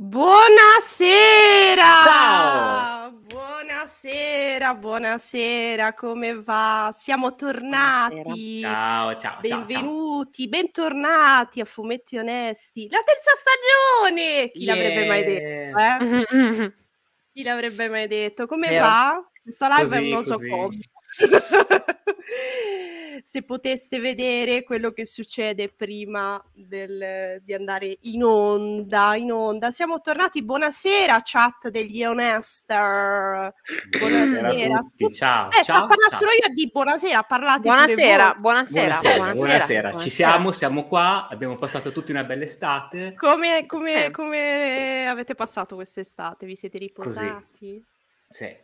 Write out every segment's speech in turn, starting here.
Buonasera! Ciao! Buonasera, buonasera, come va? Siamo tornati. Buonasera. Ciao, ciao. Benvenuti, ciao. bentornati a Fumetti Onesti, la terza stagione! Chi yeah. l'avrebbe mai detto? Eh? Chi l'avrebbe mai detto? Come yeah. va? Questa live così, è un oso così. se potesse vedere quello che succede prima del, di andare in onda, in onda. Siamo tornati, buonasera chat degli Onester. Buonasera a tutti. Ciao, eh, ciao, parla solo io di buonasera, parlate buonasera, buonasera, buonasera, buonasera, buonasera. Ci siamo, siamo qua, abbiamo passato tutti una bella estate. Come, come, eh. come avete passato quest'estate? Vi siete riposati? Così. Sì.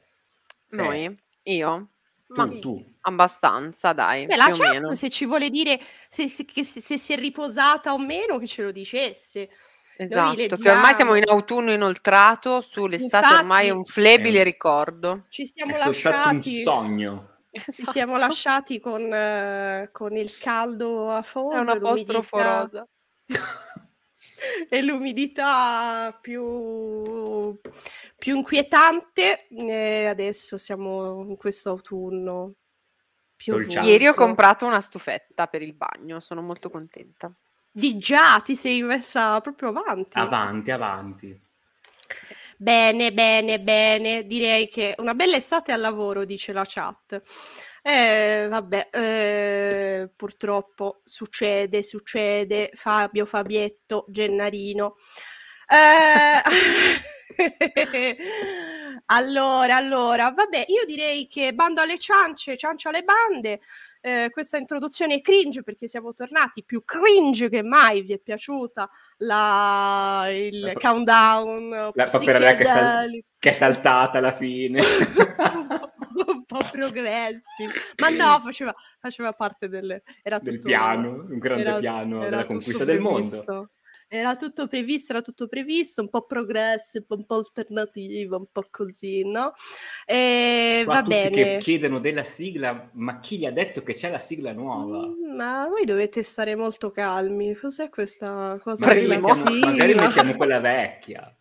Sì. Noi? Io? Ma tu, abbastanza, dai. Beh, la chat, se ci vuole dire se, se, se, si è riposata o meno, che ce lo dicesse. Esatto, che ormai siamo in autunno inoltrato, sull'estate Infatti, ormai è un flebile eh. ricordo. Ci siamo è lasciati. un sogno. Esatto. Ci siamo lasciati con, uh, con il caldo a fondo. È un apostrofo rosa. e l'umidità più, più inquietante e eh, adesso siamo in questo autunno. Ieri ho comprato una stufetta per il bagno, sono molto contenta. Di già ti sei messa proprio avanti. Avanti, avanti. Bene, bene, bene. Direi che una bella estate al lavoro, dice la chat. Eh, vabbè, eh, purtroppo succede, succede. Fabio, Fabietto, Gennarino. Eh, allora, allora, vabbè, io direi che bando alle ciance, ciancia alle bande. Eh, questa introduzione è cringe perché siamo tornati più cringe che mai. Vi è piaciuta la, il la, countdown? La papera che, sal- che è saltata alla fine. un, po', progressi. Ma no, faceva, faceva parte del... Era tutto, del piano, un grande era, piano era della conquista del mondo. Era tutto previsto, era tutto previsto, un po' progressive, un po' alternativa, un po' così, no? E Qua va bene. che chiedono della sigla, ma chi gli ha detto che c'è la sigla nuova? Mm, ma voi dovete stare molto calmi. Cos'è questa cosa? Magari, sigla? magari mettiamo quella vecchia.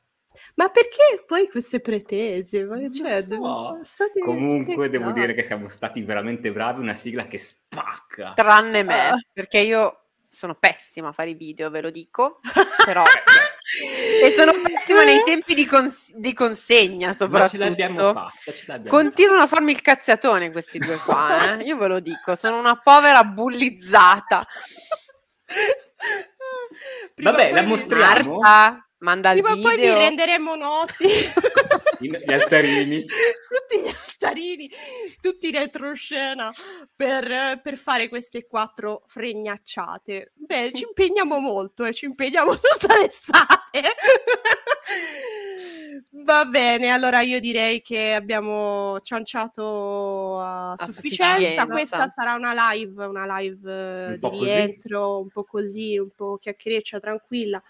Ma perché poi queste pretese? cioè, so. devo, Comunque devo no. dire che siamo stati veramente bravi, una sigla che spacca. Tranne ah. me, perché io sono pessima a fare i video, ve lo dico, però... e sono pessima nei tempi di, cons- di consegna soprattutto. Ma ce l'abbiamo fatta, ce l'abbiamo Continuano fatta. a farmi il cazziatone questi due qua, eh? io ve lo dico, sono una povera bullizzata. Prima Vabbè, la mostriamo. Marta, manda il tipo, video. Poi vi renderemo noti. gli altarini. Tutti gli altarini, tutti retroscena per, per fare queste quattro fregnacciate. Beh, ci impegniamo molto e eh, ci impegniamo tutta l'estate. Va bene, allora io direi che abbiamo cianciato a, a sufficienza. Questa sarà una live, una live un eh, di rientro, così. un po' così, un po' chiacchiereccia, tranquilla,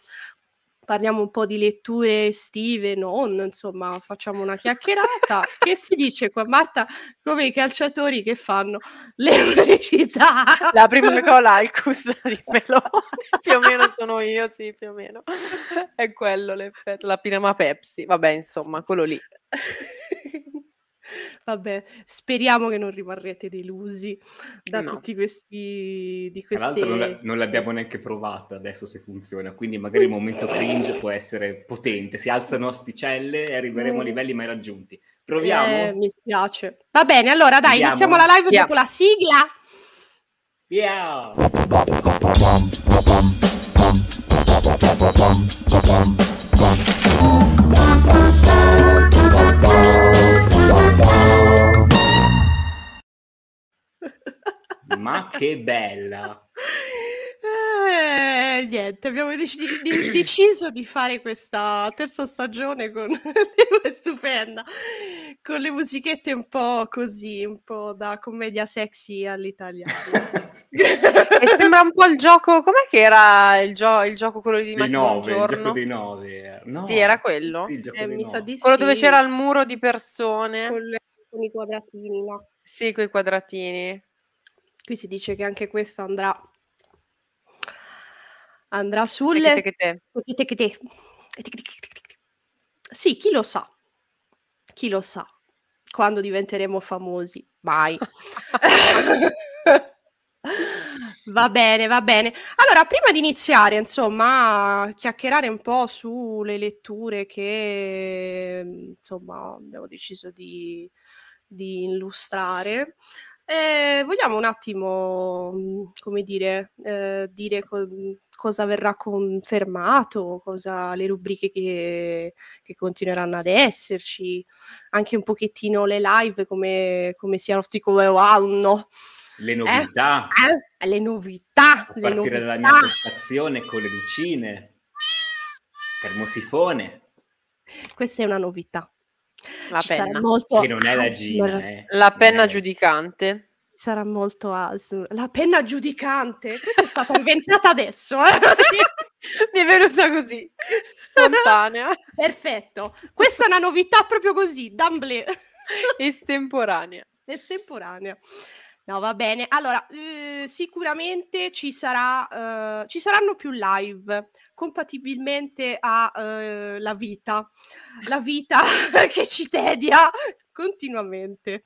parliamo un po' di letture estive, non, insomma, facciamo una chiacchierata. che si dice qua, Marta, come i calciatori che fanno le pubblicità? La prima cola al custo di melone, più o meno sono io, sì, più o meno. È quello l'effetto, la Pinama Pepsi, vabbè, insomma, quello lì. Vabbè, speriamo che non rimarrete delusi da no. tutti questi... Di queste... Tra l'altro non, l'abbiamo neanche provata adesso se funziona, quindi magari il momento cringe può essere potente, si alzano asticelle e arriveremo mm. a livelli mai raggiunti. Proviamo? Eh, mi spiace. Va bene, allora dai, Andiamo. iniziamo la live yeah. dopo la sigla. yeah. Ma che bella! Eh, niente, abbiamo dec- di- deciso di fare questa terza stagione con stupenda, con le musichette un po' così, un po' da commedia sexy all'italiana. e sembra un po' il gioco, com'è che era il, gio- il gioco quello di Matteo Il gioco dei nove. Eh, no. Sì, era quello? Sì, eh, mi sa di quello sì. dove c'era il muro di persone. Con, le- con i quadratini, no? Sì, con i quadratini. Qui si dice che anche questo andrà andrà sul... Sì, chi lo sa? Chi lo sa? Quando diventeremo famosi? Mai. Va bene, va bene. Allora, prima di iniziare, insomma, a chiacchierare un po' sulle letture che, insomma, abbiamo deciso di, di illustrare, eh, vogliamo un attimo, mm, come dire, eh, dire con, cosa verrà confermato, cosa, le rubriche che, che, continueranno ad esserci, anche un pochettino le live, come, come si articoleranno. Le eh, novità. Eh? Eh? Le novità. A le partire novità. dalla mia prestazione con le lucine, termosifone. Questa è una novità. La penna. Molto... Che non è la Gina. Eh. La penna giudicante sarà molto ASMR. La penna giudicante? Questa è stata inventata adesso, eh? sì, mi è venuta così, spontanea. Perfetto, questa è una novità proprio così, d'amblè. Estemporanea. Estemporanea. No, va bene. Allora, eh, sicuramente ci, sarà, eh, ci, saranno più live compatibilmente alla eh, vita, la vita che ci tedia continuamente.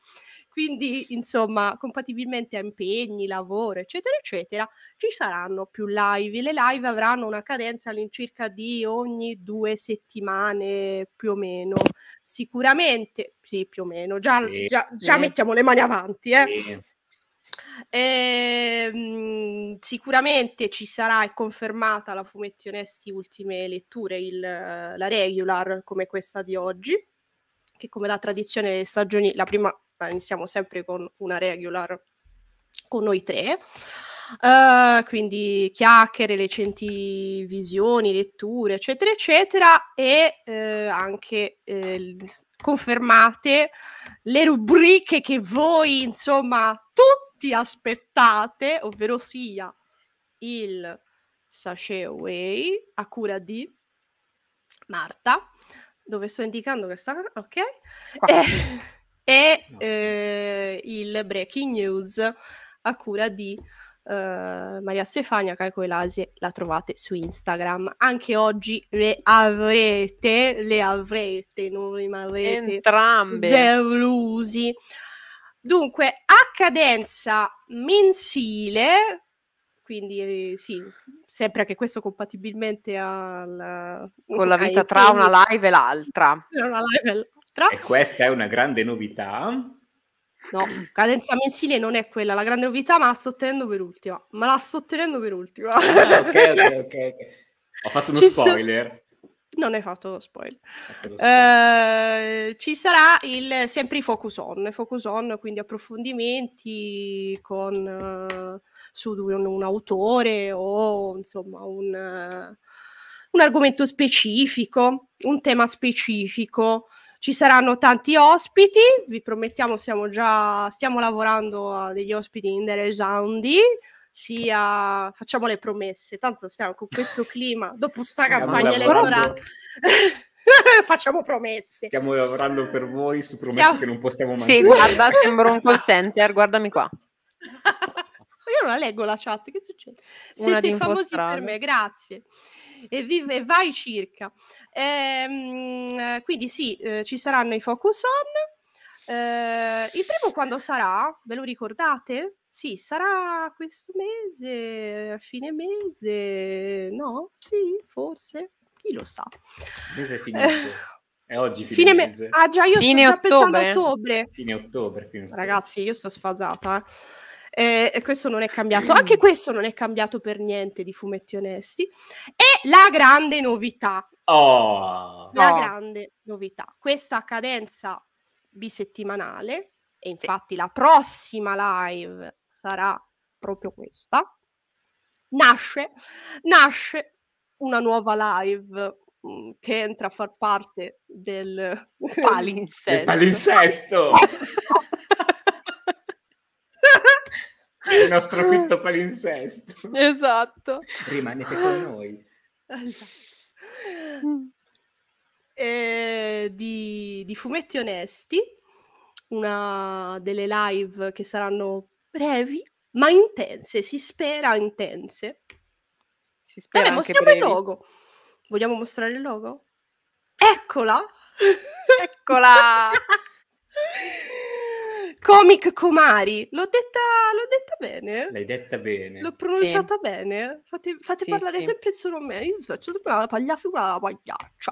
Quindi, insomma, compatibilmente a impegni, lavoro, eccetera, eccetera, ci saranno più live. Le live avranno una cadenza all'incirca di ogni due settimane più o meno. Sicuramente, sì, più o meno, già, sì, già, già mettiamo le mani avanti, eh. Sì. Eh, sicuramente ci sarà e confermata la fumetti onesti ultime letture, il, la regular come questa di oggi, che come da tradizione le stagioni, la prima iniziamo sempre con una regular con noi tre. Uh, quindi chiacchiere, recenti visioni, letture, eccetera, eccetera, e eh, anche eh, confermate le rubriche che voi, insomma, tutti aspettate, ovvero sia il sachet away a cura di Marta, dove sto indicando che sta, ok? Eh, e eh, il breaking news a cura di eh, Maria Stefania Elasie, la trovate su Instagram. Anche oggi le avrete, le avrete, non rimarrete entrambe delusi. Dunque, a cadenza mensile, quindi eh, sì, sempre anche questo compatibilmente al, con la vita tra una live e l'altra. Tra una live e l'altra nostra. E questa è una grande novità. No, cadenza mensile non è quella la grande novità, ma la sto tenendo per ultima. Ma la sto tenendo per ultima. Ah, ok, ok, ok. Ho fatto uno ci spoiler. So... Non hai fatto lo spoiler. Fatto lo eh, spoiler. Eh, ci sarà il, sempre i focus on, focus on, quindi approfondimenti con, eh, su un, un, autore o insomma un, eh, un argomento specifico, un tema specifico. Ci saranno tanti ospiti, vi promettiamo, stiamo già stiamo lavorando a degli ospiti in sia facciamo le promesse, tanto stiamo con questo clima, dopo questa campagna elettorale. facciamo promesse. Stiamo lavorando per voi su promesse stiamo... che non possiamo mantenere. Sì, guarda, sembro un call center, guardami qua. Io non la leggo la chat, che succede? Una Siete famosi per me, grazie e vive vai circa. Ehm, eh, quindi sì, eh, ci saranno i focus on. Eh, il primo quando sarà? Ve lo ricordate? Sì, sarà questo mese, a fine mese, no? Sì, forse, chi lo sa. mese è eh, finito. è oggi fine, fine mese. ah già, io fine sto ottobre. pensando a ottobre. Fine ottobre. Fine ottobre. Ragazzi, io sto sfasata. Eh eh, questo non è cambiato. Anche questo non è cambiato per niente di fumetti onesti. E la grande novità. Oh. La oh. grande novità. Questa cadenza bisettimanale, e infatti sì. la prossima live sarà proprio questa, nasce, nasce una nuova live mm, che entra a far parte del palinsesto. palinsesto. il nostro fitto palinsesto. Esatto. Rimanete con noi. Esatto. Eh, di, di Fumetti Onesti, una delle live che saranno brevi, ma intense, si spera intense. Si spera Vabbè, anche mostriamo brevi. il logo. Vogliamo mostrare il logo? Eccola! Eccola! Comic Comari, l'ho detta, l'ho detta bene. L'hai detta bene. L'ho pronunciata sì. bene. Fate, fate sì, parlare sì. sempre solo me. Io faccio sempre la paglia, figura della pagliaccia.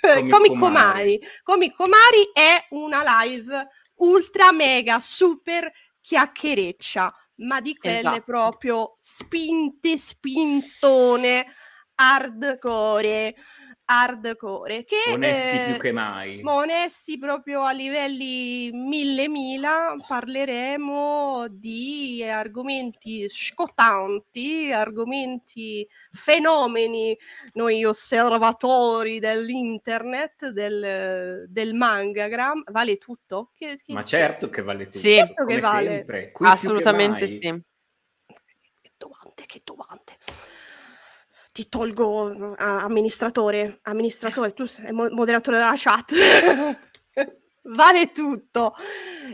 Comic, Comic Comari. Comic Comari è una live ultra mega super chiacchiereccia, ma di quelle esatto. proprio spinte, spintone, hardcore hardcore. Che, onesti eh, più che mai. Onesti proprio a livelli mille mila, parleremo di argomenti scottanti, argomenti fenomeni, noi osservatori dell'internet, del, del mangagram, vale tutto? Che, che, Ma certo che vale tutto. Sì, certo che vale. Assolutamente che sì. Che domande, che domande ti tolgo amministratore, amministratore, tu sei moderatore della chat. vale tutto.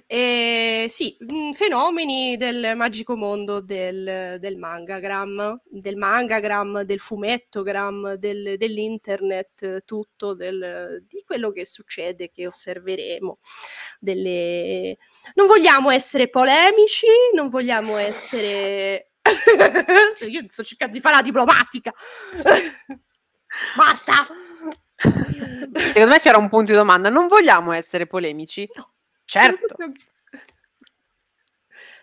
E, sì, mm, fenomeni del magico mondo del, del mangagram, del mangagram, del fumettogram, del, dell'internet, tutto del, di quello che succede, che osserveremo. Delle... Non vogliamo essere polemici, non vogliamo essere io sto cercando di fare la diplomatica. Marta! Secondo me c'era un punto di domanda. Non vogliamo essere polemici? No, certo.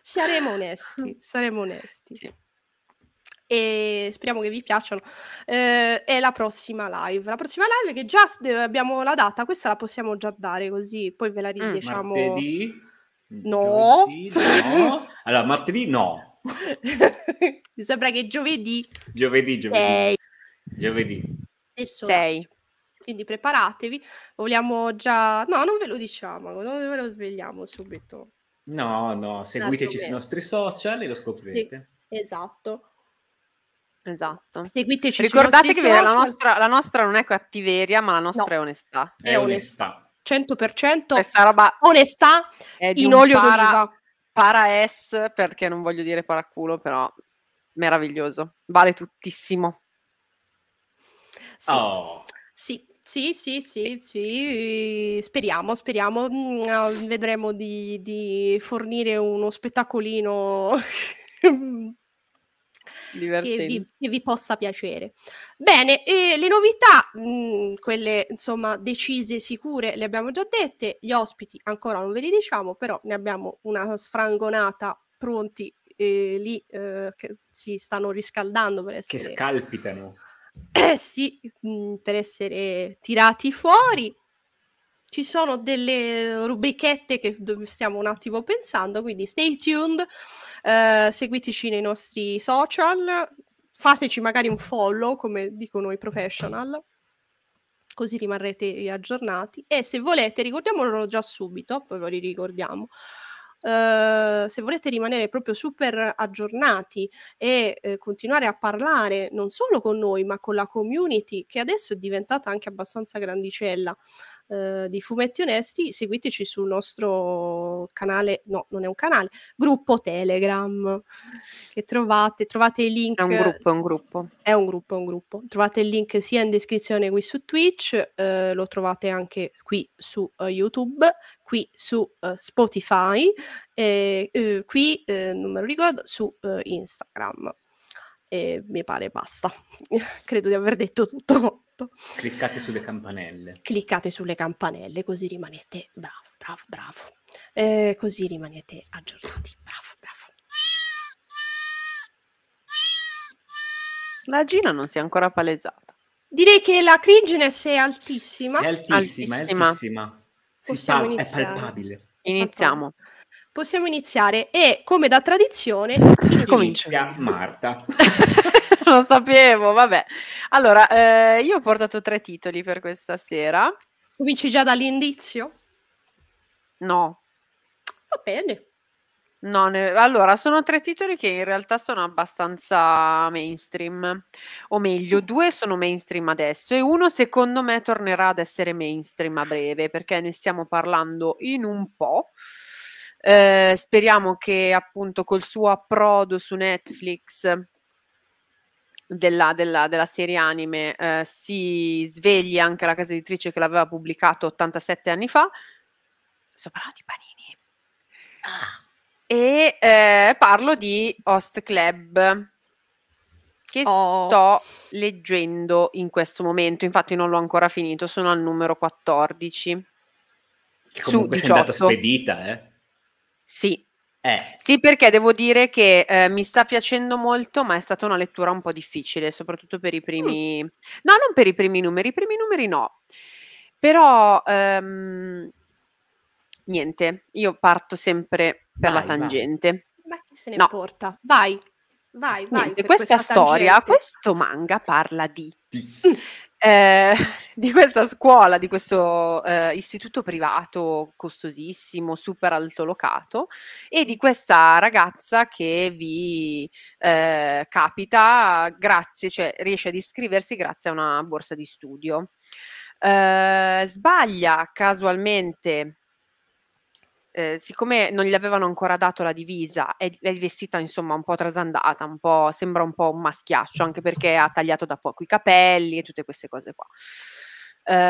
Saremo onesti, saremo onesti. Sì. E speriamo che vi piacciono. Eh, è la prossima live. La prossima live che già eh, abbiamo la data, questa la possiamo già dare così, poi ve la mm, ridiciamo. Mm, martedì? No. Martedì, no. allora, martedì no mi sembra che giovedì. Giovedì, giovedì. Sei. Giovedì. Stesso. 6. Quindi preparatevi. Vogliamo già... No, non ve lo diciamo, non ve lo svegliamo subito. No, no, seguiteci sui nostri social e lo scoprirete. Sì, esatto. Esatto. Seguiteci Ricordate che la nostra, la nostra, non è cattiveria, ma la nostra no. è onestà. È onestà. 100% Questa roba onestà in olio para... d'oliva para S perché non voglio dire paraculo, però meraviglioso, vale tuttissimo. Sì. Oh. sì. Sì, sì, sì, sì, speriamo, speriamo, mm, vedremo di, di fornire uno spettacolino che vi, che vi, possa piacere. Bene, le novità, mh, mm, quelle insomma decise, sicure, le abbiamo già dette, gli ospiti ancora non ve li diciamo, però ne abbiamo una sfrangonata pronti eh, lì eh, che si stanno riscaldando per essere... Che scalpitano. Eh sì, mh, mm, per essere tirati fuori ci sono delle eh, rubrichette che stiamo un attimo pensando, quindi stay tuned, eh, seguiteci nei nostri social, fateci magari un follow, come dicono i professional, così rimarrete aggiornati. E se volete, ricordiamolo già subito, poi ve li ricordiamo. Uh, se volete rimanere proprio super aggiornati e eh, continuare a parlare non solo con noi ma con la community che adesso è diventata anche abbastanza grandicella eh, di fumetti onesti, seguiteci sul nostro canale, no, non è un canale, gruppo Telegram, che trovate, trovate il link. È un gruppo, è un gruppo. È un gruppo, è un gruppo. Trovate il link sia in descrizione qui su Twitch, eh, lo trovate anche qui su uh, YouTube, qui su uh, Spotify, e eh, qui, non me lo ricordo, su Instagram. E mi pare basta. Credo di aver detto tutto tutto. Esatto. Cliccate sulle campanelle. Cliccate sulle campanelle così rimanete bravo, bravo, bravo. Eh, così rimanete aggiornati. Bravo, bravo. La Gina non si è ancora palesata. Direi che la cringiness è altissima. È altissima, altissima. È altissima. Possiamo pal- iniziare. È palpabile. Iniziamo. Possiamo iniziare e come da tradizione inizia Marta. lo sapevo, vabbè. Allora, eh, io ho portato tre titoli per questa sera. Cominci già dall'indizio? No. Va bene. No, ne... allora, sono tre titoli che in realtà sono abbastanza mainstream, o meglio, mm. due sono mainstream adesso e uno secondo me tornerà ad essere mainstream a breve perché ne stiamo parlando in un po'. Eh, speriamo che appunto col suo approdo su Netflix della, della, della, serie anime eh, si sveglia anche la casa editrice che l'aveva pubblicato 87 anni fa. Sto parlando di Panini. Ah. E eh, parlo di Host Club che oh. sto leggendo in questo momento. Infatti, non l'ho ancora finito, sono al numero 14. Che comunque è andata spedita, eh? Sì, eh. Sì, perché devo dire che eh, mi sta piacendo molto, ma è stata una lettura un po' difficile, soprattutto per i primi... Mm. No, non per i primi numeri, i primi numeri no. Però, ehm, niente, io parto sempre per vai, la tangente. Vai. Ma chi se ne no. importa? Vai, vai, vai. Niente, questa, questa storia, questo manga parla di... di eh, di questa scuola, di questo eh, istituto privato costosissimo, super altolocato, e di questa ragazza che vi eh, capita grazie, cioè riesce ad iscriversi grazie a una borsa di studio. Eh, sbaglia casualmente eh, siccome non gli avevano ancora dato la divisa, è, è, vestita insomma un po' trasandata, un po', sembra un po' un maschiaccio, anche perché ha tagliato da poco i capelli e tutte queste cose qua.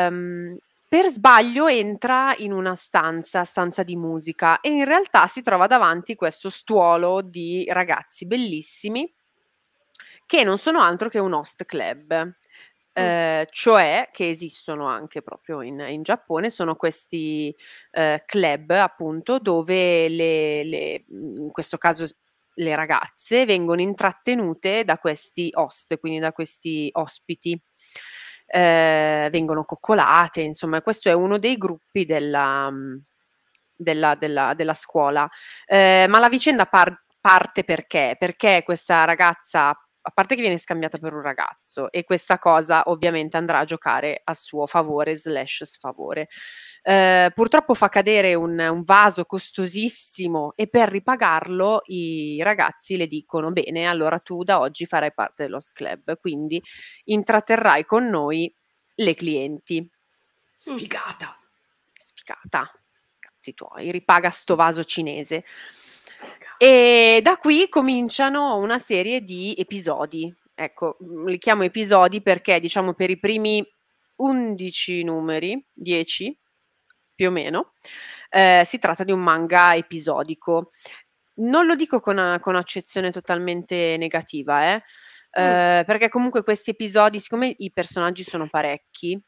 Um, per sbaglio entra in una stanza, stanza di musica, e in realtà si trova davanti questo stuolo di ragazzi bellissimi che non sono altro che un host club eh, cioè che esistono anche proprio in, in Giappone, sono questi eh, club appunto dove le, le, mhmm, in questo caso le ragazze vengono intrattenute da questi host, quindi da questi ospiti. Eh, vengono coccolate, insomma, questo è uno dei gruppi della, mhmm, della, della, della scuola. Ehm, ma la vicenda par- parte perché? Perché questa ragazza a parte che viene scambiata per un ragazzo e questa cosa ovviamente andrà a giocare a suo favore slash sfavore. Eh, purtroppo fa cadere un, un, vaso costosissimo e per ripagarlo i ragazzi le dicono bene, allora tu da oggi farai parte dello club, quindi intratterrai con noi le clienti. Mm. Sfigata. Sfigata. Cazzi tuoi, ripaga sto vaso cinese. E da qui cominciano una serie di episodi. Ecco, mm, li chiamo episodi perché diciamo per i primi 11 numeri, 10 più o meno, eh, si tratta di un manga episodico. Non lo dico con, eh, con accezione totalmente negativa, eh, mm. eh, perché comunque questi episodi, siccome i personaggi sono parecchi,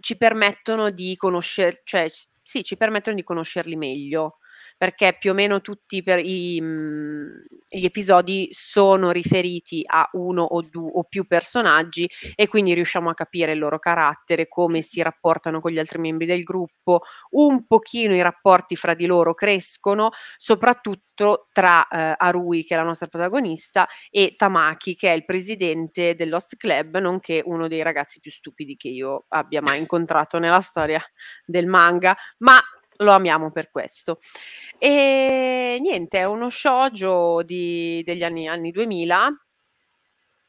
ci permettono di conoscerli, cioè sì, ci permettono di conoscerli meglio perché più o meno tutti i, mhmm, gli episodi sono riferiti a uno o, due, o più personaggi e quindi riusciamo a capire il loro carattere, come si rapportano con gli altri membri del gruppo, un pochino i rapporti fra di loro crescono, soprattutto tra eh, Arui, che è la nostra protagonista, e Tamaki, che è il presidente dell'Host Club, nonché uno dei ragazzi più stupidi che io abbia mai incontrato nella storia del manga. Ma lo amiamo per questo. E niente, è uno shoujo di, degli anni, anni 2000.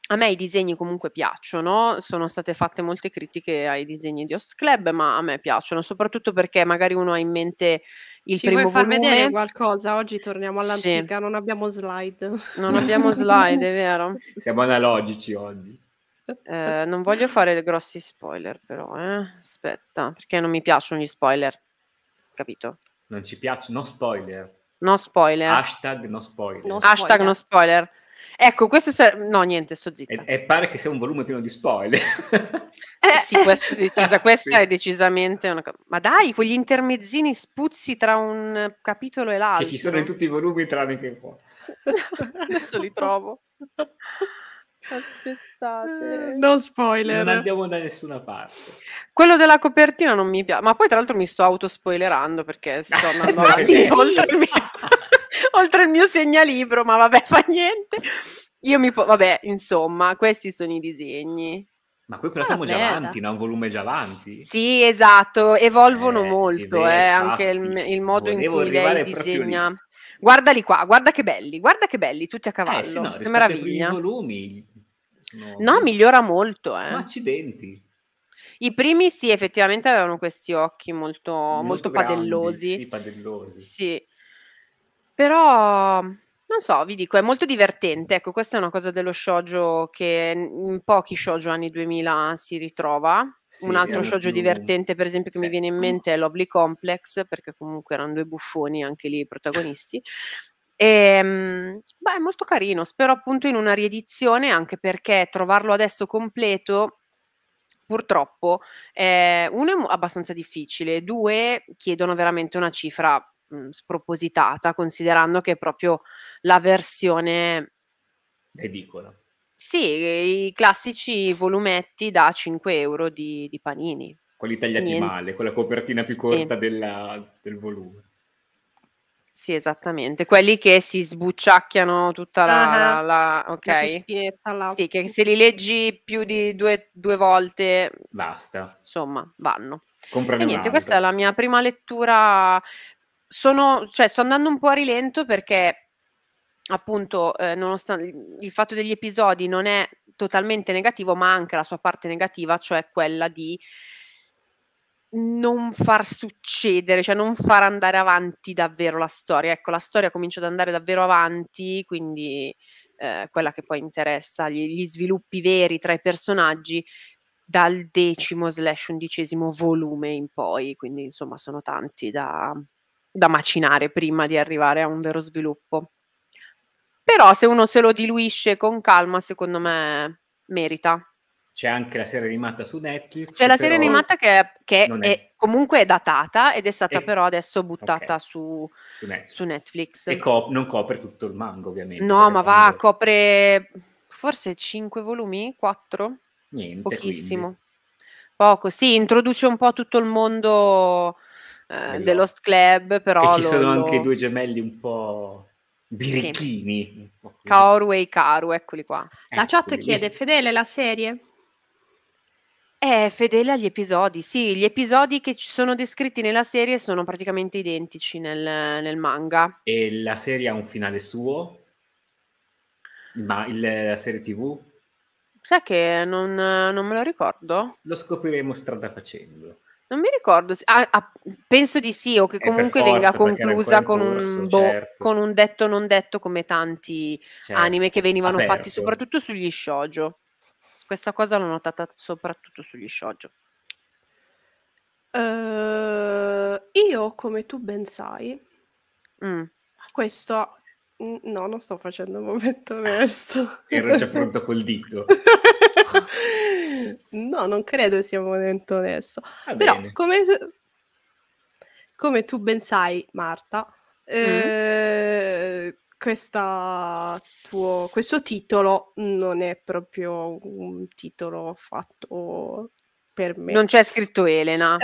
A me i disegni comunque piacciono, sono state fatte molte critiche ai disegni di Host Club, ma a me piacciono, soprattutto perché magari uno ha in mente il Ci primo vuoi far vedere qualcosa? Oggi torniamo all'antica, sì. non abbiamo slide. Non abbiamo slide, è vero. Siamo analogici oggi. Eh, non voglio fare grossi spoiler però, eh. aspetta, perché non mi piacciono gli spoiler capito? Non ci piace, no spoiler. No spoiler. Hashtag no spoiler. No Hashtag spoiler. no spoiler. Ecco, questo ser- No, niente, sto zitto. E, e, pare che sia un volume pieno di spoiler. eh, eh. sì, questo decisa, questa sì. è decisamente una cosa... Ma dai, quegli intermezzini spuzzi tra un capitolo e l'altro. Che ci sono in tutti i volumi tranne che qua. Adesso li trovo. Aspettate. Eh, no spoiler. Non andiamo da nessuna parte. Quello della copertina non mi piace, ma poi tra l'altro mi sto autospoilerando perché sto andando esatto. avanti oltre, il mio... oltre il mio segnalibro, ma vabbè, fa niente. Io mi po- vabbè, insomma, questi sono i disegni. Ma qui però ah, siamo già merda. avanti, no? Un volume già avanti. Sì, esatto, evolvono eh, molto, vede, eh, anche il, il modo Volevo in cui lei disegna. Guardali qua, guarda che belli, guarda che belli, tutti a cavallo. Eh, sì, no, che meraviglia. I volumi, No, no migliora molto. Eh. Ma accidenti. I primi sì, effettivamente avevano questi occhi molto, molto, molto grandi, padellosi. Sì, padellosi. Sì. Però non so, vi dico, è molto divertente. Ecco, questa è una cosa dello shoujo che in pochi shoujo anni 2000 si ritrova. Sì, un altro shoujo più... divertente, per esempio, che sì. mi viene in mente è Lovely Complex, perché comunque erano due buffoni anche lì i protagonisti. Ehm, beh, è molto carino, spero appunto in una riedizione, anche perché trovarlo adesso completo purtroppo, ehm, 1 è mo abbastanza difficile, due chiedono veramente una cifra, mhmm, spropositata, considerando che è proprio la versione Edicola. Sì, i classici volumetti da 5 euro di di Panini. Quelli tagliati Nien male, con la copertina più Sì. corta della del volume. Sì, esattamente. Quelli che si sbucciacchiano tutta la... Uh-huh. la, ok. La la... Sì, che se li leggi più di due, due volte... Basta. Insomma, vanno. Comprane e niente, questa è la mia prima lettura. Sono, cioè, sto andando un po' a rilento perché appunto eh, nonostante il fatto degli episodi non è totalmente negativo ma anche la sua parte negativa cioè quella di non far succedere, cioè non far andare avanti davvero la storia. Ecco, la storia comincia ad andare davvero avanti, quindi eh, quella che poi interessa, gli, gli, sviluppi veri tra i personaggi dal decimo slash undicesimo volume in poi, quindi insomma sono tanti da, da macinare prima di arrivare a un vero sviluppo. Però se uno se lo diluisce con calma, secondo me merita c'è anche la serie animata su Netflix. C'è la serie animata che, che è, è, comunque datata ed è stata e... però adesso buttata okay. su, su, Netflix. su, Netflix. E cop- non copre tutto il manga ovviamente. No, ma va, quando... copre forse 5 volumi, 4? Niente. Pochissimo. Quindi. Poco, sì, introduce un po' tutto il mondo eh, dello Club, però... Che ci lo, sono anche due gemelli un po'... Birichini. Sì. Kaoru e Ikaru, eccoli qua. La chat chiede, Fedele la serie? È fedele agli episodi, sì, gli episodi che ci sono descritti nella serie sono praticamente identici nel nel manga. E la serie ha un finale suo? Ma il la serie TV? Sai che non non me lo ricordo? Lo scopriremo strada facendo. Non mi ricordo, ah, ah, penso di sì, o che eh, comunque forza, venga conclusa con, corso, un boh, certo. con un detto non detto come tanti certo. anime che venivano Aperto. fatti soprattutto sugli shoujo questa cosa l'ho notata soprattutto sugli shoujo. Uh, io, come tu ben sai, mm. questo... No, non sto facendo un momento onesto. Ero già pronto col dito. no, non credo sia un momento onesto. Ah, Però, come... come, tu ben sai, Marta, mm. eh tuo, questo titolo non è proprio un titolo fatto per me. Non c'è scritto Elena.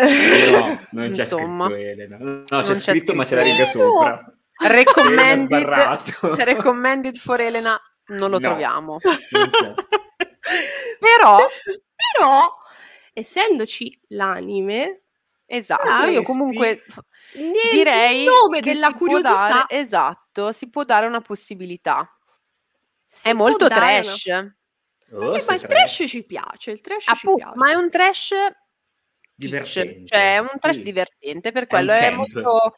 no, non c'è Insomma. scritto Elena. No, c'è, c'è scritto, ma c'è la riga sopra. Recommended, recommended for Elena non lo no, troviamo. Non però, però, essendoci l'anime, esatto, ah, io comunque direi il nome della curiosità dare, esatto questo si può dare una possibilità. Si è molto trash. Una... Oh, ma, il trash ci piace, il trash Appunto, ci piace. Ma è un trash divertente. Cioè, è un trash sì. divertente, per quello è, è molto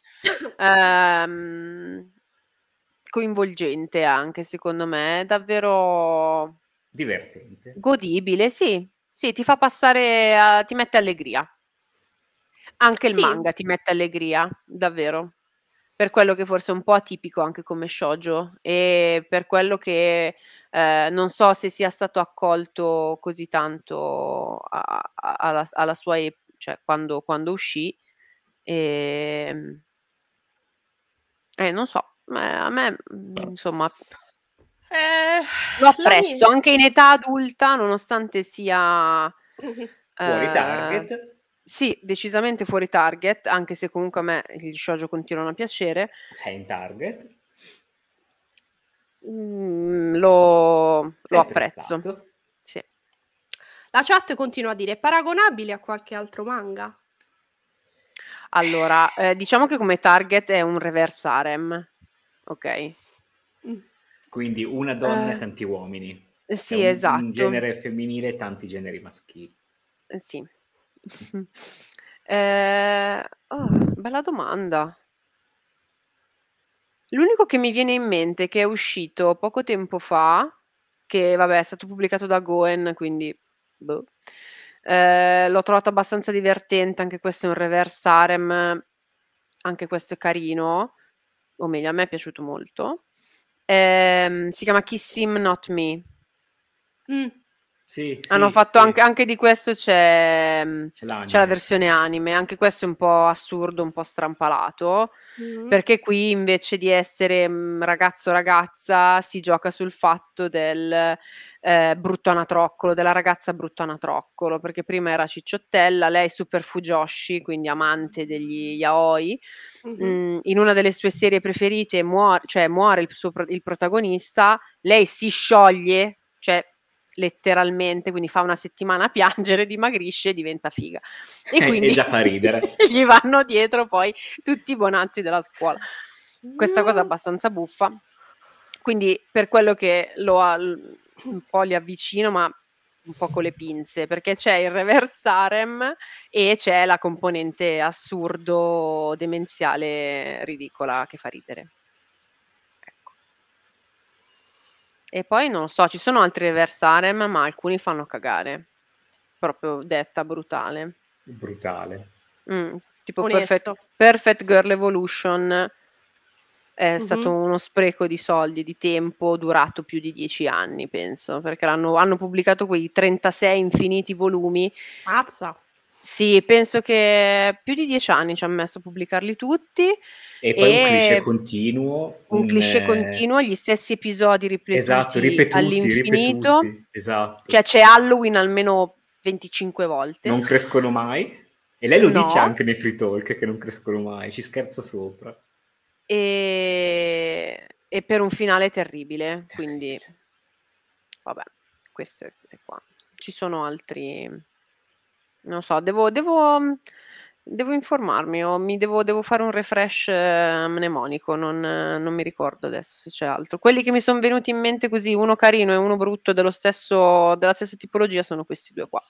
ehm, coinvolgente anche, secondo me. È davvero... Divertente. Godibile, sì. Sì, ti fa passare, a, ti mette allegria. Anche il sì. manga ti mette allegria, davvero. Per quello che forse è un po' atipico anche come shoujo e per quello che eh, non so se sia stato accolto così tanto a- a- alla, alla, sua epoca cioè quando, quando uscì. E... Ehm, eh, non so, a me mm, insomma eh, lo apprezzo mia... anche in età adulta, nonostante sia eh, fuori eh, target. Sì, decisamente fuori target, anche se comunque a me gli shoujo continuano a piacere. Sei in target? Mm, lo, lo apprezzo. Sì. La chat continua a dire, è paragonabile a qualche altro manga? Allora, eh, diciamo che come target è un reverse harem, ok? Mm. Quindi una donna e eh, tanti uomini. Sì, un, esatto. Un genere femminile e tanti generi maschili. Eh, sì mh eh, oh, bella domanda. L'unico che mi viene in mente che è uscito poco tempo fa, che vabbè è stato pubblicato da Goen, quindi boh, ehm, l'ho trovato abbastanza divertente, anche questo è un reverse harem, anche questo è carino, o meglio a me è piaciuto molto. Ehm, si chiama Kiss Him Not Me. Mh. Mm. Sì, Hanno sì, fatto sì. Anche, anche, di questo c'è, mm, c'è, la versione anime, anche questo è un po' assurdo, un po' strampalato, mm-hmm. perché qui invece di essere mm, ragazzo-ragazza si gioca sul fatto del eh, brutto anatroccolo, della ragazza brutto anatroccolo, perché prima era cicciottella, lei super fujoshi, quindi amante degli yaoi, mm-hmm. mm, in una delle sue serie preferite muore, cioè muore il, suo, il protagonista, lei si scioglie, cioè letteralmente, quindi fa una settimana a piangere, dimagrisce e diventa figa. E eh, quindi e già fa ridere. gli vanno dietro poi tutti i bonazzi della scuola. Questa cosa è abbastanza buffa. Quindi per quello che lo ha, un po' li avvicino, ma un po' con le pinze, perché c'è il reverse harem e c'è la componente assurdo, demenziale, ridicola che fa ridere. E poi non lo so, ci sono altri reverse harem, ma alcuni fanno cagare. Proprio detta brutale. Brutale. Mm, tipo Perfect, Perfect, Girl Evolution è mm-hmm. stato uno spreco di soldi, di tempo, durato più di dieci anni, penso, perché hanno pubblicato quei 36 infiniti volumi. Mazza! Sì, penso che più di dieci anni ci hanno messo a pubblicarli tutti. E poi e un cliché continuo. Un, un cliché eh, continuo, gli stessi episodi esatto, ripetuti esatto, all'infinito. Ripetuti, esatto. Cioè c'è Halloween almeno 25 volte. Non crescono mai. E lei lo no. dice anche nei free talk che non crescono mai, ci scherza sopra. E, e per un finale terribile, quindi... Vabbè, questo è qua. Ci sono altri non so, devo, devo, mm, devo informarmi o mi devo, devo fare un refresh eh, mnemonico, non, eh, non, mi ricordo adesso se c'è altro. Quelli che mi sono venuti in mente così, uno carino e uno brutto dello stesso, della stessa tipologia, sono questi due qua.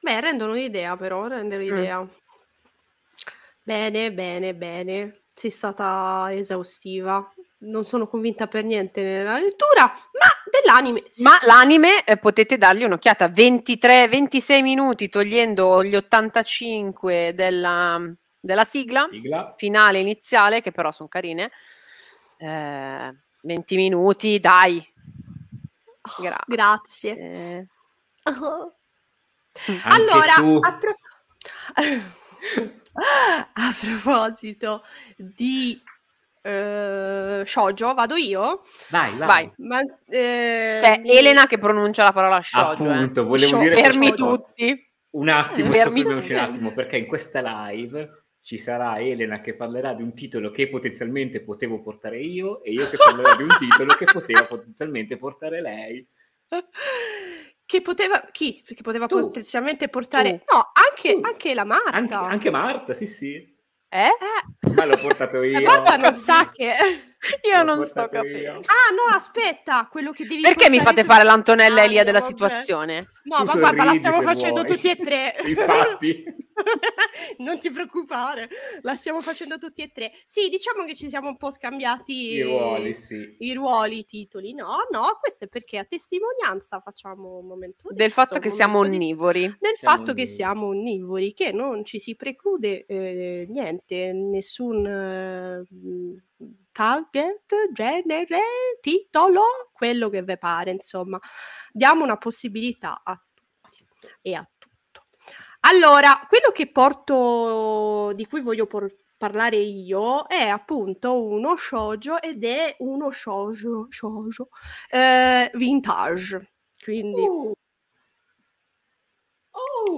Beh, rendono un'idea però, rendono mm. un'idea. Mm. Bene, bene, bene. Sei stata esaustiva non sono convinta per niente nella lettura, ma dell'anime. Sì. Ma l'anime eh, potete dargli un'occhiata, 23-26 minuti togliendo gli 85 della, della sigla, sigla, finale iniziale, che però sono carine. Eh, 20 minuti, dai. Oh, Gra- oh, grazie. Eh. Allora, a, pro- a proposito di eh, shoujo, vado io. Vai, vai. vai. Ma, eh, Beh, cioè, Elena che pronuncia la parola shoujo. Eh. Appunto, eh. volevo Show, dire fermi tutti. Un attimo, fermi tutti. un attimo, perché in questa live ci sarà Elena che parlerà di un titolo che potenzialmente potevo portare io e io che parlerò di un titolo che poteva potenzialmente portare lei. Che poteva, chi? Che poteva tu. potenzialmente portare... Tu. No, anche, anche, la Marta. Anche, anche Marta, sì sì. Eh? eh? Ma l'ho portato io. Guarda, non sa che... Io non sto capendo. Ah, no, aspetta, quello che devi Perché mi fate fare l'Antonella ah, Elia della vabbè. situazione? No, tu ma guarda, la stiamo facendo vuoi. tutti e tre. Infatti. non ti preoccupare, la stiamo facendo tutti e tre. Sì, diciamo che ci siamo un po' scambiati i ruoli, sì. i ruoli, i titoli. No, no, questo è perché a testimonianza facciamo un momento del adesso, fatto che siamo onnivori. Di... Del siamo fatto onnivori. che siamo onnivori, che non ci si preclude eh, niente, nessun eh, target, genere, titolo, quello che vi pare, insomma. Diamo una possibilità a tutti e a tutto. Allora, quello che porto, di cui voglio portare parlare io è appunto uno shoujo ed è uno shoujo, shoujo eh, vintage quindi oh.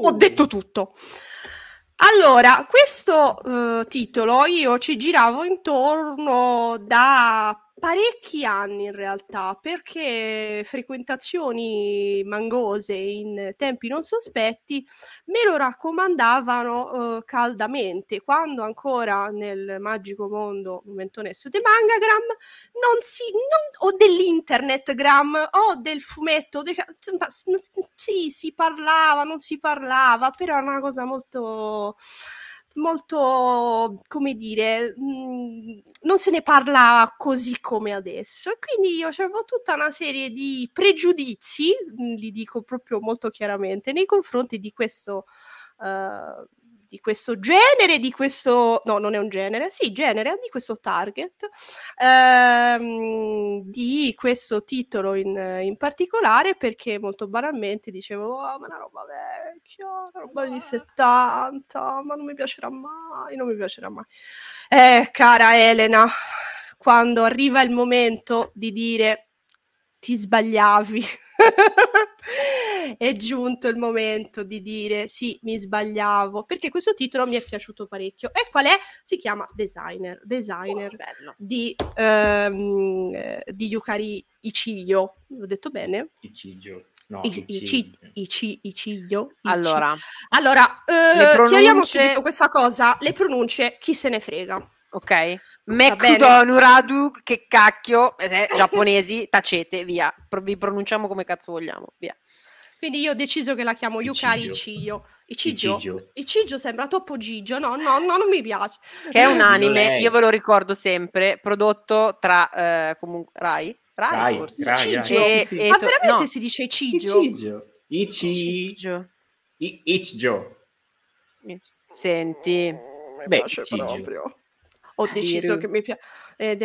ho detto oh. tutto allora, questo eh, titolo io ci giravo intorno da parecchi anni in realtà, perché frequentazioni mangose in tempi non sospetti me lo raccomandavano eh, caldamente, quando ancora nel magico mondo momentonesso di Mangagram non si, non, o dell'internetgram o del fumetto, de, sì, si parlava, non si parlava, però era una cosa molto molto, come dire, mm, non se ne parla così come adesso. E quindi io avevo tutta una serie di pregiudizi, mm, li dico proprio molto chiaramente, nei confronti di questo. Uh, di questo genere, di questo... no, non è un genere, sì, genere, di questo target, ehm, di questo titolo in, in, particolare, perché molto banalmente dicevo, oh, ma una roba vecchia, una roba di 70, ma non mi piacerà mai, non mi piacerà mai. Eh, cara Elena, quando arriva il momento di dire ti sbagliavi. è giunto il momento di dire sì, mi sbagliavo, perché questo titolo mi è piaciuto parecchio. E qual è? Si chiama Designer, Designer oh, di, ehm, eh, di Yukari Ichiyo. L'ho detto bene? Ichiyo. No, I, Allora, allora eh, pronunce... chiariamo subito questa cosa. Le pronunce, chi se ne frega ok? Mekudon che cacchio, eh, eh giapponesi, tacete, via, Pro- vi pronunciamo come cazzo vogliamo, via. Quindi io ho deciso che la chiamo Yukari Icigio. Icigio. Icigio. sembra troppo Gigio, no, no, no, non mi piace. Che è un anime, io ve lo ricordo sempre, prodotto tra, eh, comunque, Rai? Rai, Rai forse. Rai, Cigio. E, sì, sì. Ma veramente no. si dice Icigio? Icigio. Icigio. Icigio. Senti. Beh, Icigio. proprio ho deciso che mi piace. Eh,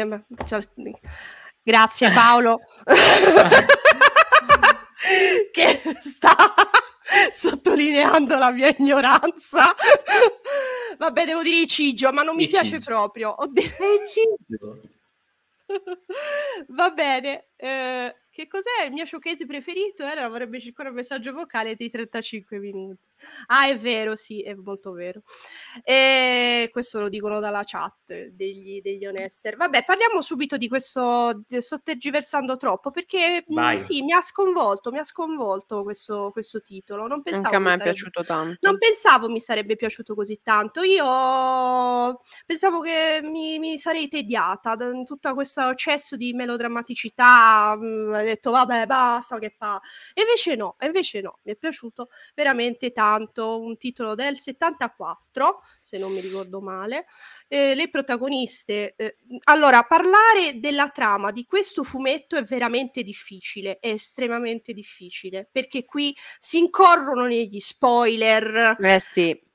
grazie Paolo che sta sottolineando la mia ignoranza. Vabbè, devo dire Cigio, ma non mi piace proprio. Ho de- Cigio. Va bene. Eh, che cos'è il mio showcase preferito? Era eh, avrebbe circolare un messaggio vocale di 35 minuti. Ah, è vero, sì, è molto vero. E eh, questo lo dicono dalla chat degli, degli onester. Vabbè, parliamo subito di questo. Sto tergiversando troppo perché mh, mm, sì, mi ha sconvolto, mi ha sconvolto questo, questo titolo. Non pensavo Anche a me è piaciuto tanto. Non pensavo mi sarebbe piaciuto così tanto. Io pensavo che mi, mi sarei tediata da tutto questo eccesso di melodrammaticità. Mm, ho detto, vabbè, basta che fa. E invece no, invece no, mi è piaciuto veramente tanto soltanto un titolo del 74, se non mi ricordo male. Eh, le protagoniste. Eh, allora, parlare della trama di questo fumetto è veramente difficile, è estremamente difficile, perché qui si incorrono negli spoiler eh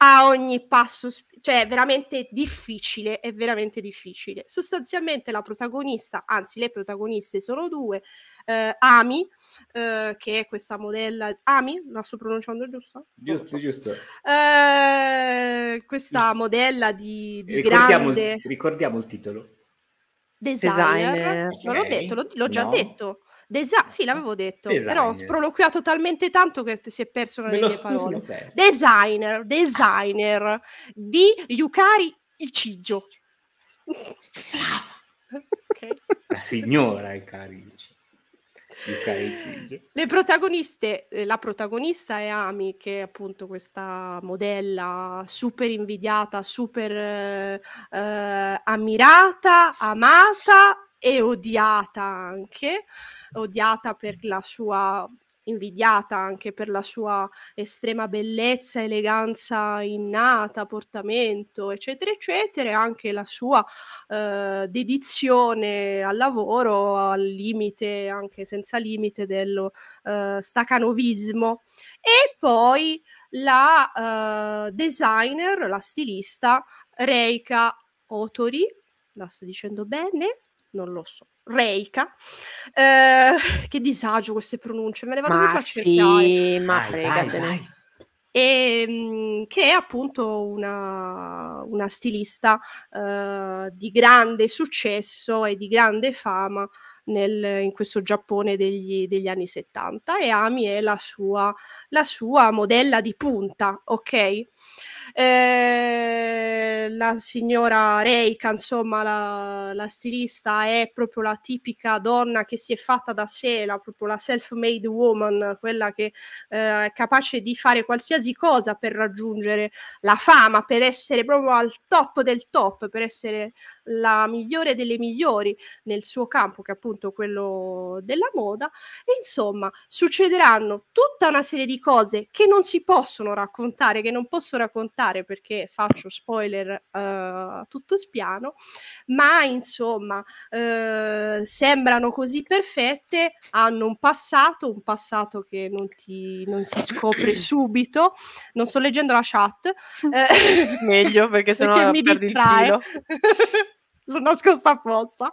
a ogni passo, cioè è veramente difficile, è veramente difficile. Sostanzialmente la protagonista, anzi le protagoniste sono due, eh, Ami, eh, che è questa modella, Ami, la sto pronunciando giusto? Giusto, giusto. Eh, questa modella di, di ricordiamo, grande... Ricordiamo il titolo. Designer, designer. non l'ho detto, l'ho, l'ho già no. detto. Desi- sì, l'avevo detto, designer. però ho sproloquiato talmente tanto che si è perso nelle Me mie parole. Designer, designer di Yukari Ichigio. Brava. Okay. La signora Yukari Ichigio. Okay, Le protagoniste, eh, la protagonista è Ami, che è appunto questa modella super invidiata, super eh, eh ammirata, amata e odiata anche, odiata per la sua invidiata anche per la sua estrema bellezza, eleganza innata, portamento, eccetera, eccetera, e anche la sua eh, dedizione al lavoro, al limite, anche senza limite, dello eh, stacanovismo. E poi la eh, designer, la stilista Reika Otori, la sto dicendo bene? Non lo so Reika. Eh, che disagio queste pronunce, me le vado ma a sì, ma vai, fregatene. E, ehm, che è appunto una, una stilista eh, di grande successo e di grande fama nel, in questo Giappone degli, degli, anni 70 e Ami è la sua, la sua modella di punta, ok? Eh, la signora Reika, insomma, la, la, stilista è proprio la tipica donna che si è fatta da sé, la, proprio la self-made woman, quella che eh, è capace di fare qualsiasi cosa per raggiungere la fama, per essere proprio al top del top, per essere la migliore delle migliori nel suo campo, che è appunto quello della moda. E insomma, succederanno tutta una serie di cose che non si possono raccontare, che non posso raccontare aspettare perché faccio spoiler uh, tutto spiano, ma insomma uh, sembrano così perfette, hanno un passato, un passato che non, ti, non si scopre subito, non sto leggendo la chat. Eh, Meglio perché sennò perché mi distrae. l'ho nascosta apposta.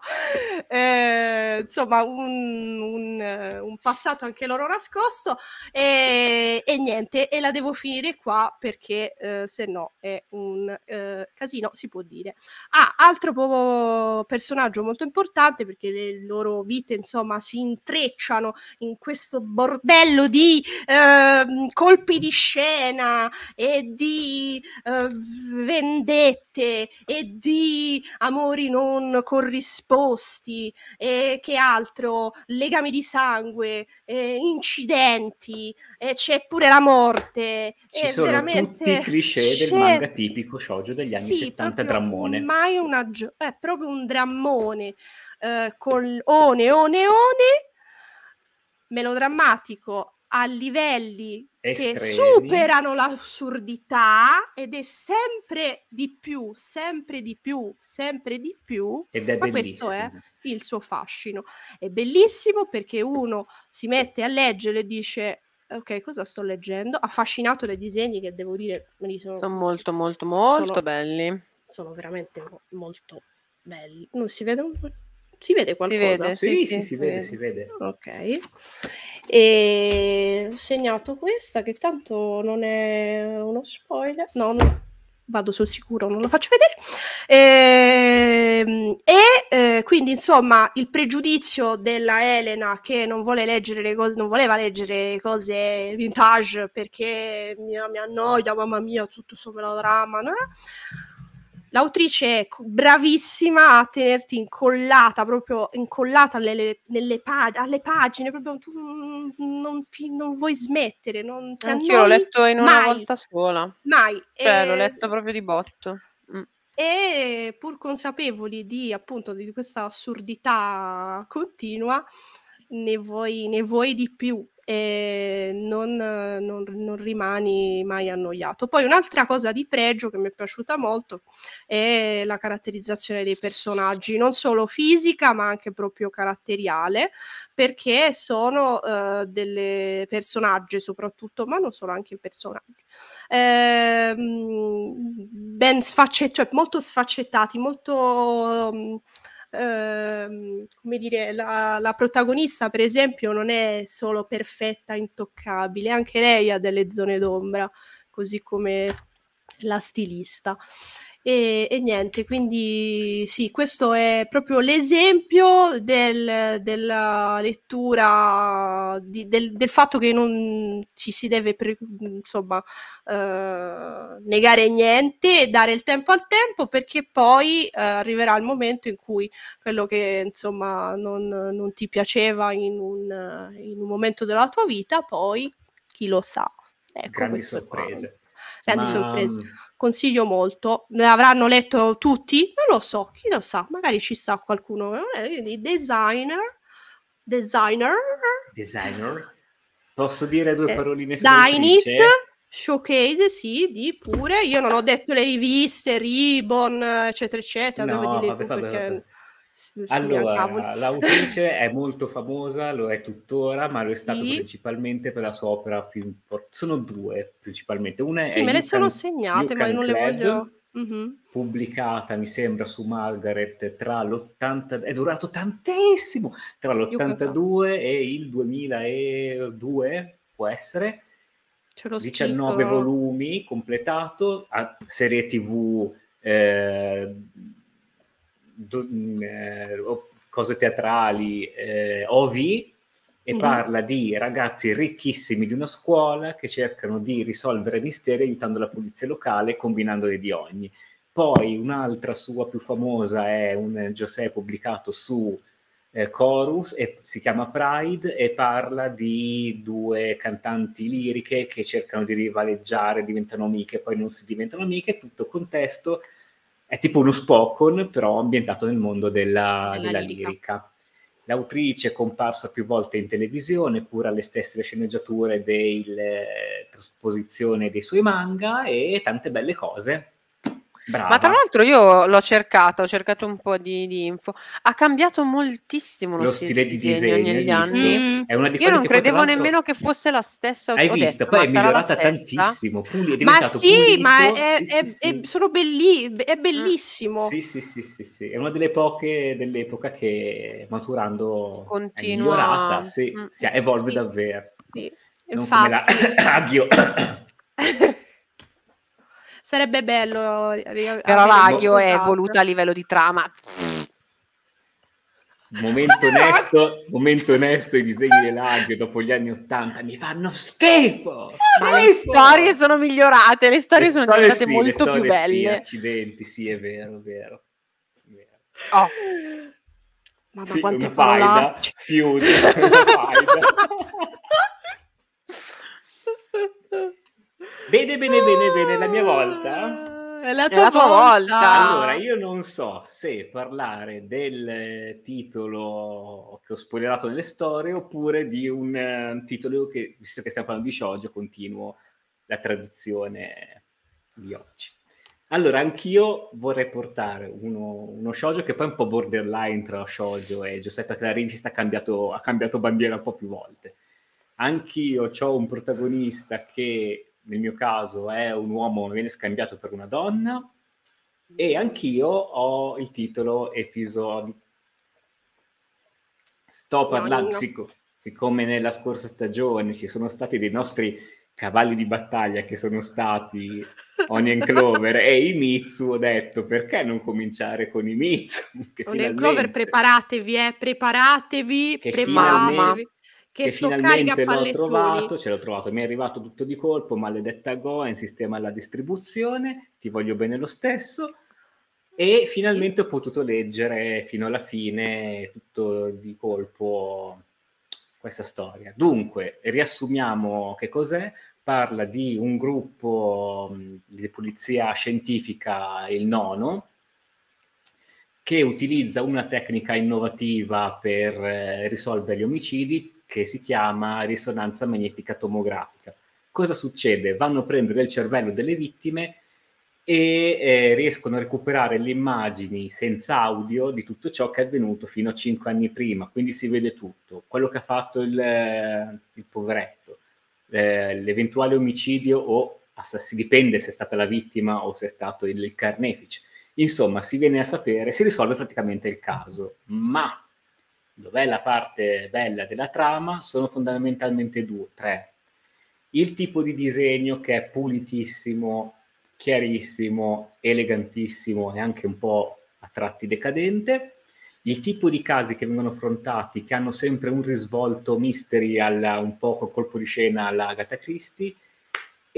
Eh, insomma, un, un, un, passato anche loro nascosto e, e, niente, e la devo finire qua perché eh, se no è un eh, casino, si può dire. Ah, altro po- personaggio molto importante perché le loro vite, insomma, si intrecciano in questo bordello di ehm, colpi di scena e di eh, vendette e di amori non corrisposti, e che altro, legami di sangue, eh, incidenti, eh, c'è pure la morte. Ci sono veramente... tutti i cliché c'è... del manga tipico shoujo degli anni sì, 70, drammone. Mai una gio- è eh, proprio un drammone eh, con one, one, one, melodrammatico a livelli Estremi. che superano l'assurdità ed è sempre di più, sempre di più, sempre di più. Ed è Ma bellissimo. questo è il suo fascino. È bellissimo perché uno si mette a leggere e dice ok, cosa sto leggendo? Affascinato dai disegni che devo dire sono, sono, molto molto molto sono, belli. Sono veramente molto belli. Non si vede un po'. Si vede qualcosa? Si vede, sì, sì, sì, sì si, vede, vede. si vede. Ok. E ehm, ho segnato questa che tanto non è uno spoiler. No, no vado sul sicuro, non lo faccio vedere. E, ehm, e eh, quindi, insomma, il pregiudizio della Elena che non vuole leggere le cose, non voleva leggere cose vintage perché mi, mi annoia, mamma mia, tutto questo melodrama, no? l'autrice è bravissima a tenerti incollata, proprio incollata alle, pag- alle pagine, proprio tu non, non vuoi smettere. Non ti Anch'io annoi, l'ho letto in una mai, volta sola. Mai. Cioè, e... l'ho letto proprio di botto. Mm. E pur consapevoli di, appunto, di questa assurdità continua, ne vuoi, ne vuoi di più e non, non, non, rimani mai annoiato. Poi un'altra cosa di pregio che mi è piaciuta molto è la caratterizzazione dei personaggi, non solo fisica ma anche proprio caratteriale, perché sono eh, delle personaggi soprattutto, ma non solo anche personaggi, eh, ben sfaccettati, cioè molto sfaccettati, molto... Um, Ehm, come dire, la, la, protagonista, per esempio, non è solo perfetta, intoccabile, anche lei ha delle zone d'ombra, così come la stilista. E, e, niente, quindi sì, questo è proprio l'esempio del, della lettura, di, del, del, fatto che non ci si deve pre, insomma, eh, negare niente, dare il tempo al tempo, perché poi eh, arriverà il momento in cui quello che insomma non, non ti piaceva in un, in un, momento della tua vita, poi chi lo sa. Ecco, grandi sorprese. Grandi Ma... sorprese consiglio molto. L'avranno letto tutti? Non lo so, chi lo sa, magari ci sta qualcuno. Eh, quindi designer, designer. Designer. Posso dire due eh, paroline eh, Dynit, showcase, sì, di pure. Io non ho detto le riviste, Ribbon, eccetera, eccetera. No, Devo dire vabbè, perché... Vabbè, vabbè. Eh, allora, l'autrice è molto famosa, lo è tuttora, ma lo è sì. stato principalmente per la sua opera più importante. Sono due principalmente. Una è me le sono segnate, ma non Club, le voglio... Mm-hmm. pubblicata mi sembra su Margaret tra l'80 è durato tantissimo tra l'82 e il 2002 può essere Ce lo 19 scrivo. volumi completato a serie tv eh, do, mm, eh, cose teatrali, eh, OV, e mm. parla di ragazzi ricchissimi di una scuola che cercano di risolvere misteri aiutando la polizia locale combinandoli di ogni. Poi un'altra sua più famosa è un Giuseppe pubblicato su eh, Chorus, e, si chiama Pride e parla di due cantanti liriche che cercano di rivaleggiare, diventano amiche, poi non si diventano amiche, tutto contesto è tipo uno Spoken, però ambientato nel mondo della, della, lirica. lirica. L'autrice, comparsa più volte in televisione, cura le stesse sceneggiature delle eh, trasposizioni dei suoi manga e tante belle cose. Brava. Ma tra l'altro io l'ho cercato, ho cercato un po' di, di info. Ha cambiato moltissimo lo, lo stile, stile, di disegno, disegno negli anni. Mm. io non credevo nemmeno che fosse la stessa. Hai visto, detto, poi è migliorata tantissimo. Puli, è ma sì, pulito. ma è, sì, è, sì, è, Belli- è bellissimo. Sì, sì, sì, sì, È una delle poche dell'epoca che maturando Continua. è migliorata, sì, mm. si evolve davvero. Sì. Non Infatti. come la... sarebbe bello. Ri- Però l'aghio è esatto. voluta a livello di trama. Momento onesto, momento onesto, i disegni dell'aghio dopo gli anni Ottanta mi fanno schifo! Ma le storie sono migliorate, le storie le sono storie diventate sì, molto più belle. Sì, accidenti, sì, è vero, vero. È vero. Oh. Mamma, F- quante parolacce! Fiume, Bene, bene, bene, bene, la mia volta. È la tua, è la tua volta. volta. Allora, io non so se parlare del titolo che ho spoilerato nelle storie oppure di un, titolo che, visto che stiamo parlando di shoujo, continuo la tradizione di oggi. Allora, anch'io vorrei portare uno, uno shoujo che poi è un po' borderline tra shoujo e Giuseppe Clarinci ha cambiato bandiera un po' più volte. Anch'io ho un protagonista che nel mio caso è un uomo viene scambiato per una donna e mm. anch'io ho il titolo episodi sto parlando sicc- siccome nella scorsa stagione ci sono stati dei nostri cavalli di battaglia che sono stati Onion Clover e i Mitsu, ho detto perché non cominciare con i Mitsu? Onion finalmente... Clover preparatevi, eh, preparatevi, che preparatevi. Finalmente che, che finalmente l'ho trovato, ce l'ho trovato, mi è arrivato tutto di colpo, maledetta Goen, sistema alla distribuzione, ti voglio bene lo stesso, e finalmente ho potuto leggere fino alla fine tutto di colpo questa storia. Dunque, riassumiamo che cos'è, parla di un gruppo mm, di pulizia scientifica, il nono, che utilizza una tecnica innovativa per eh, risolvere gli omicidi, che si chiama risonanza magnetica tomografica. Cosa succede? Vanno a prendere il cervello delle vittime e eh, riescono a recuperare le immagini senza audio di tutto ciò che è avvenuto fino a 5 anni prima, quindi si vede tutto, quello che ha fatto il, eh, il poveretto, eh, l'eventuale omicidio o assass- dipende se è stata la vittima o se è stato il, il carnefice. Insomma, si viene a sapere, si risolve praticamente il caso, ma dov'è la parte bella della trama, sono fondamentalmente due, tre. Il tipo di disegno che è pulitissimo, chiarissimo, elegantissimo e anche un po' a tratti decadente. Il tipo di casi che vengono affrontati, che hanno sempre un risvolto mystery, alla, un po' col colpo di scena alla Agatha Christie,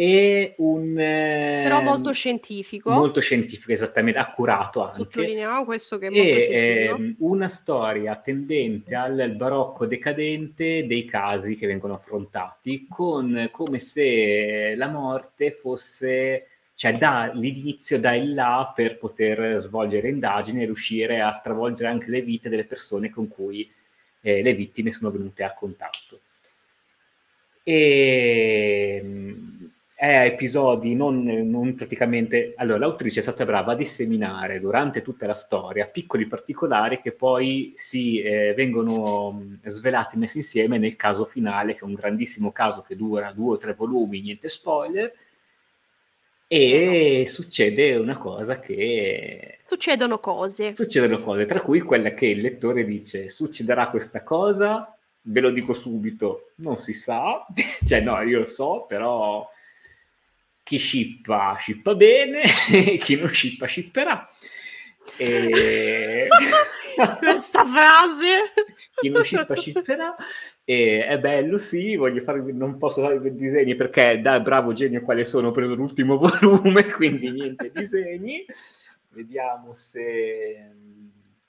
e un... Eh, Però molto scientifico. Molto scientifico, esattamente, accurato anche. sottolineavo questo che è molto e, eh, una storia tendente al barocco decadente dei casi che vengono affrontati, con, come se la morte fosse... Cioè, da l'inizio da in là, per poter svolgere indagini e riuscire a stravolgere anche le vite delle persone con cui eh, le vittime sono venute a contatto. E ehm, eh, episodi non, non, praticamente... Allora, l'autrice è stata brava a disseminare durante tutta la storia piccoli particolari che poi si eh, vengono mm, svelati, messi insieme nel caso finale, che è un grandissimo caso che dura due o tre volumi, niente spoiler, e succede una cosa che... Succedono cose. Succedono cose, tra cui quella che il lettore dice, succederà questa cosa, ve lo dico subito, non si sa, cioè no, io lo so, però chi scippa shippa bene, chi non scippa scipperà. E... Questa frase chi non scippa scipperà. E, è bello, sì, farvi, non posso fare disegni perché da bravo genio quale sono ho preso l'ultimo volume, quindi niente disegni. Vediamo se...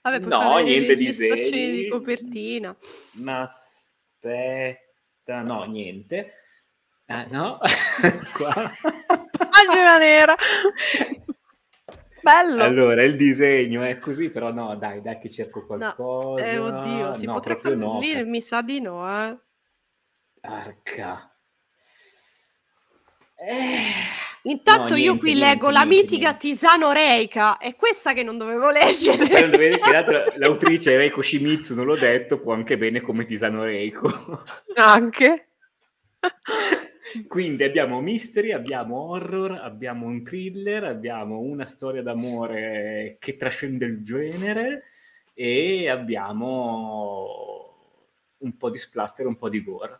Vabbè, no, niente gli, disegni. Gli di copertina. Ma aspetta, no, niente. Ah, no? Pagina nera! Bello! Allora, il disegno è così, però no, dai, dai che cerco qualcosa. No. Eh, oddio, si no, potrebbe no. lì, eh. mi sa di no, eh. Arca. Eh, Intanto no, niente, io qui niente, leggo niente, la mitica Tisano Reika, è questa che non dovevo leggere. Non l'autrice Reiko Shimizu, non l'ho detto, può anche bene come Tisano Reiko. Anche. Quindi abbiamo mystery, abbiamo horror, abbiamo un thriller, abbiamo una storia d'amore che trascende il genere e abbiamo un po' di splatter, un po' di gore.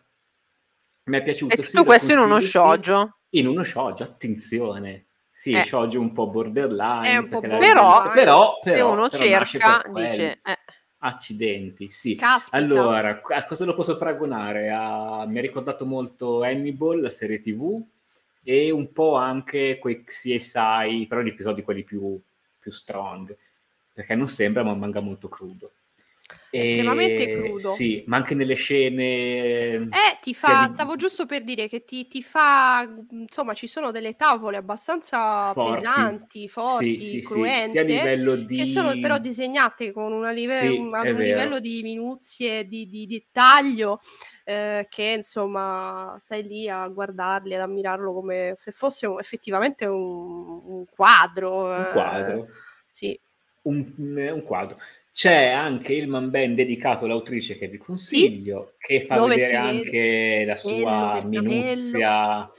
Mi è piaciuto. E tutto sì, questo in uno shoujo? In uno shoujo, attenzione. Sì, eh. shoujo un po' borderline. Un po borderline. Però, però, però, se uno però cerca, dice... Eh. Accidenti, sì. Caspita. Allora, a cosa lo posso paragonare? A... Mi ha ricordato molto Hannibal, la serie TV, e un po' anche quei CSI, però gli episodi quelli più, più strong, perché non sembra, ma un manga molto crudo estremamente crudo. Sì, ma anche nelle scene... Ehm, eh, ti fa, di... stavo giusto per dire che ti, ti, fa, insomma, ci sono delle tavole abbastanza forti. pesanti, forti, sì, sì, cruente, sì, di... che sono però disegnate con una live... un, un livello di minuzie, di, di dettaglio, eh, che insomma stai lì a guardarli, ad ammirarlo come se fosse un, effettivamente un, un quadro. Un eh, quadro. Eh, sì. Un, un, quadro. C'è anche il Man Band dedicato all'autrice che vi consiglio, sì? che fa vedere anche vede? la sua bello, minuzia bello.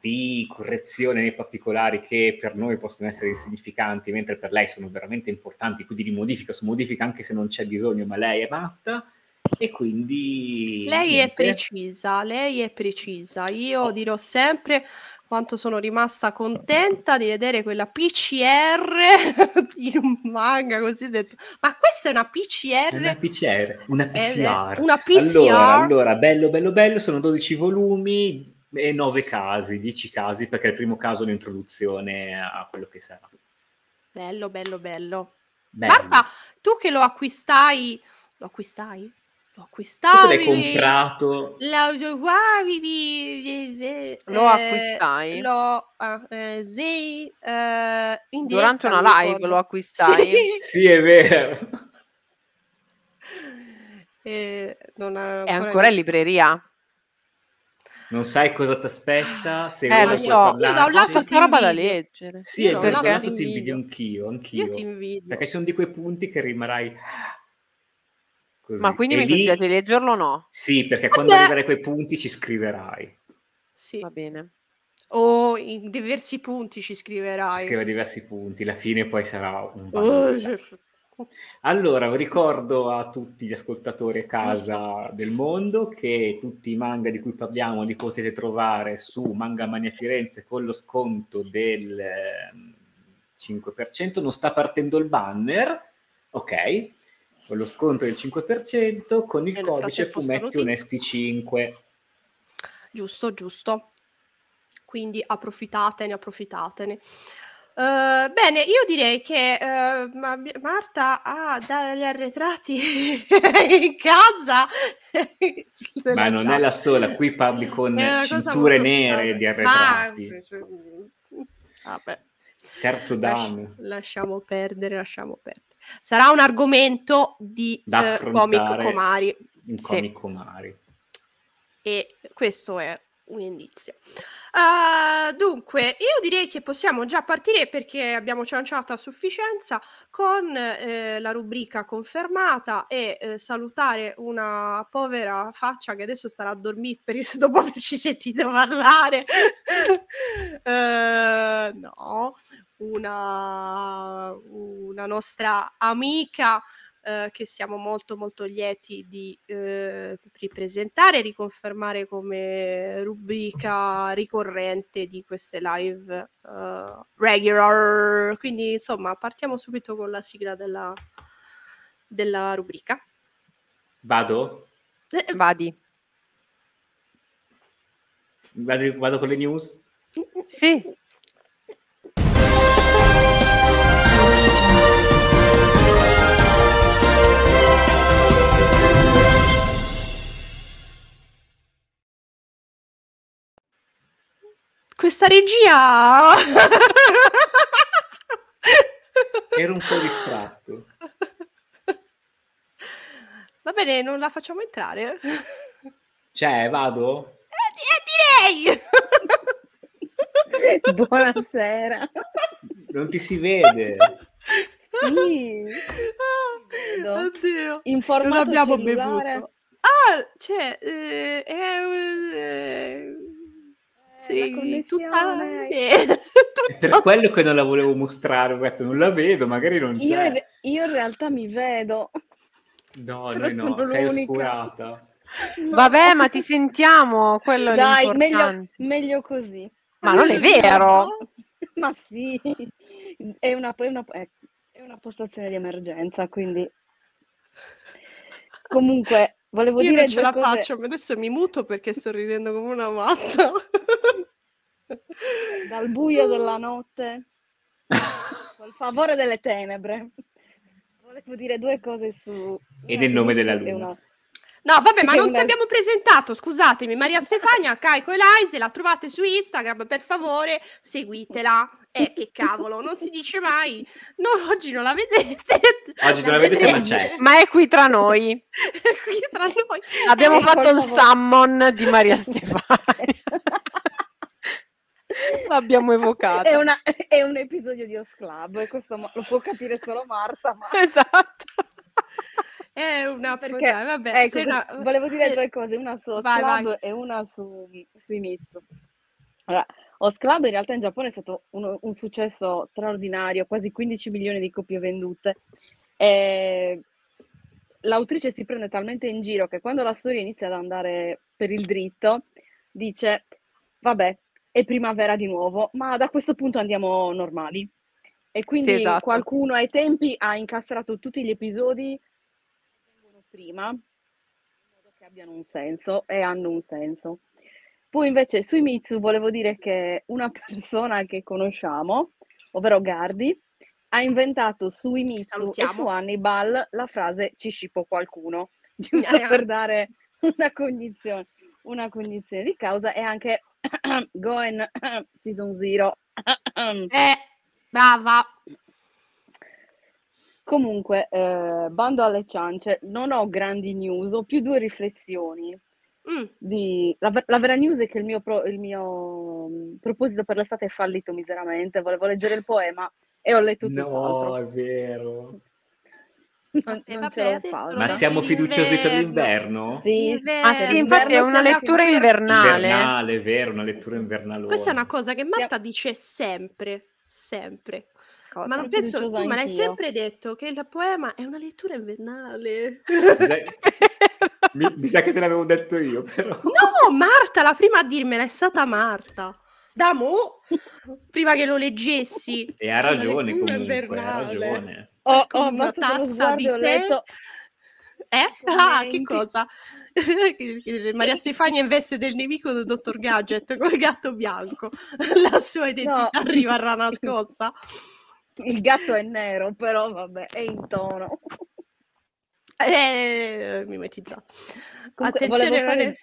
di correzione nei particolari che per noi possono essere insignificanti, mentre per lei sono veramente importanti, quindi di modifica su modifica anche se non c'è bisogno, ma lei è matta e quindi lei niente. è precisa, lei è precisa. Io oh. dirò sempre quanto sono rimasta contenta di vedere quella PCR in un manga così detto. Ma questa è una PCR? Una PCR, una PCR. una PCR. Allora, allora, bello, bello, bello, sono 12 volumi e 9 casi, 10 casi, perché il primo caso è l'introduzione a quello che sarà. Bello, bello, bello. bello. Marta, tu che lo acquistai, lo acquistai? Eh, eh, lo acquistai. L'hai comprato. L'autoguavi. Lo acquistai. Eh, L'ho, eh, sì, eh, Durante una live lo acquistai. Sì. sì, è vero. E non ancora è ancora in libreria? non sai cosa ti aspetta. Se eh, lo so, parlarci. io da un lato ti roba da leggere. Sì, io perché da ti invidio anch'io, anch'io. Io ti invidio. Perché sono di quei punti che rimarrai Così. Ma quindi e mi lì... consigliate di leggerlo o no? Sì, perché quando arriverai a quei punti ci scriverai. Sì. Va bene. O in diversi punti ci scriverai. Ci scrive diversi punti, la fine poi sarà un uh, Allora, ricordo a tutti gli ascoltatori a casa del mondo che tutti i manga di cui parliamo li potete trovare su Manga Mania Firenze con lo sconto del 5%. Ehm, non sta partendo il banner, ok? lo sconto del 5% con il codice Fumetti Onesti 5. Giusto, giusto. Quindi approfittatene, approfittatene. Uh, bene, io direi che uh, ma- Marta ha dagli arretrati in casa. ma non è la sola, qui parli con cinture nere di arretrati. Cioè, ma... Mm, mm, vabbè. Terzo danno. Lasci- lasciamo perdere, lasciamo perdere sarà un argomento di eh, comic comari. Sì. comic comari. E questo è un indizio. Uh, dunque, io direi che possiamo già partire perché abbiamo cianciato a sufficienza con eh, la rubrica confermata e eh, salutare una povera faccia che adesso starà a dormire perché dopo averci sentito parlare. uh, no, una, una nostra amica eh, che siamo molto molto lieti di eh, ripresentare e riconfermare come rubrica ricorrente di queste live uh, regular. Quindi insomma partiamo subito con la sigla della, della rubrica. Vado? Eh, eh. Vadi. Vado, vado con le news? Mm, mm. Sì. questa regia... Ero un po' distratto. Va bene, non la facciamo entrare? Cioè, vado? Eh, eh direi! Buonasera. Non ti si vede. Sì. Oh, oddio. Informato non abbiamo cellulare. bevuto. Ah, c'è... Cioè, eh sì, tutta... per quello che non la volevo mostrare, ho detto non la vedo, magari non c'è. Io, io in realtà mi vedo. No, Però no, sei oscurata. No. Vabbè, ma ti sentiamo, quello Dai, è meglio, meglio, così. Ma non è vero! ma sì, è una, è, una, è una postazione di emergenza, quindi... Comunque, Volevo Io dire non ce la cose... faccio, adesso mi muto perché sto ridendo come una matta. Dal buio della notte, col favore delle tenebre. Volevo dire due cose su... E nel nome della luna. Una... No, vabbè, ma non ti abbiamo presentato, scusatemi, Maria Stefania Caico Elise, la trovate su Instagram, per favore, seguitela. Eh, che cavolo, non si dice mai. No, oggi non la vedete. Oggi non la vedete, vedete. ma c'è. Ma è qui tra noi. è qui tra noi. Abbiamo eh, fatto il summon di Maria Stefania. L'abbiamo evocato. È, una, è, un episodio di Os Club, questo lo può capire solo Marta. Ma... Esatto. È una perché, vabbè, ecco, eh, una... volevo dire eh, due cose, una su Osclub vai, vai. e una su, su Imitsu. Allora, Osclub in realtà in Giappone è stato un, un successo straordinario, quasi 15 milioni di copie vendute. E l'autrice si prende talmente in giro che quando la storia inizia ad andare per il dritto, dice, vabbè, è primavera di nuovo, ma da questo punto andiamo normali. E quindi sì, esatto. qualcuno ai tempi ha incastrato tutti gli episodi prima, in modo che abbiano un senso e hanno un senso. Poi invece sui Mitsu volevo dire che una persona che conosciamo, ovvero Gardi, ha inventato sui Mitsu e su Hannibal la frase ci scippo qualcuno, giusto yeah, yeah. per dare una cognizione, una cognizione di causa e anche Goen Season Zero. eh, brava! Comunque, eh, bando alle ciance, non ho grandi news, ho più due riflessioni. Mm. Di... La, la, vera news è che il mio, pro, il mio, mm, proposito per l'estate è fallito miseramente, volevo leggere il poema e ho letto tutto. No, è vero. Non, eh, non vabbè, ma siamo fiduciosi l'inverno. per l'inverno? Sì, Ah, sì infatti è una lettura invernale. Invernale, vero, una lettura invernale. Questa è una cosa che Marta dice sempre, sempre. Cosa? Ma non penso, tu me l'hai sempre detto che il poema è una lettura invernale. mi, mi, sa che te l'avevo detto io, però. No, Marta, la prima a dirmela è stata Marta. Da mo, prima che lo leggessi. E ha ragione, comunque, ha ragione. Ho, ho una tazza di letto. Eh? Ah, che cosa? Maria Stefania in veste del nemico del dottor Gadget col gatto bianco. La sua identità no. rimarrà nascosta. Il gatto è nero, però vabbè, è in tono. Eh, mi mimetizzato. Comunque, Attenzione, non, fare... è,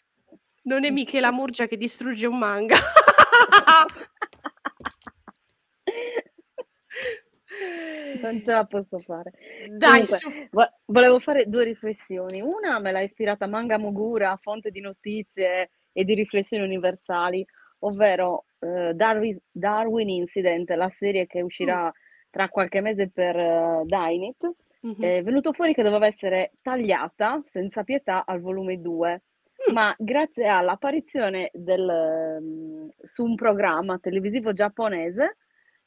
non è Michela Murgia che distrugge un manga. non ce la posso fare. Dai, Comunque, su... vo- volevo fare due riflessioni. Una me l'ha ispirata Manga Mugura, fonte di notizie e di riflessioni universali, ovvero eh, Darwin, Incident, la serie che uscirà mm tra qualche mese per uh, Dynit, mm-hmm. è venuto fuori che doveva essere tagliata senza pietà al volume 2, mm. ma grazie all'apparizione del, um, su un programma televisivo giapponese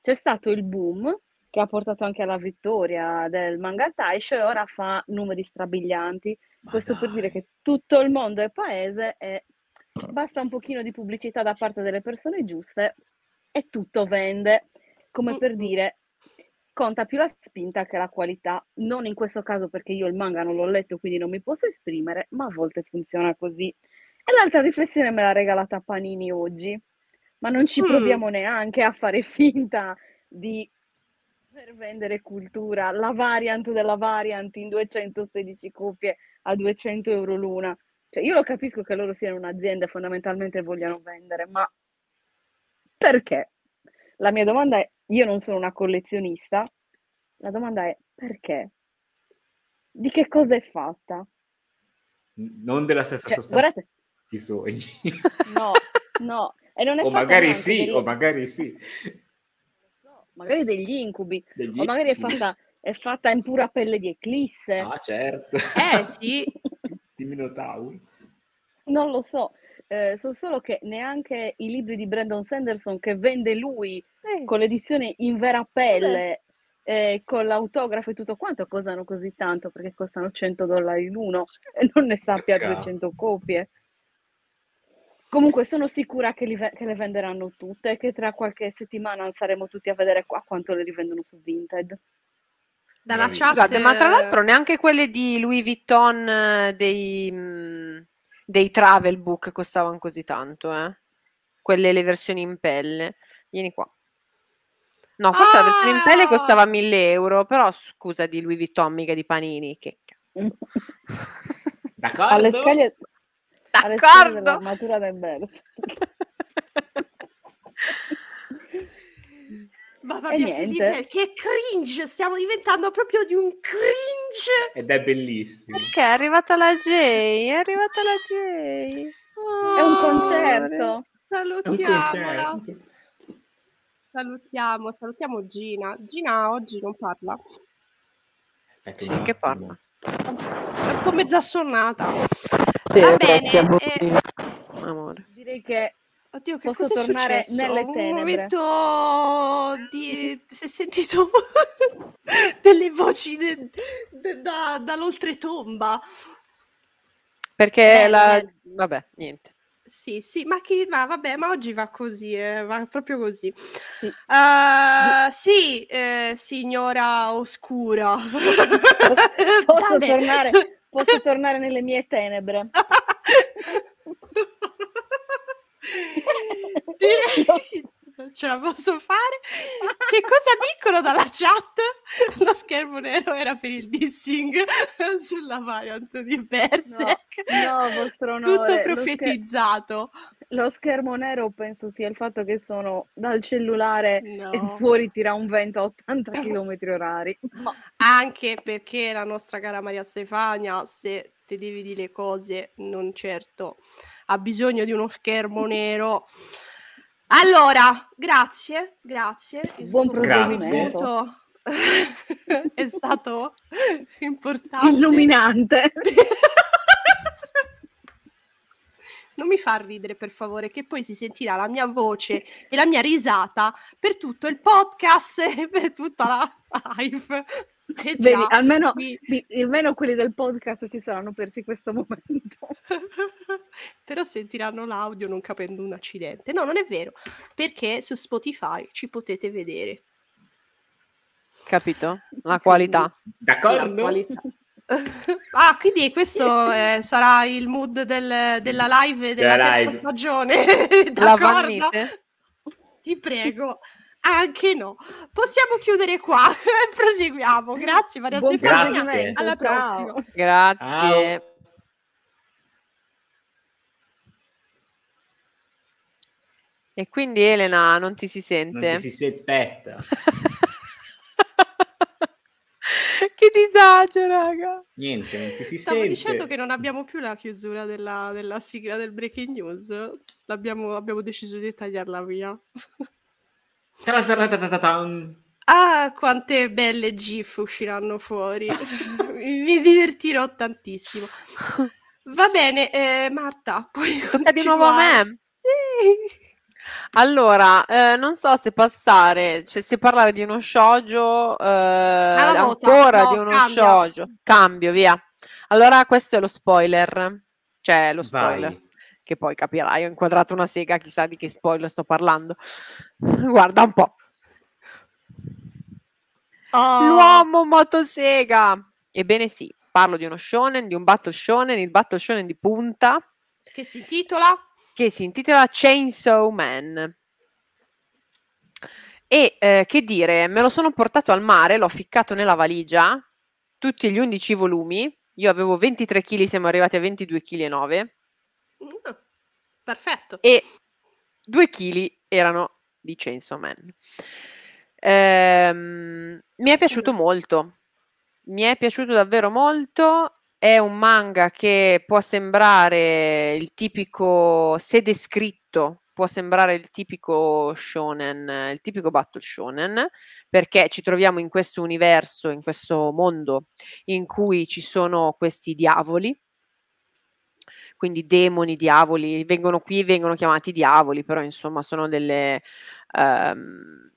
c'è stato il boom che ha portato anche alla vittoria del manga Taisho e ora fa numeri strabilianti. Ma Questo dai. per dire che tutto il mondo è paese e basta un pochino di pubblicità da parte delle persone giuste e tutto vende. Come mm, per dire, conta più la spinta che la qualità, non in questo caso perché io il manga non l'ho letto quindi non mi posso esprimere, ma a volte funziona così. E l'altra riflessione me l'ha regalata Panini oggi, ma non ci mm. proviamo neanche a fare finta di per vendere cultura, la variant della variant in 216 copie a 200 euro l'una. Cioè, io lo capisco che loro siano un'azienda e fondamentalmente vogliano vendere, ma perché? La mia domanda è io non sono una collezionista, la domanda è perché? Di che cosa è fatta? Non della stessa cioè, sostanza guardate... di sogni. No, no. E non è o magari sì, degli... o magari sì. No, magari degli incubi, degli... o magari è fatta, è fatta, in pura pelle di eclisse. Ah, certo. Eh, sì. di Minotauri. Non lo so, eh, so solo che neanche i libri di Brandon Sanderson che vende lui eh. con l'edizione in vera pelle, eh, con l'autografo e tutto quanto, costano così tanto perché costano 100 dollari l'uno e non ne sappia Cacca. 200 copie. Comunque sono sicura che, ve- che, le venderanno tutte e che tra qualche settimana saremo tutti a vedere qua quanto le rivendono su Vinted. Dalla chat... Scusate, ma tra eh, l'altro neanche quelle di Louis Vuitton eh, dei mm, dei travel book costavano così tanto, eh? Quelle, le versioni in pelle. Vieni qua. No, forse ah! la versione in pelle ah! costava 1000 euro, però scusa di Louis Vuitton, mica di Panini, che cazzo. D'accordo? Alle scaglie, D'accordo. Alle scaglie dell'armatura del Bells. Mamma mia, che, che cringe! Stiamo diventando proprio di un cringe! Ed è bellissimo. Perché è arrivata la J? È arrivata la J! Oh, è un concerto! Salutiamola! Salutiamo, salutiamo Gina. Gina oggi non parla. Aspetta, sì, che parla? È un po' mezza sonnata. Sì, Va bene. Eh, Direi che Oddio, che posso tornare nelle tenebre. Un momento di... si è sentito delle voci de... De... Da... dall'oltretomba. Perché Beh, la... Vabbè, niente. Sì, sì, ma chi va? Vabbè, ma oggi va così, eh, va proprio così. Sì, uh, sì eh, signora oscura. Posso, posso tornare, posso tornare nelle mie tenebre. Direi, non ce la posso fare. Che cosa dicono dalla chat? Lo schermo nero era per il dissing sulla variant di Berserk. No, no vostro onore. Tutto profetizzato. Lo schermo nero penso sia il fatto che sono dal cellulare no. e fuori tira un vento a 80 km orari. Ma... Anche perché la nostra cara Maria Stefania, se te devi dire le cose, non certo ha bisogno di uno schermo nero. Allora, grazie, grazie. Il Buon proseguimento. è stato importante. Illuminante. non mi fa ridere per favore, che poi si sentirà la mia voce e la mia risata per tutto il podcast e per tutta la live. Eh, Vedi, almeno, mi... almeno, quelli del podcast si saranno persi questo momento. Però sentiranno l'audio non capendo un accidente. No, non è vero, perché su Spotify ci potete vedere. Capito? La qualità. D'accordo. La qualità. ah, quindi questo eh, sarà il mood del, della live della, della live. stagione. D'accordo? Ti prego anche no. Possiamo chiudere qua e proseguiamo. Grazie Maria Buon Stefania. Grazie. Alla Ciao. prossima. Grazie. Ciao. E quindi Elena non ti si sente? Non ti si aspetta. che disagio, raga. Niente, non ti si Stavo sente. dicendo che non abbiamo più la chiusura della, della sigla del breaking news. L'abbiamo, abbiamo deciso di tagliarla via. Um. Ah, quante belle GIF usciranno fuori. Mi divertirò tantissimo. Va bene, eh, Marta, poi tocca di nuovo a me. Sì. Allora, eh, non so se passare, cioè se parlare di uno shoujo, eh, ancora no, di uno cambio. shoujo. Cambio, via. Allora, questo è lo spoiler. Cioè, lo spoiler. Vai che poi capirai, ho inquadrato una sega, chissà di che spoiler sto parlando. Guarda un po'. Oh. L'uomo motosega. Ebbene sì, parlo di uno shonen, di un battle shonen, il battle shonen di punta. Che si intitola? Che si intitola Chainsaw Man. E eh, che dire, me lo sono portato al mare, l'ho ficcato nella valigia, tutti gli 11 volumi. Io avevo 23 kg, siamo arrivati a 22,9 kg. Mm, perfetto. E due chili erano di Chainsaw Man. Ehm, mi è piaciuto mm. molto, mi è piaciuto davvero molto. È un manga che può sembrare il tipico, se descritto, può sembrare il tipico shonen, il tipico battle shonen, perché ci troviamo in questo universo, in questo mondo in cui ci sono questi diavoli quindi demoni, diavoli, vengono qui, vengono chiamati diavoli, però insomma sono delle, ehm,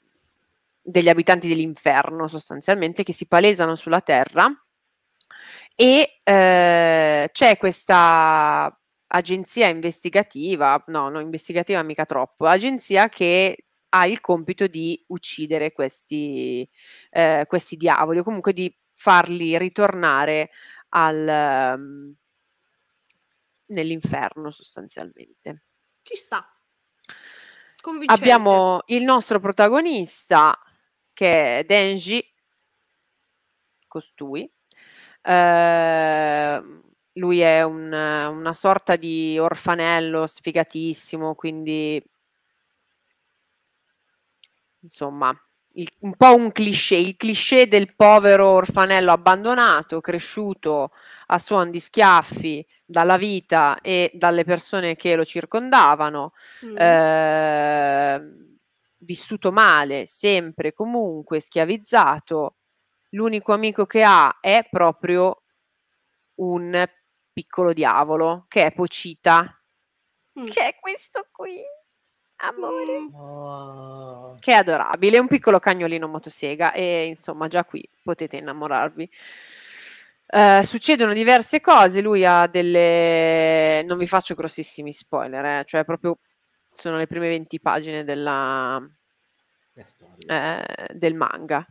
degli abitanti dell'inferno sostanzialmente che si palesano sulla terra e eh, c'è questa agenzia investigativa, no, non investigativa mica troppo, agenzia che ha il compito di uccidere questi, eh, questi diavoli o comunque di farli ritornare al, ehm, nell'inferno sostanzialmente. Ci sta. Convincente. Abbiamo il nostro protagonista che è Denji, costui. Eh, lui è un, una sorta di orfanello sfigatissimo, quindi insomma il, un po' un cliché, il cliché del povero orfanello abbandonato, cresciuto a suon di schiaffi dalla vita e dalle persone che lo circondavano, mm. eh, vissuto male, sempre comunque schiavizzato, l'unico amico che ha è proprio un piccolo diavolo, che è Pocita. Mm. Che è questo qui amore. Oh. Che è adorabile, è un piccolo cagnolino motosega e insomma già qui potete innamorarvi. Uh, succedono diverse cose, lui ha delle... non vi faccio grossissimi spoiler, eh, cioè proprio sono le prime 20 pagine della... eh, del manga.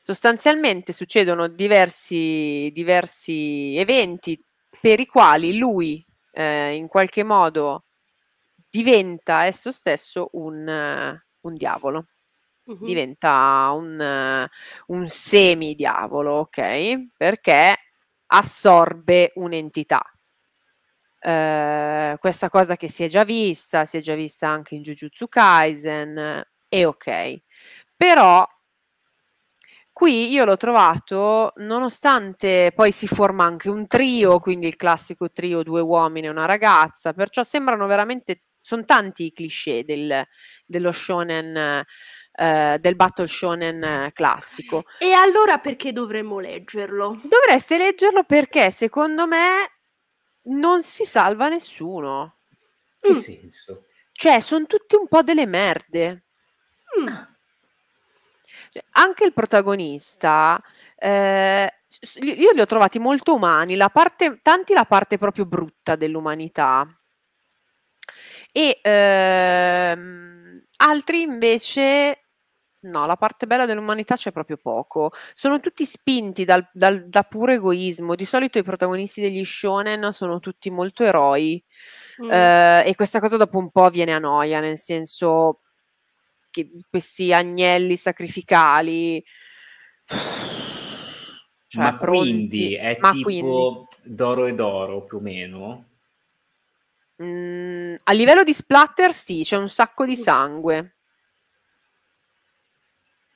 Sostanzialmente succedono diversi, diversi eventi per i quali lui eh, in qualche modo diventa esso stesso un, un diavolo. Uh-huh. Diventa un, un semi-diavolo, ok? Perché assorbe un'entità. Eh, questa cosa che si è già vista, si è già vista anche in Jujutsu Kaisen, è ok. Però qui io l'ho trovato, nonostante poi si forma anche un trio, quindi il classico trio, due uomini e una ragazza, perciò sembrano veramente sono tanti i cliché del, dello shonen, eh, del battle shonen classico. E allora perché dovremmo leggerlo? Dovreste leggerlo perché secondo me non si salva nessuno. Che mm. senso? Cioè, sono tutti un po' delle merde. Mm. Ah. Anche il protagonista, eh, io li ho trovati molto umani, la parte, tanti la parte proprio brutta dell'umanità e ehm, altri invece no, la parte bella dell'umanità c'è proprio poco. Sono tutti spinti dal, dal, da puro egoismo. Di solito i protagonisti degli shonen sono tutti molto eroi mm. eh, e questa cosa dopo un po' viene a noia, nel senso che questi agnelli sacrificali... Cioè, ma pronti, quindi è ma tipo quindi. d'oro e d'oro più o meno? Mm, a livello di splatter sì, c'è un sacco di mm. sangue.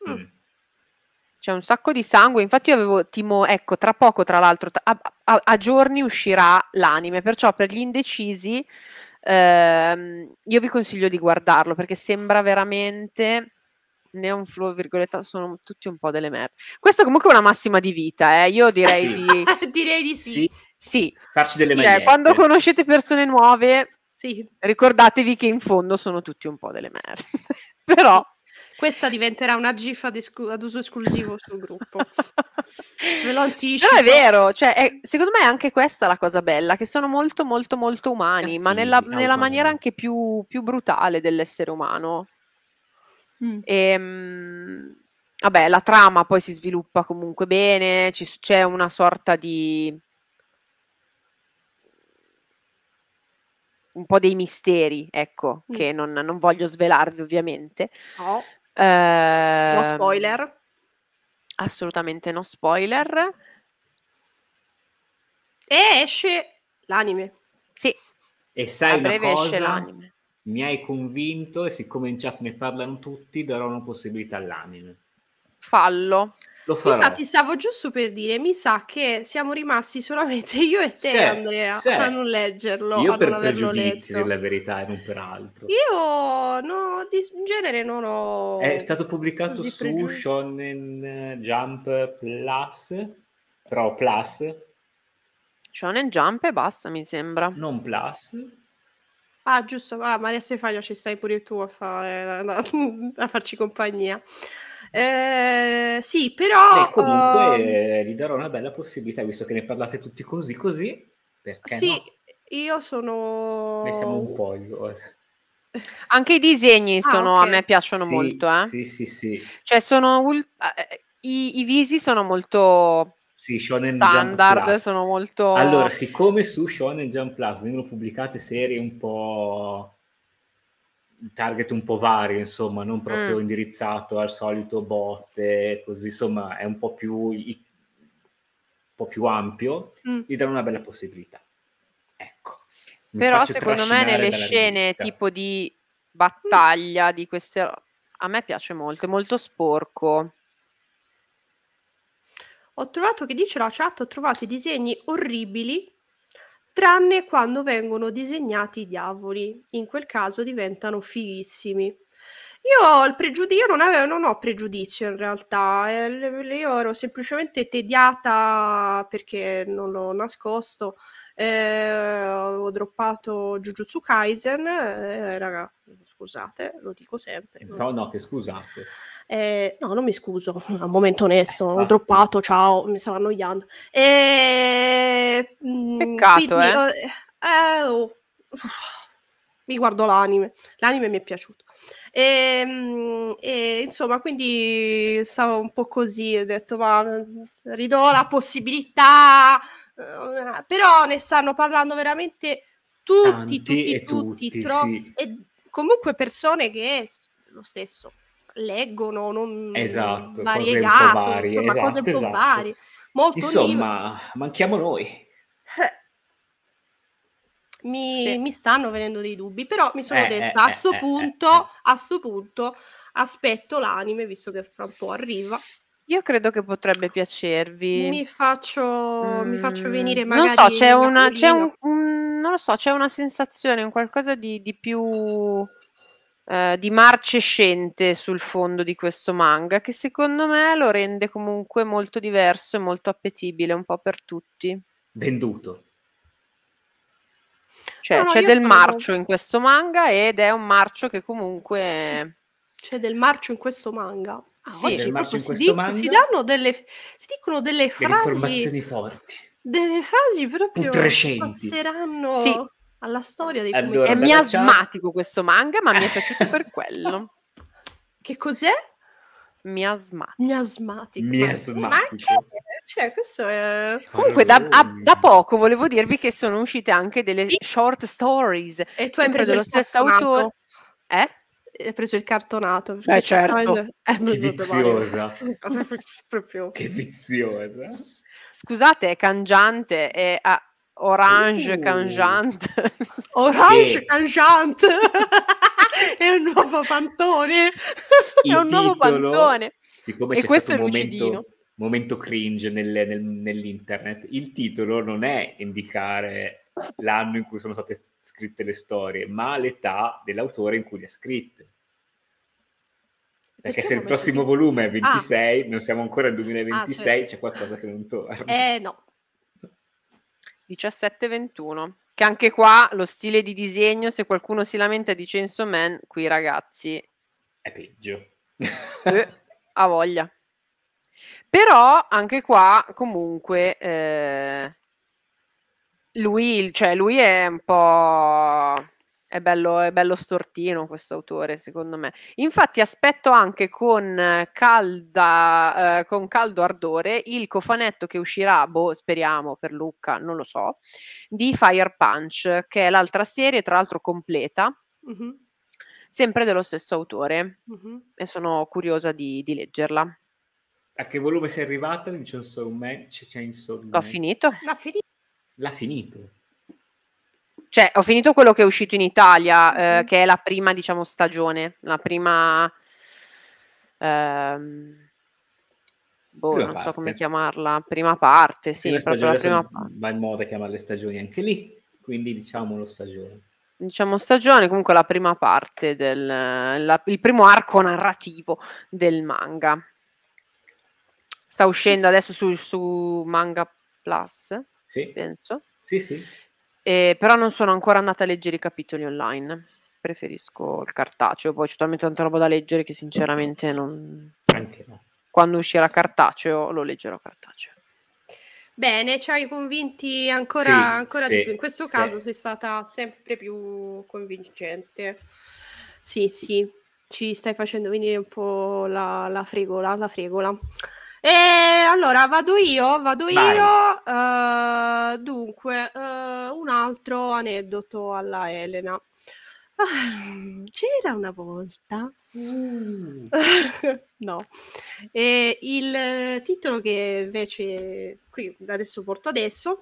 Mm. mm. C'è un sacco di sangue, infatti io avevo timo, ecco, tra poco tra l'altro, a, a, a giorni uscirà l'anime, perciò per gli indecisi ehm, io vi consiglio di guardarlo perché sembra veramente neon flow, virgolette, sono tutti un po' delle merde. Questa comunque è una massima di vita, eh? io direi di... direi di sì. sì. Sì. Farci delle sì, eh, quando conoscete persone nuove, sì. ricordatevi che in fondo sono tutti un po' delle merde. Però questa diventerà una gif ad, esclu- ad uso esclusivo sul gruppo. Ve lo anticipo. No, è vero, cioè, è, secondo me è anche questa la cosa bella, che sono molto, molto, molto umani, Cattivi, ma nella, nella maniera anche più, più, brutale dell'essere umano. Mm. E, ehm, mh, vabbè, la trama poi si sviluppa comunque bene, ci, c'è una sorta di un po' dei misteri, ecco, mm. che non, non, voglio svelarvi ovviamente. No. Eh, no ehm, spoiler. Assolutamente no spoiler. E esce l'anime. Sì. E sai a breve cosa, esce l'anime. Mi hai convinto e siccome in chat ne parlano tutti, darò una possibilità all'anime fallo. Infatti stavo giusto per dire, mi sa che siamo rimasti solamente io e te se, Andrea se. a non leggerlo, io a per non averlo letto. la verità e non per altro. Io no, di, in genere non ho... È stato pubblicato su pregiud... Shonen Jump Plus, però Plus. Shonen Jump e basta mi sembra. Non Plus. Ah giusto, ah, Maria Stefania ci stai pure tu a, fare, a, a farci compagnia. Ehm, sì, però... E comunque uh, gli darò una bella possibilità, visto che ne parlate tutti così, così, perché Sì, no? io sono... Noi siamo un poglio. Eh. Anche i disegni ah, sono, okay. a me piacciono sì, molto, eh? Sì, sì, sì. Cioè sono... Eh, i, I visi sono molto sì, Shonen standard Jump sono molto allora siccome su Shonen Jump Plus vengono pubblicate serie un po' target un po' vario, insomma, non proprio mm. indirizzato al solito botte, così insomma è un po' più, un po più ampio, mm. gli danno una bella possibilità. Ecco. Mi Però secondo me nelle scene rivista. tipo di battaglia, di queste... a me piace molto, è molto sporco. Ho trovato che dice la chat, ho trovato i disegni orribili tranne quando vengono disegnati i diavoli, in quel caso diventano fighissimi. Io ho il pregiudizio, non, avevo, non ho pregiudizio in realtà, eh, io ero semplicemente tediata perché non l'ho nascosto, eh, ho droppato Jujutsu Kaisen, eh, raga, scusate, lo dico sempre. No, no, che scusate. Eh, no, non mi scuso, al momento onesto, ah. ho droppato, ciao, mi stavo annoiando. Eh, Peccato, quindi, eh? eh oh, mi guardo l'anime, l'anime mi è piaciuto. E, mm, e, insomma, quindi stavo un po' così, ho detto, ma mm, ridò la possibilità, eh, però ne stanno parlando veramente tutti, Tanti tutti, tutti, tutti tro- sì. e comunque persone che lo stesso leggono, non esatto, variegato, cose varie, insomma, esatto, cose un po' esatto, esatto. varie. Molto insomma, live. manchiamo noi. Eh. Mi, sì. mi, stanno venendo dei dubbi, però mi sono eh, eh detta eh, a, sto eh, punto, eh, a sto punto aspetto l'anime, visto che fra un po' arriva. Io credo che potrebbe piacervi. Mi faccio, mm. mi faccio mm, venire magari... Non so, c'è, una, c'è un, un, non lo so, c'è una sensazione, un qualcosa di, di più eh, di marce scente sul fondo di questo manga che secondo me lo rende comunque molto diverso e molto appetibile un po' per tutti. Venduto. Cioè no, no, c'è del sono... marcio in questo manga ed è un marcio che comunque... C'è del marcio in questo manga. Ah, sì, oggi proprio si, dico, manga, si, danno delle, si dicono delle frasi... Delle informazioni forti. Delle frasi proprio... Crescenti. Passeranno... Sì alla storia dei allora, eh, fumetti. È miasmatico questo manga, ma mi è piaciuto per quello. Che cos'è? Miasmatico. Miasmatico. Miasmatico. cioè, questo è... Comunque, da, a, da, poco volevo dirvi che sono uscite anche delle sì. short stories. E tu hai preso lo stesso autore. Eh? Hai preso il cartonato. Beh, certo. Il... Eh, che viziosa. Proprio... che viziosa. Scusate, è cangiante. È, a Orange uh. Canjant. Orange che... Canjant è un nuovo pantone. Il è un titolo, nuovo pantone. Siccome e c'è questo stato è un momento, momento cringe nel, nel, nell'internet, il titolo non è indicare l'anno in cui sono state scritte le storie, ma l'età dell'autore in cui le ha scritte. Perché, Perché se il prossimo volume è 26, ah. non siamo ancora nel 2026, ah, certo. c'è qualcosa che non torna. Eh no, 17-21. Che anche qua lo stile di disegno, se qualcuno si lamenta di Censo Man, qui ragazzi... È peggio. Eh, ha voglia. Però anche qua comunque... Eh, lui, cioè, lui è un po' È bello, è bello stortino questo autore, secondo me. Infatti aspetto anche con, eh, calda, eh, con caldo ardore il cofanetto che uscirà, boh, speriamo per Lucca, non lo so, di Fire Punch, che è l'altra serie, tra l'altro completa, mm-hmm. sempre dello stesso autore, mm-hmm. e sono curiosa di, di leggerla. A che volume sei arrivata? Chainsaw Man? Chainsaw Man. L'ho eh. finito. L'ha finito. L'ha finito. Cioè, ho finito quello che è uscito in Italia, eh, mm che è la prima, diciamo, stagione, la prima... Ehm, boh, prima non parte. so come chiamarla, prima parte, sì, prima proprio la prima parte. Va in moda chiamarle stagioni anche lì, quindi diciamo lo stagione. Diciamo stagione, comunque la prima parte, del, la, il primo arco narrativo del manga. Sta uscendo adesso su, su Manga Plus, sì. penso. Sì, sì eh, però non sono ancora andata a leggere i capitoli online, preferisco il cartaceo, poi c'è talmente tanta roba da leggere che sinceramente non... No. Quando uscirà cartaceo lo leggerò cartaceo. Bene, ci hai convinti ancora, sì, ancora sì, di più. In questo sì. caso sei stata sempre più convincente. Sì, sì, ci stai facendo venire un po' la, la fregola, la fregola. E allora vado io, vado Vai. io. Uh, dunque, uh, un altro aneddoto alla Elena. Ah, c'era una volta. Mm. no. E il titolo che invece qui adesso porto adesso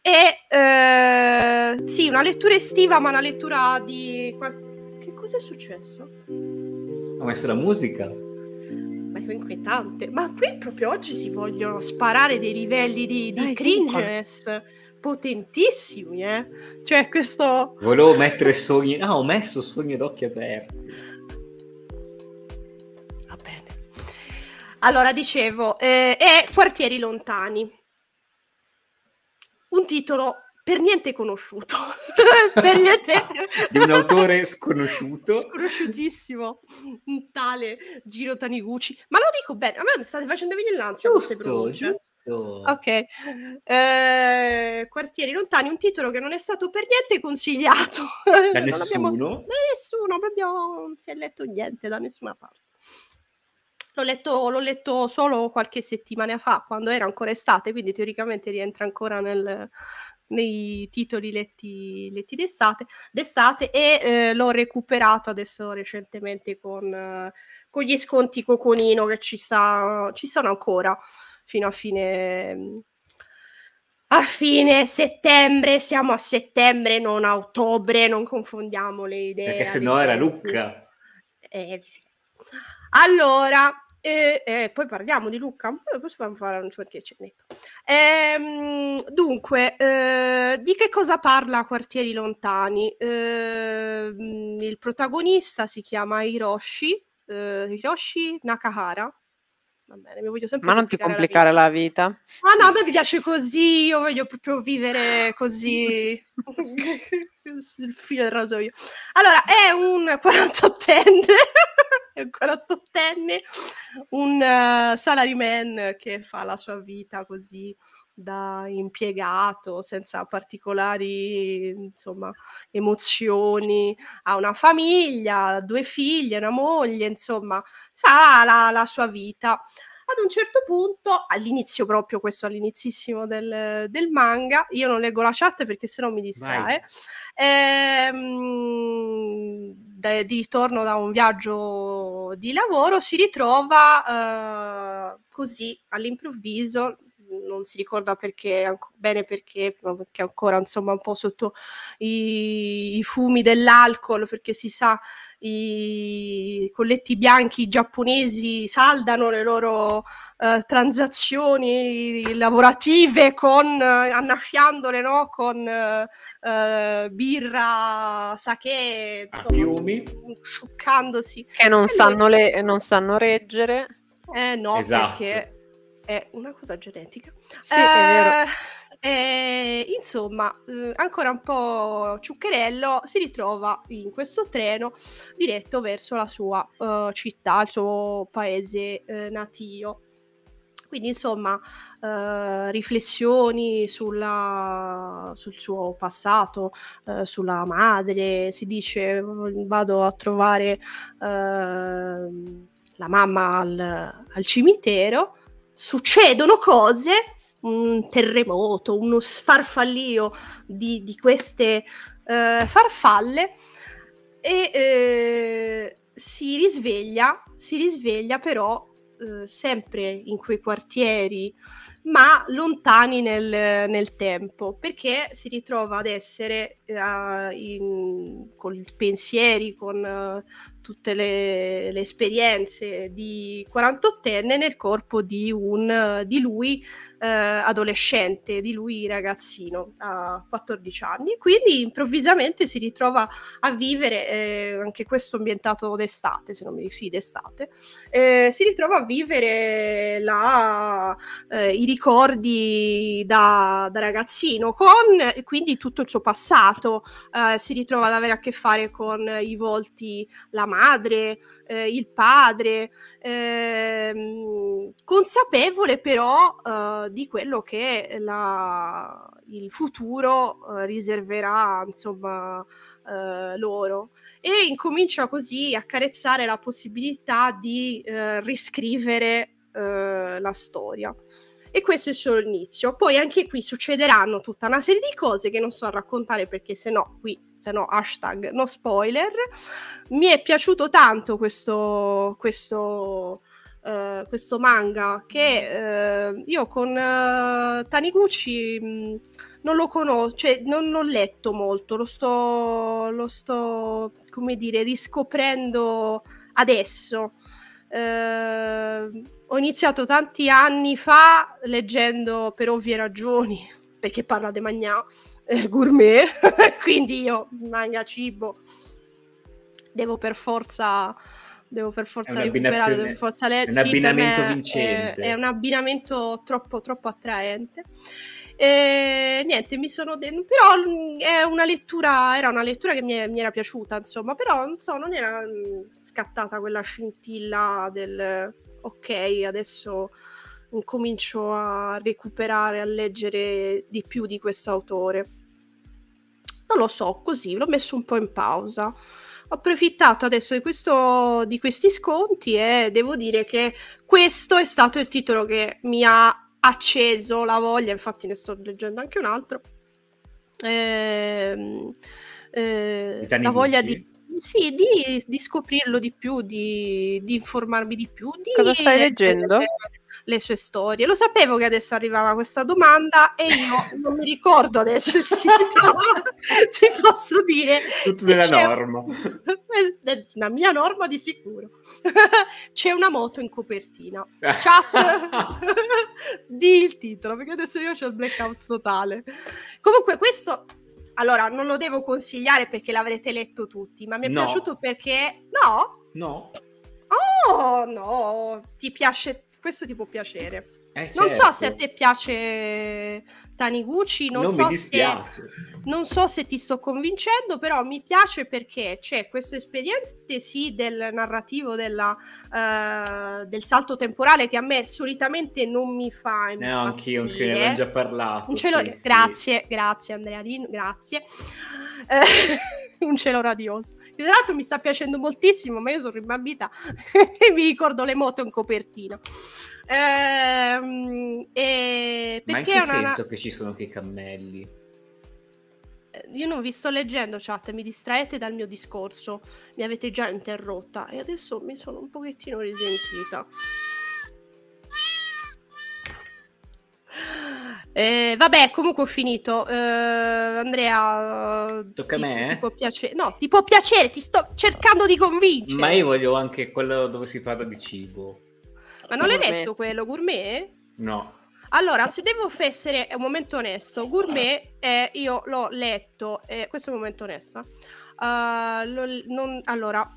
è eh, sì, una lettura estiva, ma una lettura di che cosa è successo? Ha messo la musica ma è inquietante. Ma qui proprio oggi si vogliono sparare dei livelli di, di Dai, cringeness potentissimi, eh? Cioè, questo. Volevo mettere sogni. Ah, ho messo sogni d'occhi aperti. Va bene. Allora, dicevo, eh, è Quartieri lontani. Un titolo per niente conosciuto, per niente... di un autore sconosciuto. Sconosciutissimo, un tale Giro Taniguchi. Ma lo dico bene, a me mi state facendo venire l'ansia giusto, pronunce. giusto. Ok, eh, Quartieri Lontani, un titolo che non è stato per niente consigliato. Da nessuno? Abbiamo, da nessuno, proprio non si è letto niente da nessuna parte. L'ho letto, l'ho letto, solo qualche settimana fa, quando era ancora estate, quindi teoricamente rientra ancora nel, nei titoli letti, letti d'estate, d'estate e eh, l'ho recuperato adesso recentemente con, eh, con, gli sconti Coconino che ci, sta, ci sono ancora fino a fine, a fine settembre, siamo a settembre, non a ottobre, non confondiamo le idee. Perché se no era Lucca. Eh. Allora, e, e, poi parliamo di Luca, possiamo fare un cennetto. Ehm, dunque, eh, di che cosa parla Quartieri Lontani? Eh, il protagonista si chiama Hiroshi, eh, Hiroshi Nakahara. Va bene, mi voglio sempre Ma non ti complicare la vita. la vita. Ah no, a me piace così, io voglio proprio vivere così sul filo del rasoio. Allora, è un 48enne 48enne, un uh, salaryman che fa la sua vita così da impiegato, senza particolari insomma, emozioni, ha una famiglia, due figlie, una moglie, insomma, fa la, la sua vita ad un certo punto, all'inizio proprio, questo all'inizissimo del, del manga, io non leggo la chat perché sennò mi distrae, ehm, de, di ritorno da un viaggio di lavoro, si ritrova eh, così all'improvviso, non si ricorda perché, bene perché, perché ancora insomma un po' sotto i, i fumi dell'alcol, perché si sa i colletti bianchi giapponesi saldano le loro eh, transazioni lavorative con, eh, annaffiandole no? con eh, eh birra, sake, insomma, sciuccandosi. Che non, sanno, le, non sanno reggere. Eh no, esatto. perché è una cosa genetica. Sì, eh, è vero. Eh, e, eh, insomma, eh, ancora un po' ciuccherello, si ritrova in questo treno diretto verso la sua eh, città, il suo paese eh, natio. Quindi insomma, eh, riflessioni sulla, sul suo passato, eh, sulla madre, si dice vado a trovare eh, la mamma al, al cimitero, succedono cose un terremoto, uno sfarfallio di, di queste eh, farfalle e eh, si risveglia, si risveglia però eh, sempre in quei quartieri ma lontani nel, nel, tempo, perché si ritrova ad essere uh, in, con pensieri, con uh, tutte le, le esperienze di 48enne nel corpo di, un, di lui eh, adolescente, di lui ragazzino a 14 anni. Quindi improvvisamente si ritrova a vivere, eh, anche questo ambientato d'estate, se non mi dico sì, d'estate, eh, si ritrova a vivere la, eh, i ricordi da, da, ragazzino con quindi tutto il suo passato, eh, si ritrova ad avere a che fare con i volti, la madre, eh, il padre, ehm, consapevole però eh, di quello che la, il futuro eh, riserverà insomma, eh, loro e incomincia così a carezzare la possibilità di eh, riscrivere eh, la storia. E questo è solo l'inizio. Poi anche qui succederanno tutta una serie di cose che non so raccontare perché sennò qui se no hashtag no spoiler. Mi è piaciuto tanto questo, questo, uh, questo manga che uh, io con uh, Taniguchi mh, mm, non lo conosco, cioè non l'ho letto molto, lo sto, lo sto come dire, riscoprendo adesso. ho iniziato tanti anni fa leggendo per ovvie ragioni, perché parla di Magnà, eh, gourmet, quindi io mangia cibo devo per forza devo per forza recuperare, devo per forza leggere. È un abbinamento vincente. È, è, un abbinamento troppo, troppo attraente. E, niente, mi sono de- però mm, una lettura, era una lettura che mi, è, mi, era piaciuta, insomma, però non so, non era mm, scattata quella scintilla del ok, adesso comincio a recuperare, a leggere di più di questo autore non lo so, così l'ho messo un po' in pausa. Ho approfittato adesso di, questo, di questi sconti e devo dire che questo è stato il titolo che mi ha acceso la voglia, infatti ne sto leggendo anche un altro. Ehm, eh, eh, la voglia di, sì, di, di, scoprirlo di più, di, di informarmi di più. Di, Cosa stai leggendo? Eh, le sue storie. Lo sapevo che adesso arrivava questa domanda e io non mi ricordo adesso il titolo, ti posso dire. Tutto della norma. Una mia norma di sicuro. c'è una moto in copertina. Chat, di il titolo, perché adesso io ho il blackout totale. Comunque questo allora non lo devo consigliare perché l'avrete letto tutti, ma mi è no. piaciuto perché no? No. Oh, no, ti piace questo ti può piacere. Eh, non so se a certo. te piace Taniguchi, non, non so se, non so se ti sto convincendo, però mi piace perché c'è questa esperienza sì del narrativo della, uh, del salto temporale che a me solitamente non mi fa impazzire. Eh, no, anch'io, anch'io ne ho già parlato. Sì, lo... sì. Grazie, grazie Andrea Rin, grazie. Eh, un cielo radioso. Che tra l'altro mi sta piacendo moltissimo, ma io sono rimbambita e mi ricordo le moto in copertina. Ehm, e Ma in che una... senso che ci sono che i cammelli? Eh, io non vi sto leggendo chat, mi distraete dal mio discorso, mi avete già interrotta e adesso mi sono un pochettino risentita. Eh, vabbè, comunque ho finito. Eh, Andrea, tocca ti, a me. Ti eh? può piacere, no, ti può piacere, ti sto cercando di convincere. Ma io voglio anche quello dove si parla di cibo. Ma non l'hai detto quello, gourmet? No. Allora, se devo essere un momento onesto, gourmet eh, io l'ho letto, eh, questo è un momento onesto. Uh, lo, non, allora,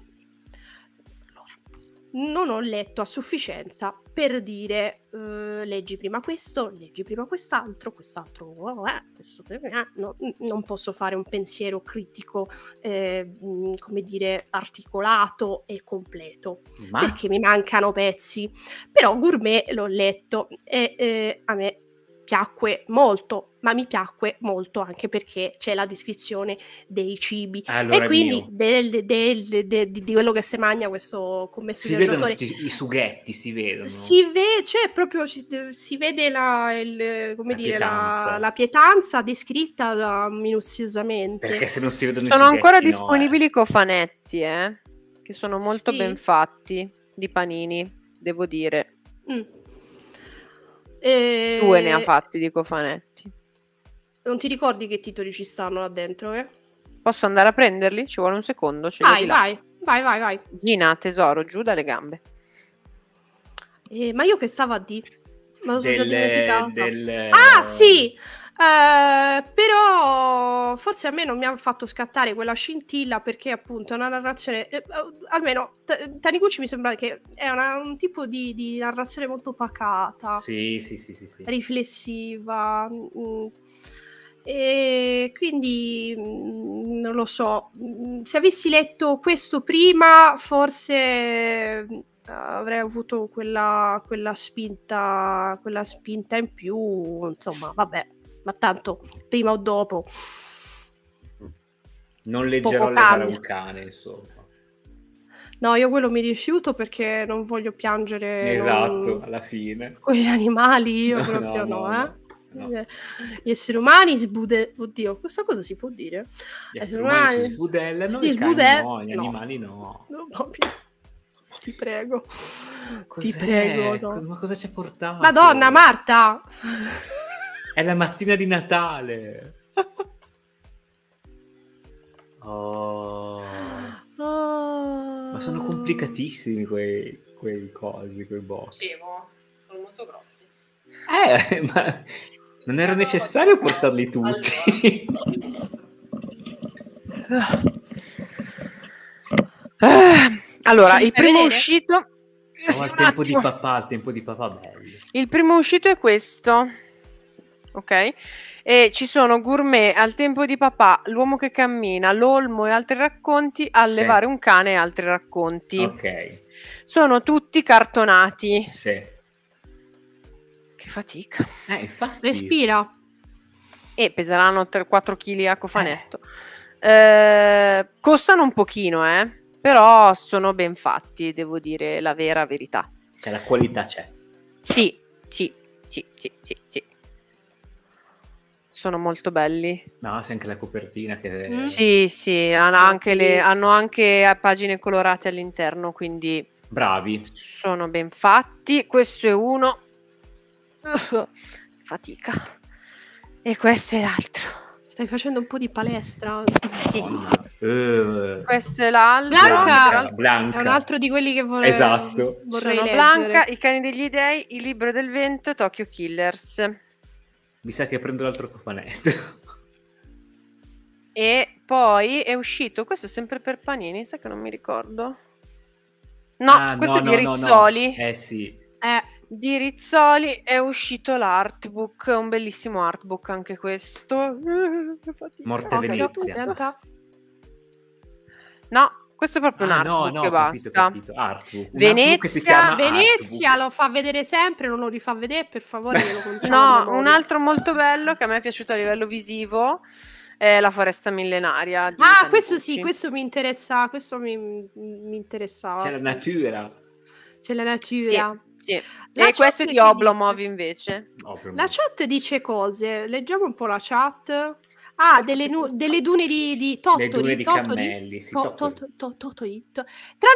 non ho letto a sufficienza per dire eh, leggi prima questo, leggi prima quest'altro, quest'altro, eh, questo, eh, no, non posso fare un pensiero critico, eh, come dire, articolato e completo, Ma? perché mi mancano pezzi. Però Gourmet l'ho letto e eh, a me piacque molto, ma mi piacque molto anche perché c'è la descrizione dei cibi allora e quindi del, del, del, di quello che si mangia questo commesso si viaggiatore. Vedono i sughetti si vedono. Si vede, cioè, proprio si, si vede la, il, come la dire, pietanza. La, la, pietanza descritta da, ah, minuziosamente. Perché se non si vedono sono sughetti, ancora no, eh. disponibili eh. cofanetti, eh, che sono molto sì. ben fatti di panini, devo dire. Mm e... Due ne ha fatti di cofanetti. Non ti ricordi che titoli ci stanno là dentro? Eh? Posso andare a prenderli? Ci vuole un secondo. Vai, vai, vai, vai, vai. Gina, tesoro, giù dalle gambe. Eh, ma io che stavo a dire? Ma lo sono delle, già dimenticato. Delle... Ah, sì! Eh, però forse a me non mi ha fatto scattare quella scintilla perché appunto è una narrazione, eh, eh, almeno t- Taniguchi mi sembra che è una, un tipo di, di, narrazione molto pacata, sì, sì, sì, sì, sì. riflessiva. Mh, mm, mm. e quindi mh, mm, non lo so, se avessi letto questo prima forse eh, avrei avuto quella, quella, spinta, quella spinta in più, insomma, vabbè ma tanto prima o dopo. Non leggerò le parole un cane, insomma. No, io quello mi rifiuto perché non voglio piangere. Esatto, non... alla fine. Con gli animali io no, proprio no, no, eh. no, eh, Gli esseri umani sbude... Oddio, questa cosa si può dire? Gli esseri umani, umani si sbudellano, si sbude... no, gli animali no. No, Ti prego. Cos'è? Ti prego. No. Ma cosa ci ha portato? Madonna, Marta! È la mattina di Natale. Oh. Oh. Ma sono complicatissimi quei, quei cosi, quei box. Dicevo, sono molto grossi. Eh, ma non era necessario portarli tutti. allora, il primo vedere? uscito... Oh, il tempo di papà, il tempo di papà bello. Il primo uscito è questo ok? E ci sono Gourmet, Al tempo di papà, L'uomo che cammina, L'olmo e altri racconti, Allevare sì. un cane e altri racconti. Ok. Sono tutti cartonati. Sì. Che fatica. Eh, infatti. Respira. E peseranno 3-4 kg a cofanetto. Eh. Eh, costano un pochino, eh? Però sono ben fatti, devo dire la vera verità. Cioè, la qualità c'è. Sì, sì, sì, sì, sì. sì sono molto belli. No, se anche la copertina che... Mm. Sì, sì, hanno anche, le, hanno anche eh, pagine colorate all'interno, quindi... Bravi. Sono ben fatti. Questo è uno. Fatica. E questo è l'altro. Stai facendo un po' di palestra? Sì. Uh, Questo è l'altro. Blanca, Blanca, È un altro di quelli che vorrei Esatto. Vorrei Blanca, I cani degli dei, Il libro del vento, Tokyo Killers mi sa che prendo l'altro cofanetto. E poi è uscito, questo è sempre per Panini, sa che non mi ricordo. No, ah, questo no, è di no, Rizzoli. No, eh sì. Eh, di Rizzoli è uscito l'artbook, un bellissimo artbook anche questo. Morte okay, Venezia. No, questo è proprio ah, un artbook no, no, basta. Capito, capito. Artbook. Venezia, Venezia artbook. lo fa vedere sempre, non lo rifà vedere, per favore. no, un altro molto bello che a me è piaciuto a livello visivo è La foresta millenaria. Ah, questo sì, questo mi interessa, questo mi, mi interessava. C'è la natura. C'è la natura. Sì. Sì. E questo è di Oblomov dice... invece. Oblomov. La chat dice cose, leggiamo un po' la chat. Ah, delle, nu- delle dune di, di Tottori. dune di Tottori? Cammelli, sì, to- Tottori. To- tottori. Tra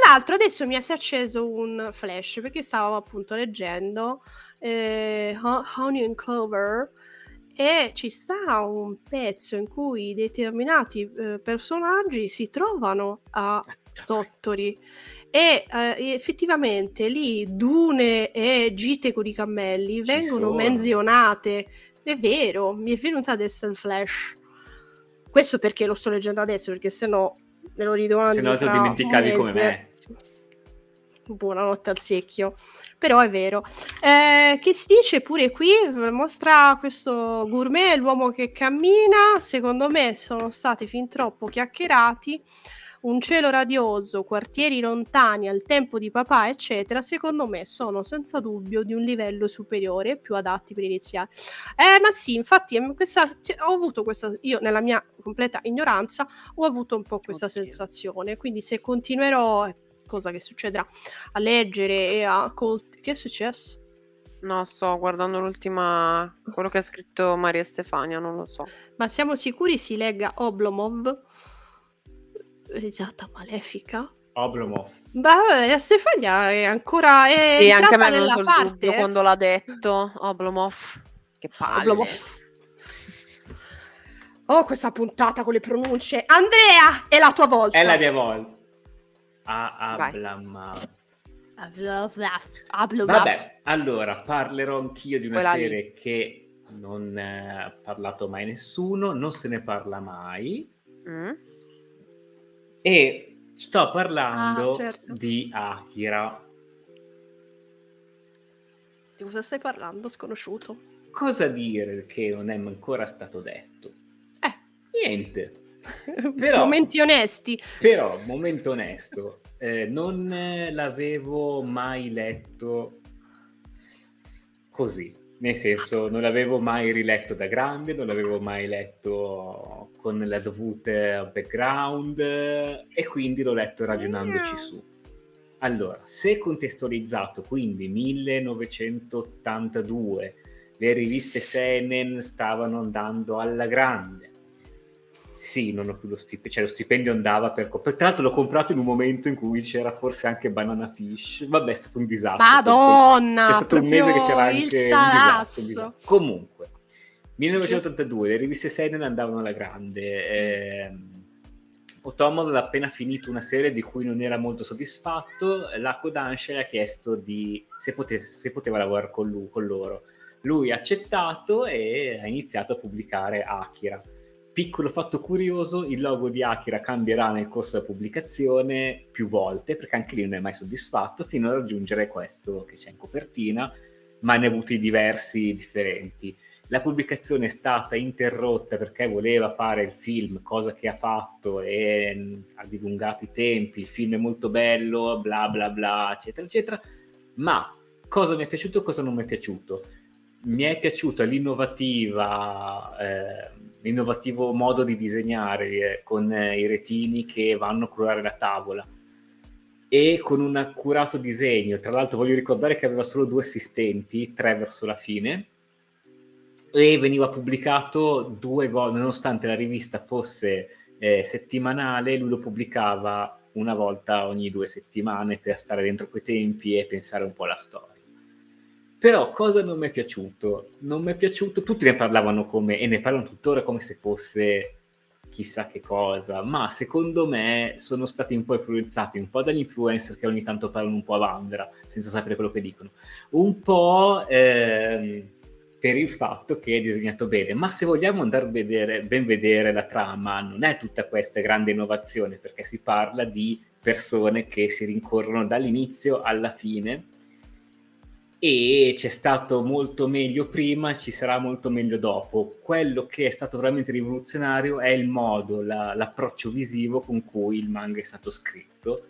l'altro adesso mi si è acceso un flash perché stavo appunto leggendo eh, Honey and Clover e ci sta un pezzo in cui determinati eh, personaggi si trovano a Tottori e eh, effettivamente lì dune e gite con i cammelli ci vengono sono. menzionate è vero, mi è venuto adesso il flash. Questo perché lo sto leggendo adesso, perché sennò me lo ridomando. Se no te lo dimenticavi come me. Buonanotte al secchio, però è vero. Eh, che si dice pure qui? Mostra questo gourmet, l'uomo che cammina. Secondo me sono stati fin troppo chiacchierati un cielo radioso, quartieri lontani al tempo di papà, eccetera, secondo me sono senza dubbio di un livello superiore più adatti per iniziare. Eh, ma sì, infatti, ehm, questa, ho avuto questa, io nella mia completa ignoranza, ho avuto un po' questa Oddio. sensazione. Quindi se continuerò, eh, cosa che succederà, a leggere e a... Colt- che è successo? No, sto guardando l'ultima, quello che ha scritto Maria Stefania, non lo so. Ma siamo sicuri si legga Oblomov? Risata malefica. Oblomov. Beh, la Stefania è ancora è sì, anche me nella parte eh. quando l'ha detto Oblomov. Che palle. Oblomov. Oh, questa puntata con le pronunce. Andrea, è la tua volta. È la mia volta. Ablamov. Vabbè, allora parlerò anch'io di una Quella serie lì. che non eh, ha parlato mai nessuno, non se ne parla mai. Mm e sto parlando ah, certo. di Akira. Di cosa stai parlando? Sconosciuto. Cosa dire che non è ancora stato detto? Eh. Niente. però, Momenti onesti. Però, momento onesto, eh, non l'avevo mai letto così. Nel senso, ah. non l'avevo mai riletto da grande, non l'avevo mai letto con le dovute background e quindi l'ho letto ragionandoci mm. su. Allora, se contestualizzato quindi 1982, le riviste Senen stavano andando alla grande. Sì, non ho più lo stipendio, cioè lo stipendio andava per... Tra l'altro l'ho comprato in un momento in cui c'era forse anche Banana Fish. Vabbè, è stato un disastro. Madonna! C'è stato un mese che c'era anche un disastro, un disastro. Comunque, 1982, le riviste serie andavano alla grande. Eh, Otomodo ha appena finito una serie di cui non era molto soddisfatto. La Kodansha gli ha chiesto di, se, potesse, se, poteva lavorare con, lui, con loro. Lui ha accettato e ha iniziato a pubblicare Akira. Piccolo fatto curioso, il logo di Akira cambierà nel corso della pubblicazione più volte, perché anche lì non è mai soddisfatto, fino a raggiungere questo che c'è in copertina, ma ne ha avuti diversi differenti la pubblicazione è stata interrotta perché voleva fare il film, cosa che ha fatto e mm, ha dilungato i tempi, il film è molto bello, bla bla bla, eccetera, eccetera, ma cosa mi è piaciuto e cosa non mi è piaciuto? Mi è piaciuta l'innovativa, eh, l'innovativo modo di disegnare eh, con eh, i retini che vanno a curare la tavola e con un accurato disegno. Tra l'altro voglio ricordare che aveva solo due assistenti, tre verso la fine, e veniva pubblicato due volte, nonostante la rivista fosse eh, settimanale, lui lo pubblicava una volta ogni due settimane per stare dentro quei tempi e pensare un po' alla storia. Però cosa non mi è piaciuto? Non mi è piaciuto, tutti ne parlavano come, e ne parlano tuttora come se fosse chissà che cosa, ma secondo me sono stati un po' influenzati, un po' dagli influencer che ogni tanto parlano un po' a vanvera, senza sapere quello che dicono, un po' ehm, per il fatto che è disegnato bene. Ma se vogliamo andare a vedere, ben vedere la trama, non è tutta questa grande innovazione, perché si parla di persone che si rincorrono dall'inizio alla fine e c'è stato molto meglio prima, ci sarà molto meglio dopo. Quello che è stato veramente rivoluzionario è il modo, la, l'approccio visivo con cui il manga è stato scritto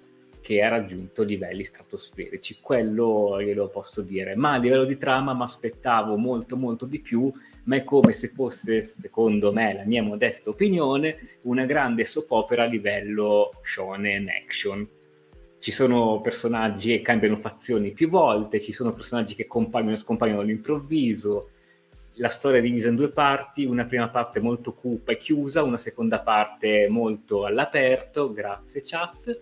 che ha raggiunto livelli stratosferici, quello glielo posso dire. Ma a livello di trama mi aspettavo molto molto di più, ma è come se fosse, secondo me, la mia modesta opinione, una grande soppopera a livello shonen action. Ci sono personaggi che cambiano fazioni più volte, ci sono personaggi che compaiono e scompaiono all'improvviso, la storia è divisa in due parti, una prima parte molto cupa e chiusa, una seconda parte molto all'aperto, grazie chat,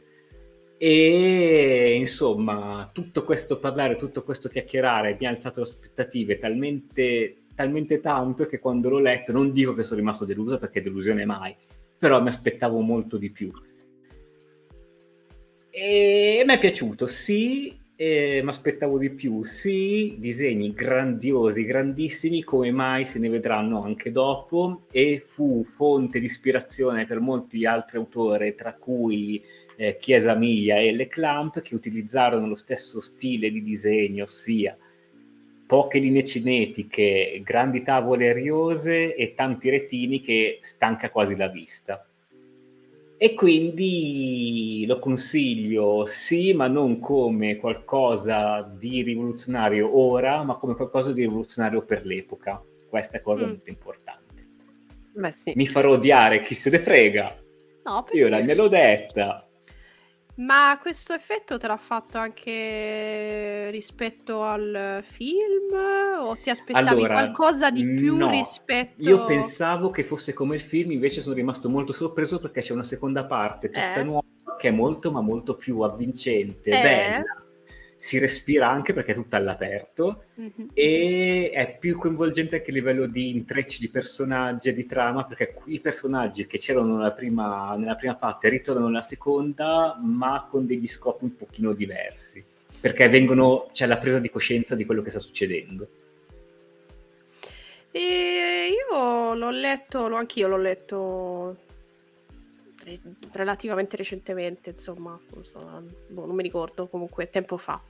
e insomma, tutto questo parlare, tutto questo chiacchierare mi ha alzato le aspettative talmente, talmente tanto che quando l'ho letto, non dico che sono rimasto deluso perché delusione mai, però mi aspettavo molto di più. E mi è piaciuto, sì, eh, mi aspettavo di più, sì, disegni grandiosi, grandissimi, come mai se ne vedranno anche dopo, e fu fonte di ispirazione per molti altri autori, tra cui eh, Chiesa Mia e Leclamp che utilizzarono lo stesso stile di disegno, ossia poche linee cinetiche, grandi tavole ariose e tanti retini che stanca quasi la vista. E quindi lo consiglio sì, ma non come qualcosa di rivoluzionario ora, ma come qualcosa di rivoluzionario per l'epoca. Questa è cosa mm. molto importante. Beh, sì. Mi farò odiare chi se ne frega. No, Io la mia l'ho detta. Ma questo effetto te l'ha fatto anche rispetto al film? O ti aspettavi allora, qualcosa di più no. rispetto? Io pensavo che fosse come il film, invece sono rimasto molto sorpreso perché c'è una seconda parte tutta eh. nuova che è molto ma molto più avvincente, eh. bella si respira anche perché è tutto all'aperto mm-hmm. e è più coinvolgente anche a livello di intrecci di personaggi e di trama perché i personaggi che c'erano nella prima, nella prima parte ritornano nella seconda ma con degli scopi un pochino diversi perché vengono, c'è la presa di coscienza di quello che sta succedendo. E io l'ho letto, anch'io l'ho letto relativamente recentemente, insomma, non, boh, non mi ricordo, comunque tempo fa.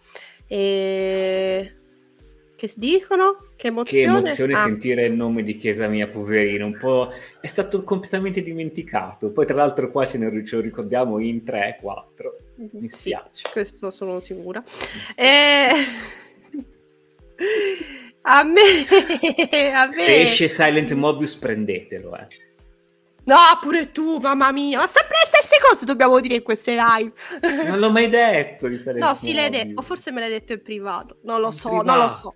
E... Che dicono? Che emozione, che emozione ah. sentire il nome di Chiesa mia, poverino, un po' è stato completamente dimenticato. Poi tra l'altro qua se ne ce lo ricordiamo in 3-4, mhm, mi sì, spiace. questo sono sicura. E... Eh, a me, a me... Se esce Silent Mobius prendetelo, eh. No, pure tu, mamma mia. Ma sempre le stesse cose dobbiamo dire in queste live. Non l'ho mai detto di No, sì, l'hai detto. O forse me l'hai detto in privato. Non lo in so, privato, non lo so.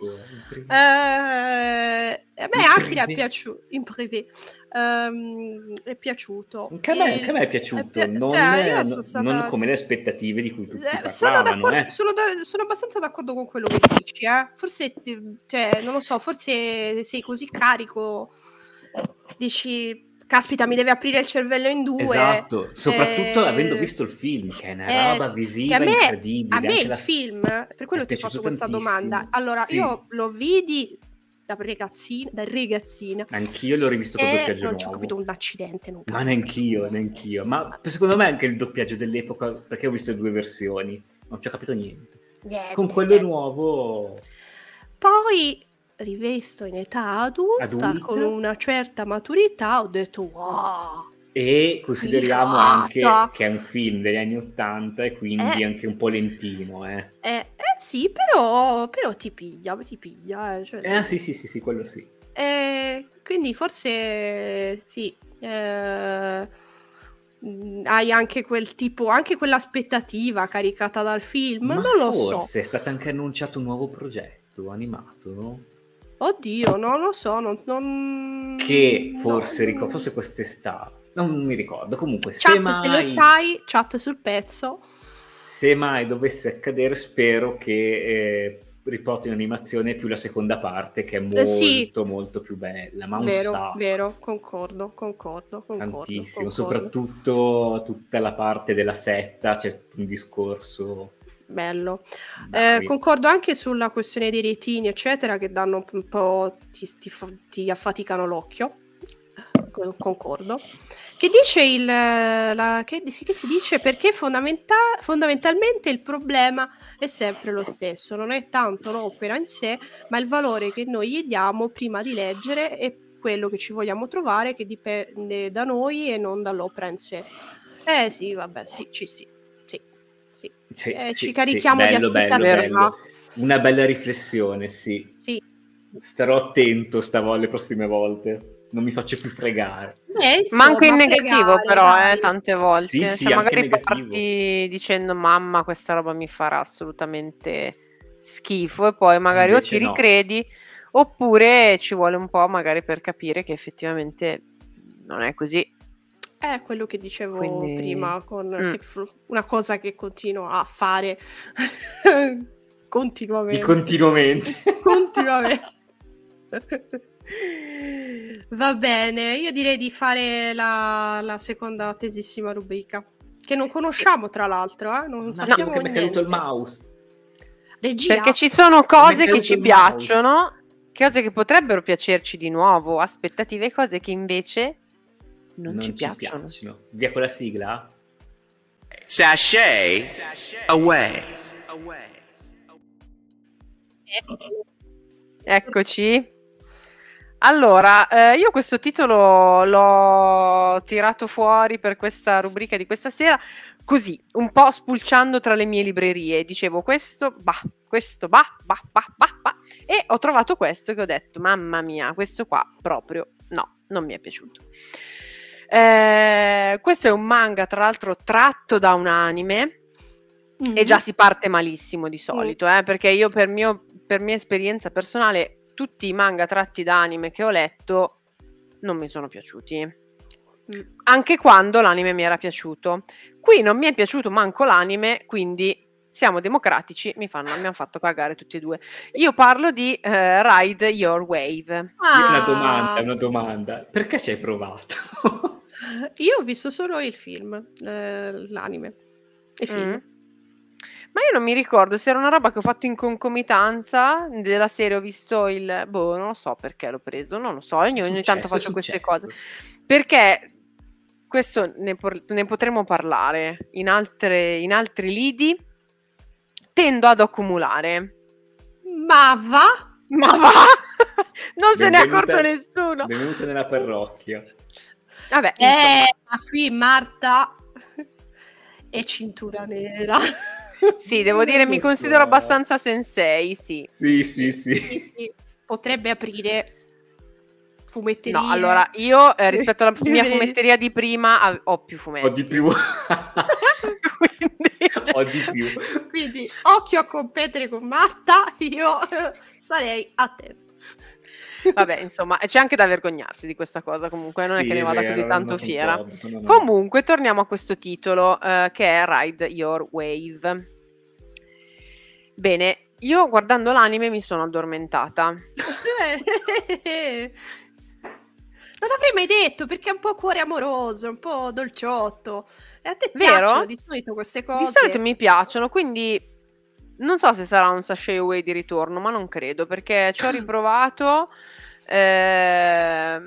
Eh, a me anche privé. Ehm, è piaciuto. In privé. Um, è piaciuto. Anche a me, anche a me è piaciuto. È pi- non, cioè, non, stata... non, come le aspettative di cui tu eh, sono, eh. sono, sono, abbastanza d'accordo con quello che dici. Eh. Forse, cioè, non lo so, forse sei così carico. Dici caspita, mi deve aprire il cervello in due. Esatto, soprattutto eh, avendo visto il film, che è una eh, roba visiva a me, incredibile. A me il la... film, per quello ti ho fatto questa domanda. Allora, sì. io lo vidi da ragazzina, da ragazzina. Anch'io l'ho rivisto con il doppiaggio non ci ho capito un accidente. Non Ma neanch'io, neanch'io. Ma secondo me anche il doppiaggio dell'epoca, perché ho visto due versioni, non ci ho capito niente. niente con quello niente. nuovo... Poi rivesto in età adulta, adulta. con una certa maturità, ho detto wow. E consideriamo anche che è un film degli anni Ottanta e quindi eh, anche un po' lentino. Eh, eh, eh sì, però, però, ti piglia, ti piglia. Eh, cioè... Eh, sì, sì, sì, sì, quello sì. Eh, quindi forse sì, eh, hai anche quel tipo, anche quell'aspettativa caricata dal film, Ma non lo so. Forse è stato anche annunciato un nuovo progetto animato, no? Oddio, non lo so, non... non... Che forse, no. ricordo, forse quest'estate, non mi ricordo, comunque chat, se, mai... se lo sai, chat sul pezzo. Se mai dovesse accadere, spero che eh, riporti in animazione più la seconda parte, che è eh, molto, sì. molto più bella, ma vero, un sacco. Vero, concordo, concordo, concordo. Tantissimo, concordo. soprattutto tutta la parte della setta, c'è un discorso bello. Eh, concordo anche sulla questione dei retini, eccetera, che danno un po'. ti, ti, ti affaticano l'occhio. Concordo. Che dice il. La, che, che, si dice perché fondamenta, fondamentalmente il problema è sempre lo stesso, non è tanto l'opera in sé, ma il valore che noi gli diamo prima di leggere e quello che ci vogliamo trovare che dipende da noi e non dall'opera in sé. Eh sì, vabbè, sì, ci sì sì. sì, eh, sì ci carichiamo bello, di aspettare No? Una bella riflessione, sì. sì Starò attento stavo alle prossime volte. Non mi faccio più fregare. Eh, ma anche in negativo, fregare, però, eh, tante volte. Sì, cioè, sì, magari parti dicendo: Mamma, questa roba mi farà assolutamente schifo, e poi magari Invece o ti no. ricredi, oppure ci vuole un po', magari, per capire che effettivamente non è così. È quello che dicevo Quindi... prima, con mm. una cosa che continuo a fare continuamente. Di continuamente. continuamente. Va bene, io direi di fare la, la seconda tesissima rubrica, che non conosciamo tra l'altro, eh? non no, sappiamo no, niente. il mouse. Regia. Perché ci sono cose che ci piacciono, mouse. cose che potrebbero piacerci di nuovo, aspettative e cose che invece non, non ci, ci piacciono. piacciono. Via quella sigla. Sashay away. Eccoci. Allora, eh, io questo titolo l'ho tirato fuori per questa rubrica di questa sera, così, un po' spulciando tra le mie librerie. Dicevo questo, bah, questo, bah, bah, bah, bah, bah. E ho trovato questo che ho detto, mamma mia, questo qua proprio no, non mi è piaciuto. Eh, questo è un manga, tra l'altro, tratto da un anime. Mm-hmm. E già mhm. si parte malissimo di mm. solito, mm. eh, perché io per, mio, per mia esperienza personale tutti i manga tratti da anime che ho letto non mi sono piaciuti mm. anche quando l'anime mi era piaciuto. Qui non mi è piaciuto manco l'anime, quindi siamo democratici, mi, fanno, mi hanno fatto cagare tutti e due. Io parlo di uh, Ride Your Wave. Ah. Una domanda, una domanda. Perché ci hai provato? io ho visto solo il film, eh, l'anime. E film. Mm. Ma io non mi ricordo se era una roba che ho fatto in concomitanza della serie, ho visto il... Boh, non lo so perché l'ho preso, non lo so, ogni, ogni tanto faccio queste cose. Perché questo ne, por- ne potremo parlare in, altre, in altri lidi, tendo ad accumulare. Ma va? Ma va? non se ne è accorto nessuno. Benvenuta nella parrocchia. Vabbè, eh, ma qui Marta è cintura nera. sì, devo dire, mi considero abbastanza sensei, sì. Sì, sì, sì. sì, sì. Potrebbe aprire fumetteria. No, allora, io eh, rispetto alla mia fumetteria di prima ho più fumetti. Ho di più. Cioè, o di più. Quindi occhio a competere con Marta, io eh, sarei attento. Vabbè, insomma, c'è anche da vergognarsi di questa cosa, comunque non sì, è che ne vada vero, così tanto fiera. Concordo, comunque, torniamo a questo titolo eh, che è Ride Your Wave. Bene, io guardando l'anime mi sono addormentata. non l'avrei mai detto perché è un po' cuore amoroso, un po' dolciotto. A te Vero? piacciono di solito queste cose. Di solito mi piacciono, quindi non so se sarà un sachet away di ritorno, ma non credo, perché ci ho riprovato. Eh...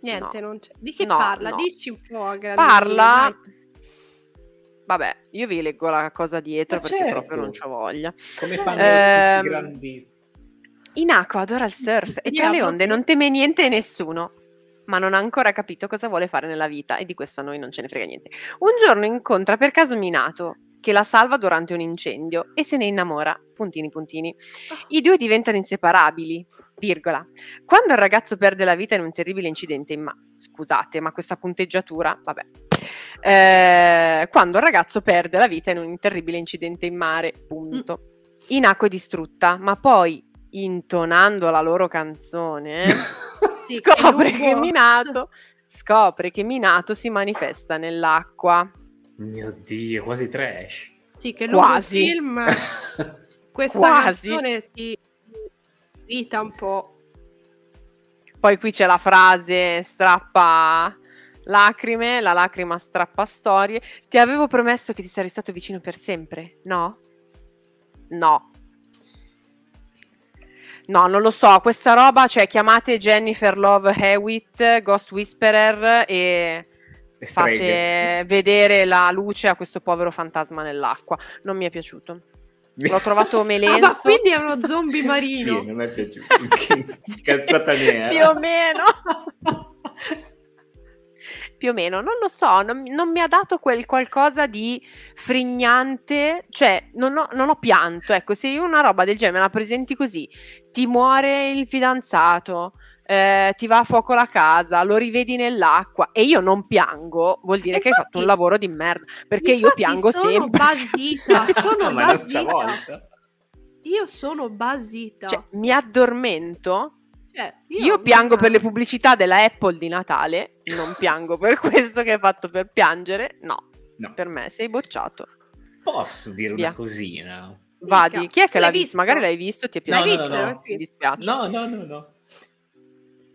Niente, no. non c'è. Di che no, parla? No. Dici un po', grande. Parla... Vabbè, io vi leggo la cosa dietro ma eh, perché certo. proprio non ho voglia. Come fanno eh... grandi... Inaco adora il surf e tra le onde non teme niente e nessuno ma non ha ancora capito cosa vuole fare nella vita e di questo a noi non ce ne frega niente. Un giorno incontra per caso Minato, che la salva durante un incendio e se ne innamora, puntini puntini. Ah. I due diventano inseparabili, virgola. Quando il ragazzo perde la vita in un terribile incidente, ma scusate, ma questa punteggiatura, vabbè. Eh, quando il ragazzo perde la vita in un terribile incidente in mare, punto. Mm. acqua è distrutta, ma poi, intonando la loro canzone... scopre che, Minato scopre che Minato si manifesta nell'acqua. Mio Dio, quasi trash. Sì, che lungo quasi. film. Questa canzone ti vita un po'. Poi qui c'è la frase strappa lacrime, la lacrima strappa storie. Ti avevo promesso che ti sarei stato vicino per sempre, no? No. No, non lo so, questa roba, cioè chiamate Jennifer Love Hewitt, Ghost Whisperer e fate vedere la luce a questo povero fantasma nell'acqua. Non mi è piaciuto. L'ho trovato melenso. ah, ma quindi è uno zombie marino. sì, non mi è piaciuto. Cazzata mia. Più o meno. più o meno, non lo so, non, non mi ha dato quel qualcosa di frignante, cioè non ho, non ho pianto, ecco, se io una roba del genere me la presenti così, ti muore il fidanzato, eh, ti va a fuoco la casa, lo rivedi nell'acqua e io non piango, vuol dire infatti, che hai fatto un lavoro di merda, perché io piango sono sempre. Basita, cioè, sono basita. Io sono basita. Cioè, mi addormento cioè, io, io piango per le pubblicità della Apple di Natale, non piango per questo che hai fatto per piangere, no. no. Per me sei bocciato. Posso dire Via. una cosina? Vadi, chi è che l'ha visto? visto? Magari l'hai visto, ti è piaciuto. L'hai visto? No, no, no. Mi dispiace. No, no, no, no.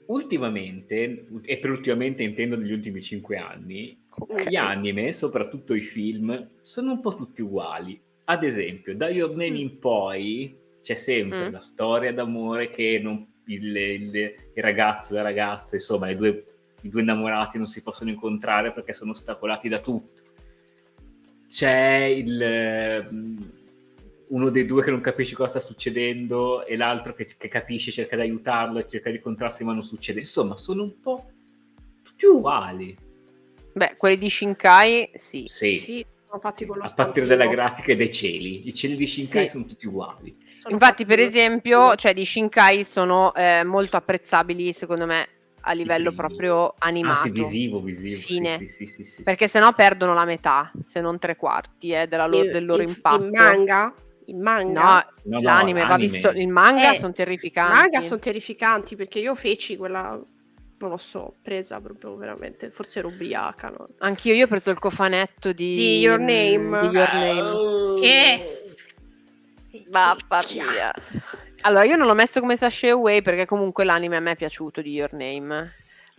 Ultimamente, e per ultimamente intendo negli ultimi cinque anni, okay. gli anime, soprattutto i film, sono un po' tutti uguali. Ad esempio, da Your Name mm. in poi c'è sempre mm. una storia d'amore che non il, il, il ragazzo, la ragazza, insomma, i due, i due innamorati non si possono incontrare perché sono ostacolati da tutto. C'è il mm, uno dei due che non capisce cosa sta succedendo e l'altro che, che capisce cerca di aiutarlo e cerca di incontrarsi, ma non succede. Insomma, sono un po' tutti uguali. Beh, quelli di Shinkai sì. Sì. sì sono fatti con lo a partire dalla grafica e dai cieli. I cieli di Shinkai sì. sono tutti uguali. Sono Infatti, per esempio, lo... cioè, di Shinkai sono eh, molto apprezzabili, secondo me, a livello proprio animato. Ah, sì, visivo, visivo. Fine. Sì, sì, sì, sì Perché sì. sennò perdono la metà, se non tre quarti eh, loro, il, del loro il, impatto. Il manga? Il manga? No, no l'anime, no, va visto. Il manga eh, sono terrificanti. Il manga sono terrificanti perché io feci quella non lo so, presa proprio veramente, forse ero ubriaca. No? Anch'io io ho preso il cofanetto di, di Your mm, Name. Di Your Name. Oh. Che... Mamma mia. Allora, io non l'ho messo come sashay away perché comunque l'anime a me è piaciuto di Your Name.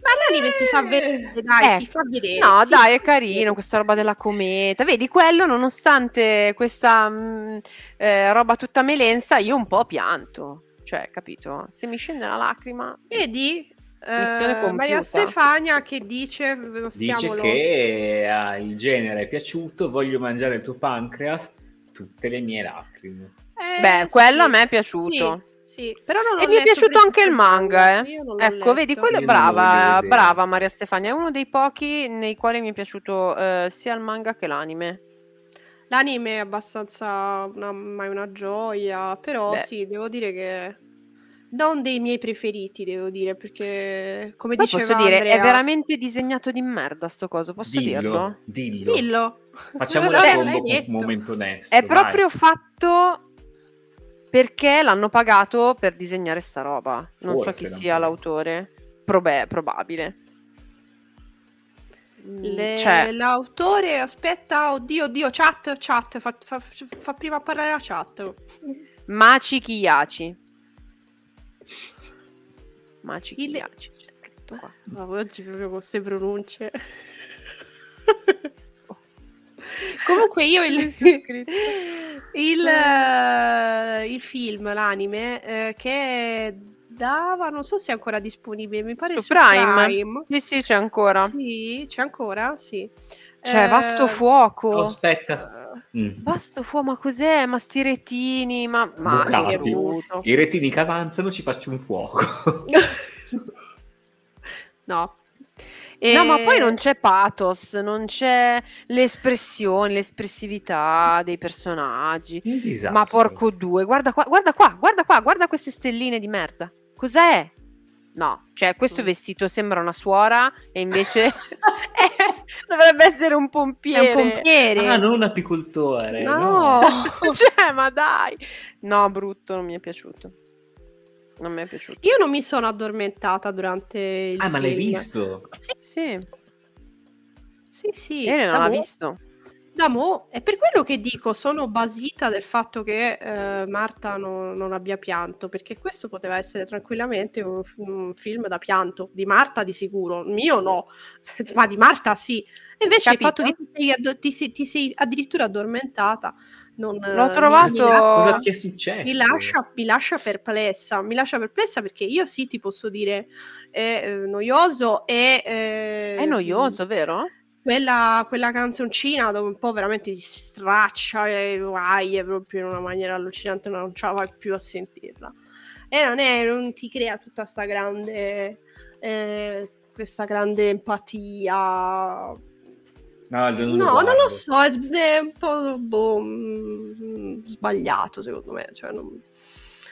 Ma l'anime eh, si fa vedere, dai, eh, si fa vedere. No, dai, è carino vedere. questa roba della cometa. Vedi, quello, nonostante questa mh, mm, eh, roba tutta melensa, io un po' pianto. Cioè, capito? Se mi scende la lacrima... Vedi? Eh, Maria Stefania che dice, dice che ah, il genere è piaciuto, voglio mangiare il tuo pancreas, tutte le mie lacrime. Eh, Beh, sì. quello a me è piaciuto. Sì. Sì, però non e mi è piaciuto anche il manga. Eh. Ecco, letto. vedi, quello è brava, eh, brava Maria Stefania. È uno dei pochi nei quali mi è piaciuto eh, sia il manga che l'anime. L'anime è abbastanza una, mai una gioia, però Beh. sì, devo dire che non dei miei preferiti, devo dire, perché come dicevo. posso dire, Andrea... è veramente disegnato di merda sto coso, posso dillo, dirlo? Dillo. Dillo. Facciamo cioè, un momento onesto. È vai. proprio fatto perché l'hanno pagato per disegnare sta roba. Non Forse so chi sia pagato. l'autore. Probè, probabile. Mm, Le... Cioè... L'autore, aspetta, oddio, oddio, chat, chat, fa, fa, fa prima parlare la chat. Maci Chiaci. Ma ci Il... piace, c'è scritto qua. Ma oggi proprio con queste pronunce. Comunque io il, il, uh, il film, l'anime, eh, che dava, non so se è ancora disponibile, mi pare su, su Prime. Prime. Sì, sì, c'è ancora. Sì, c'è ancora, sì. C'è eh... Vasto Fuoco. aspetta, Mm. Basso fuoco, ma cos'è? Ma sti retini, ma... ma I retini che avanzano ci faccio un fuoco. no. E... No, ma poi non c'è pathos, non c'è l'espressione, l'espressività dei personaggi. Ma porco due, guarda qua, guarda qua, guarda qua, guarda queste stelline di merda. Cos'è? No, cioè questo mm. vestito sembra una suora e invece dovrebbe essere un pompiere. È un pompiere. Ah, non un apicoltore. No, no. cioè, ma dai. No, brutto, non mi è piaciuto. Non mi è piaciuto. Io non mi sono addormentata durante il Ah, film. ma l'hai visto? Sì, sì. Sì, sì. Io non l'ho visto. Da mo, è per quello che dico, sono basita del fatto che eh, Marta non, non, abbia pianto, perché questo poteva essere tranquillamente un, un, film da pianto, di Marta di sicuro, mio no, ma di Marta sì. Invece Capito? il fatto che ti sei, addo- ti sei, ti sei addirittura addormentata non, eh, l'ho trovato mi lascia, cosa ti è successo mi lascia, mi lascia, perplessa mi lascia perplessa perché io sì ti posso dire è eh, noioso e eh, è noioso vero? Quella, quella, canzoncina dove un po' veramente ti straccia e guai proprio in una maniera allucinante, non ce la fai più a sentirla. E non, è, non ti crea tutta questa grande, eh, questa grande empatia. No, non, no, lo, non lo so, è, è un po' boh, mm, sbagliato secondo me. Cioè, non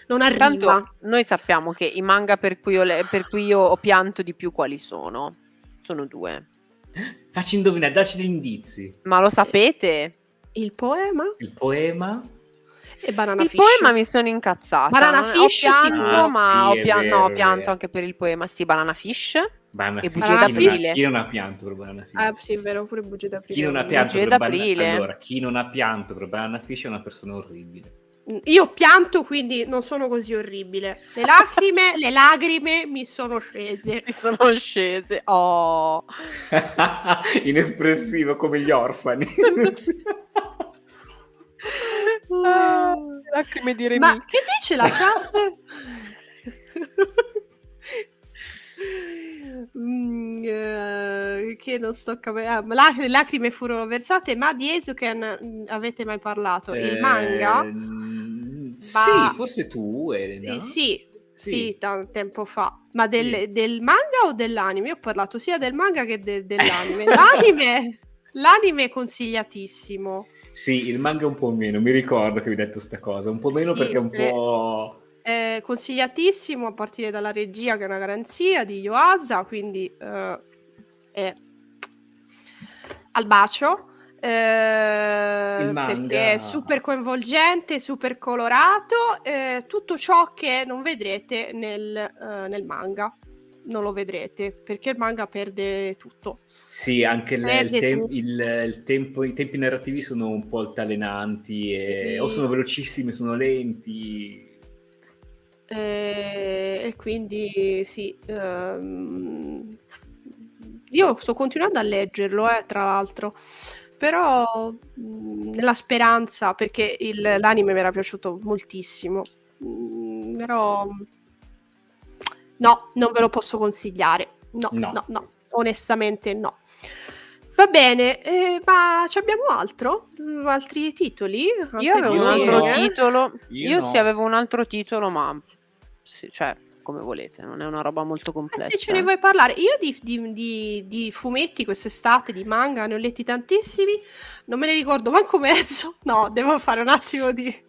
non arriva. Tanto noi sappiamo che i manga per cui, le, per cui, io ho pianto di più quali sono? Sono due. Facci indovinare, dacci degli indizi. Ma lo eh, sapete? Il poema? Il poema? E Banana il Fish. poema mi sono incazzata. Banana Fish, ho pianto, sì. ma ah, sì, ho, pian- vero, no, ho pianto anche per il poema. Sì, Banana Fish. Banana e Bugie d'aprile. Chi non ha pianto per Banana Fish? Ah, sì, è vero, pure Bugie d'aprile. Chi non ha pianto Bugie per d'aprile. Ban- allora, chi non ha pianto per Banana Fish è una persona orribile. Io pianto, quindi non sono così orribile. Le lacrime, le lagrime mi sono scese. Mi sono scese, oh. Inespressivo come gli orfani. ah, lacrime di Remi. Ma che dice la chat? Mm, eh, che non sto capendo. Ah, lacrime furono versate, ma di Esoken avete mai parlato? Il eh, manga? Eh, va... Sì, forse tu, Elena. Eh, sì, sì, sì tanto tempo fa. Ma del, sì. del, manga o dell'anime? Io ho parlato sia del manga che de- dell'anime. L'anime... L'anime è consigliatissimo. Sì, il manga un po' meno, mi ricordo che vi ho detto questa cosa, un po' meno sì, perché è un eh. po' È eh, consigliatissimo a partire dalla regia, che è una garanzia di Yoasa, quindi eh, è al bacio. Eh, perché è super coinvolgente, super colorato, eh, tutto ciò che non vedrete nel, eh, nel, manga non lo vedrete perché il manga perde tutto. Sì, anche le, il, il, il tempo, i tempi narrativi sono un po' altalenanti e, sì. o sono velocissimi, sono lenti e, eh, e quindi sì, um, io sto continuando a leggerlo, eh, tra l'altro, però nella mm, speranza, perché il, l'anime mi era piaciuto moltissimo, mm, però no, non ve lo posso consigliare, no, no, no, no. onestamente no. Va bene, eh, ma abbiamo altro? Mm, altri titoli? Altri io avevo un altro titolo. Io, io no. sì avevo un altro titolo, ma sì, cioè, come volete, non è una roba molto complessa. Eh, se ce ne eh. vuoi parlare, io di, di, di, di, fumetti quest'estate, di manga, ne ho letti tantissimi, non me ne ricordo manco mezzo, no, devo fare un attimo di...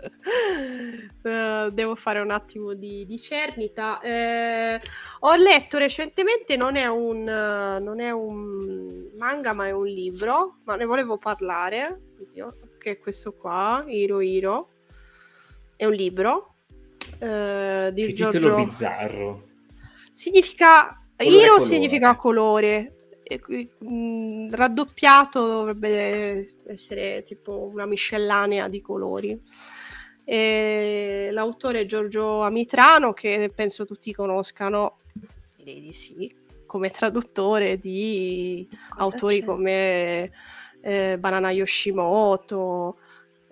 Uh, devo fare un attimo di, di cernita. Eh, ho letto recentemente, non è, un, uh, non è, un, manga, ma è un libro, ma ne volevo parlare, Oddio, che è questo qua, Hiro Hiro. È un libro eh, di che Giorgio... titolo bizzarro. Significa... Colore Iro colore. significa colore, mm, raddoppiato dovrebbe essere tipo una miscellanea di colori. E l'autore è Giorgio Amitrano, che penso tutti conoscano, direi di sì, come traduttore di Cosa autori c'è? come eh, Banana Yoshimoto,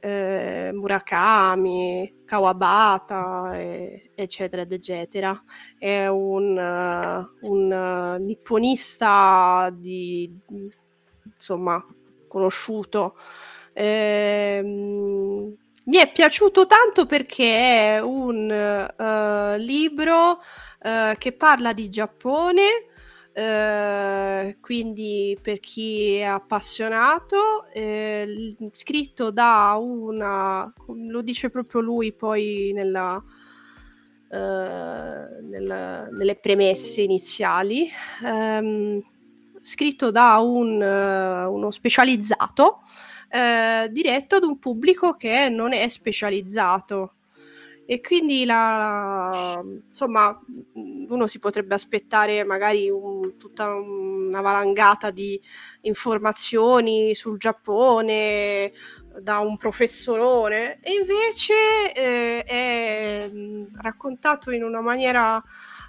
eh, Murakami, Kawabata, e, eccetera, eccetera. È un, uh, un uh, nipponista di, insomma, conosciuto. Ehm, mi è piaciuto tanto perché è un uh, libro che parla di Giappone, eh, quindi per chi è appassionato, eh, scritto da una, lo dice proprio lui poi nella, eh, nella, nelle premesse iniziali, ehm, scritto da un, eh, uno specializzato eh, diretto ad un pubblico che non è specializzato e quindi la, insomma, uno si potrebbe aspettare magari un, tutta una valangata di informazioni sul Giappone da un professorone, e invece eh, è mm, raccontato in una maniera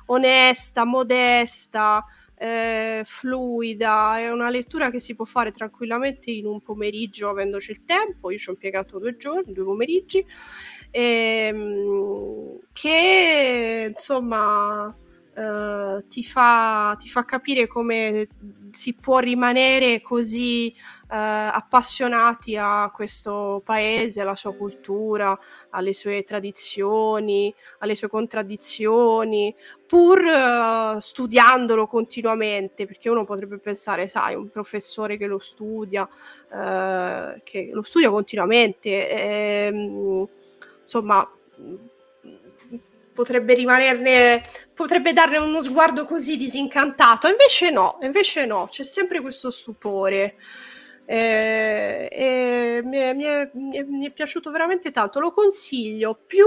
onesta, modesta, eh, fluida, è una lettura che si può fare tranquillamente in un pomeriggio avendoci il tempo, io ci ho impiegato due giorni, due pomeriggi ehm, che insomma eh, ti, fa, ti, fa, capire come si può rimanere così eh, appassionati a questo paese, alla sua cultura, alle sue tradizioni, alle sue contraddizioni, pur uh, studiandolo continuamente, perché uno potrebbe pensare, sai, un professore che lo studia, eh, che lo studia continuamente, ehm, insomma potrebbe rimanerne potrebbe darne uno sguardo così disincantato invece no invece no c'è sempre questo stupore eh, eh, mi, è, mi, è, mi, è, piaciuto veramente tanto lo consiglio più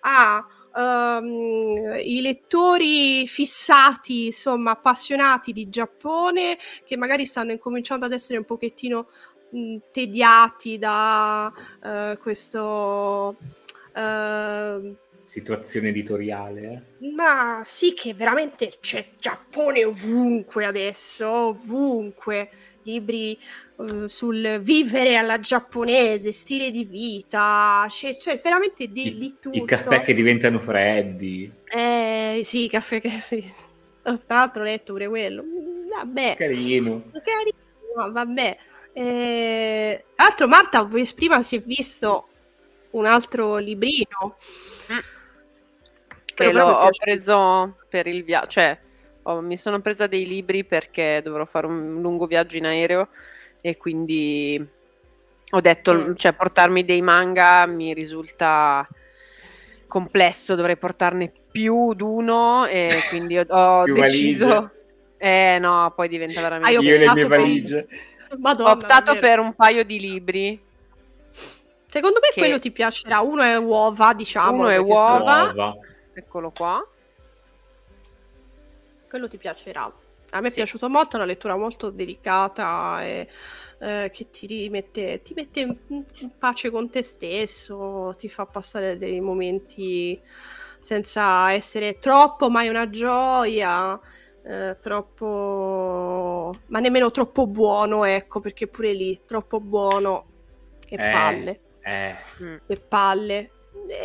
a Um, i lettori fissati, insomma, appassionati di Giappone, che magari stanno incominciando ad essere un pochettino mh, tediati da uh, questo Uh, Situazione editoriale. Eh? Ma sì che veramente c'è Giappone ovunque adesso, ovunque. Libri uh, sul vivere alla giapponese, stile di vita, c'è, cioè veramente di, I, di tutto. I caffè che diventano freddi. Eh sì, i caffè che sì. Tra l'altro ho letto pure quello. Mm, vabbè. Carino. Carino, vabbè. Eh, tra l'altro Marta prima si è visto un altro librino. Mm. Che l'ho ho preso per il viaggio, cioè ho, mi sono presa dei libri perché dovrò fare un lungo viaggio in aereo e quindi ho detto, mm. cioè portarmi dei manga mi risulta complesso, dovrei portarne più d'uno e quindi ho, ho deciso... Eh no, poi diventa veramente... Ah, io, io le mie Madonna, ho optato per un paio di libri Secondo me che... quello ti piacerà. Uno è uova, diciamo. Uno è uova. uova. Eccolo qua. Quello ti piacerà. A me sì. è piaciuto molto, è una lettura molto delicata e, eh, che ti rimette ti mette in pace con te stesso, ti fa passare dei momenti senza essere troppo, mai una gioia. Eh, troppo ma nemmeno troppo buono ecco perché pure lì troppo buono che eh, eh. Mm. palle.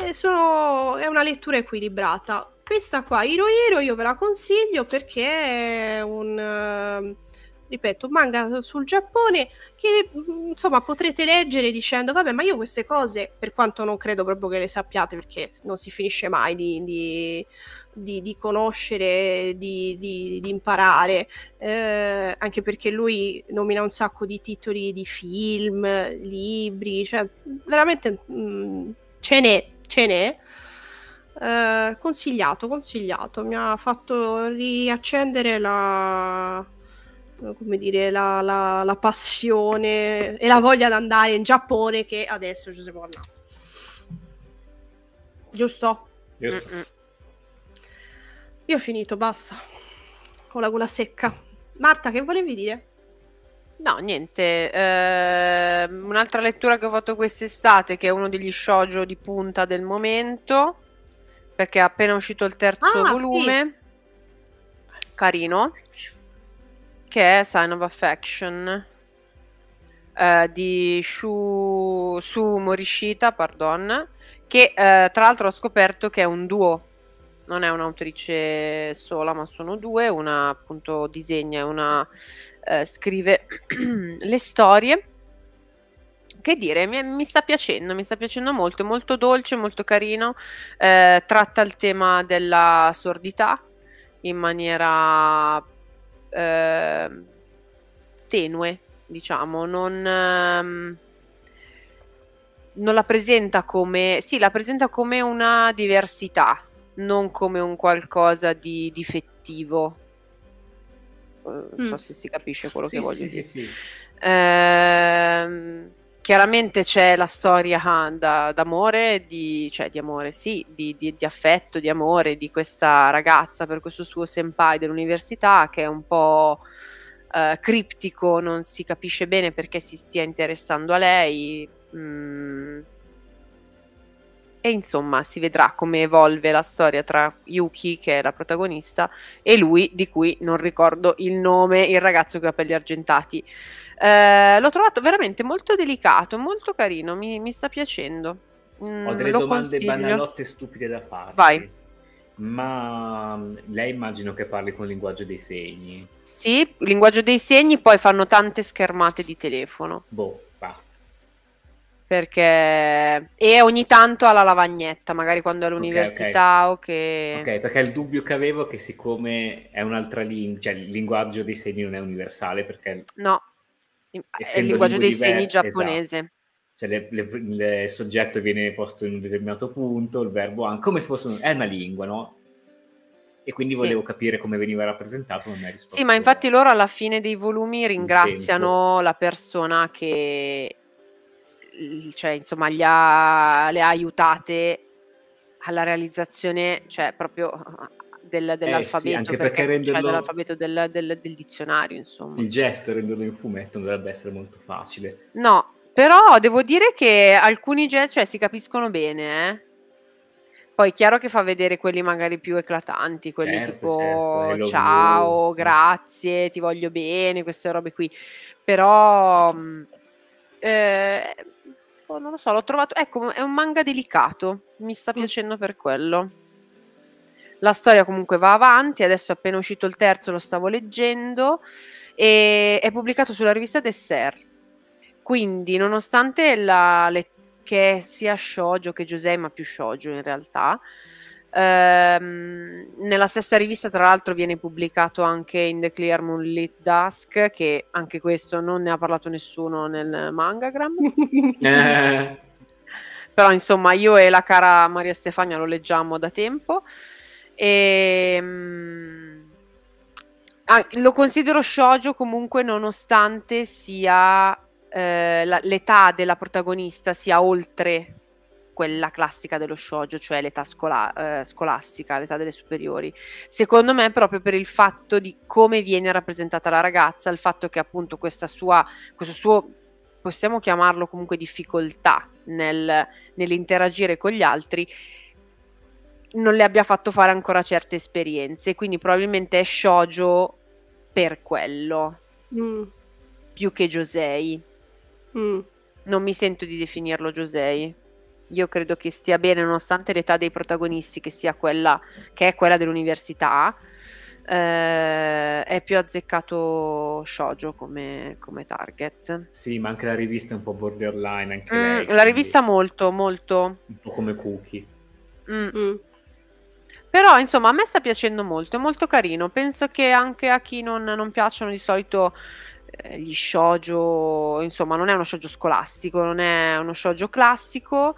Eh, sono... È una lettura equilibrata. Questa qua, Hiro Hiro, io ve la consiglio perché è un... Uh ripeto, un manga sul Giappone che mm, insomma potrete leggere dicendo vabbè ma io queste cose, per quanto non credo proprio che le sappiate perché non si finisce mai di, di, di, di conoscere, di, imparare, eh, anche perché lui nomina un sacco di titoli di film, libri, cioè veramente mh, mm, ce n'è, ce n'è. Eh, consigliato, consigliato, mi ha fatto riaccendere la, come dire, la, la, la, passione e la voglia di andare in Giappone che adesso Giuseppe ha. Giusto? Yes. Io ho finito, basta. Ho la gola secca. Marta, che volevi dire? No, niente. Eh, un'altra lettura che ho fatto quest'estate, che è uno degli shoujo di punta del momento, perché è appena uscito il terzo ah, volume. Sì. Carino che è Sign of Affection eh, di Shu, Su Morishita, pardon, che eh, tra l'altro ho scoperto che è un duo, non è un'autrice sola, ma sono due, una appunto disegna e una eh, scrive le storie. Che dire, mi, mi, sta piacendo, mi sta piacendo molto, è molto dolce, molto carino, eh, tratta il tema della sordità in maniera eh, tenue, diciamo, non, ehm, non la presenta come, sì, la presenta come una diversità, non come un qualcosa di difettivo. Eh, non mm. so se si capisce quello sì, che voglio sì, dire. Sì, sì. Ehm, chiaramente c'è la storia ah, da, d'amore, di, cioè di amore, sì, di, di, di, affetto, di amore di questa ragazza per questo suo senpai dell'università che è un po'. Eh, criptico, non si capisce bene perché si stia interessando a lei. Mm, e insomma si vedrà come evolve la storia tra Yuki, che è la protagonista, e lui, di cui non ricordo il nome, il ragazzo con i capelli argentati. Eh, l'ho trovato veramente molto delicato, molto carino, mi, mi sta piacendo. Mm, Ho delle domande consiglio. banalotte stupide da fare. Vai. Ma mm, lei immagino che parli con il linguaggio dei segni. Sì, il linguaggio dei segni, poi fanno tante schermate di telefono. Boh, basta perché e ogni tanto alla lavagnetta, magari quando è all'università okay, okay. o che... Ok, perché il dubbio che avevo è che siccome è un'altra lingua, cioè il linguaggio dei segni non è universale perché... No, è il linguaggio dei diverse, segni esatto. giapponese. Esatto. Cioè le, le, il soggetto viene posto in un determinato punto, il verbo anche, come se fosse è una lingua, no? E quindi sì. volevo capire come veniva rappresentato, non Sì, ma infatti loro alla fine dei volumi ringraziano la persona che cioè, insomma, ha, le ha aiutate alla realizzazione, cioè proprio del, dell'alfabeto, eh sì, perché, cioè, renderlo... cioè, dell'alfabeto del, del, del, dizionario, insomma. Il gesto, renderlo in fumetto, non dovrebbe essere molto facile. No, però devo dire che alcuni gesti cioè, si capiscono bene, eh. Poi è chiaro che fa vedere quelli magari più eclatanti, quelli certo, tipo certo, ciao, you. Mm. grazie, ti voglio bene, queste robe qui. Però mm, eh, non lo so, l'ho trovato. Ecco, è un manga delicato. Mi sta mm. piacendo per quello. La storia comunque va avanti. Adesso è appena uscito il terzo, lo stavo leggendo. E è pubblicato sulla rivista Dessert. Quindi, nonostante la, le, che sia shoujo che Giuseppe, ma più shoujo in realtà, Ehm, nella stessa rivista, tra l'altro, viene pubblicato anche In the Clear Moonlit Dusk, che anche questo non ne ha parlato nessuno nel mangagram. Però, insomma, io e la cara Maria Stefania lo leggiamo da tempo. E, ehm, ah, lo considero shoujo comunque nonostante sia eh, la, l'età della protagonista sia oltre quella classica dello shoujo, cioè l'età scola- eh, scolastica, l'età delle superiori. Secondo me proprio per il fatto di come viene rappresentata la ragazza, il fatto che appunto questa sua, questo suo, possiamo chiamarlo comunque difficoltà nel, nell'interagire con gli altri, non le abbia fatto fare ancora certe esperienze, quindi probabilmente è shoujo per quello, mm. più che Giosei. Mm. Non mi sento di definirlo Giosei io credo che stia bene nonostante l'età dei protagonisti che sia quella che è quella dell'università eh, è più azzeccato shoujo come, come, target sì ma anche la rivista è un po' borderline anche mm, lei, la rivista molto molto un po' come cookie mm. Mm. Però insomma a me sta piacendo molto, è molto carino. Penso che anche a chi non, non piacciono di solito eh, gli shoujo, insomma non è uno shoujo scolastico, non è uno shoujo classico.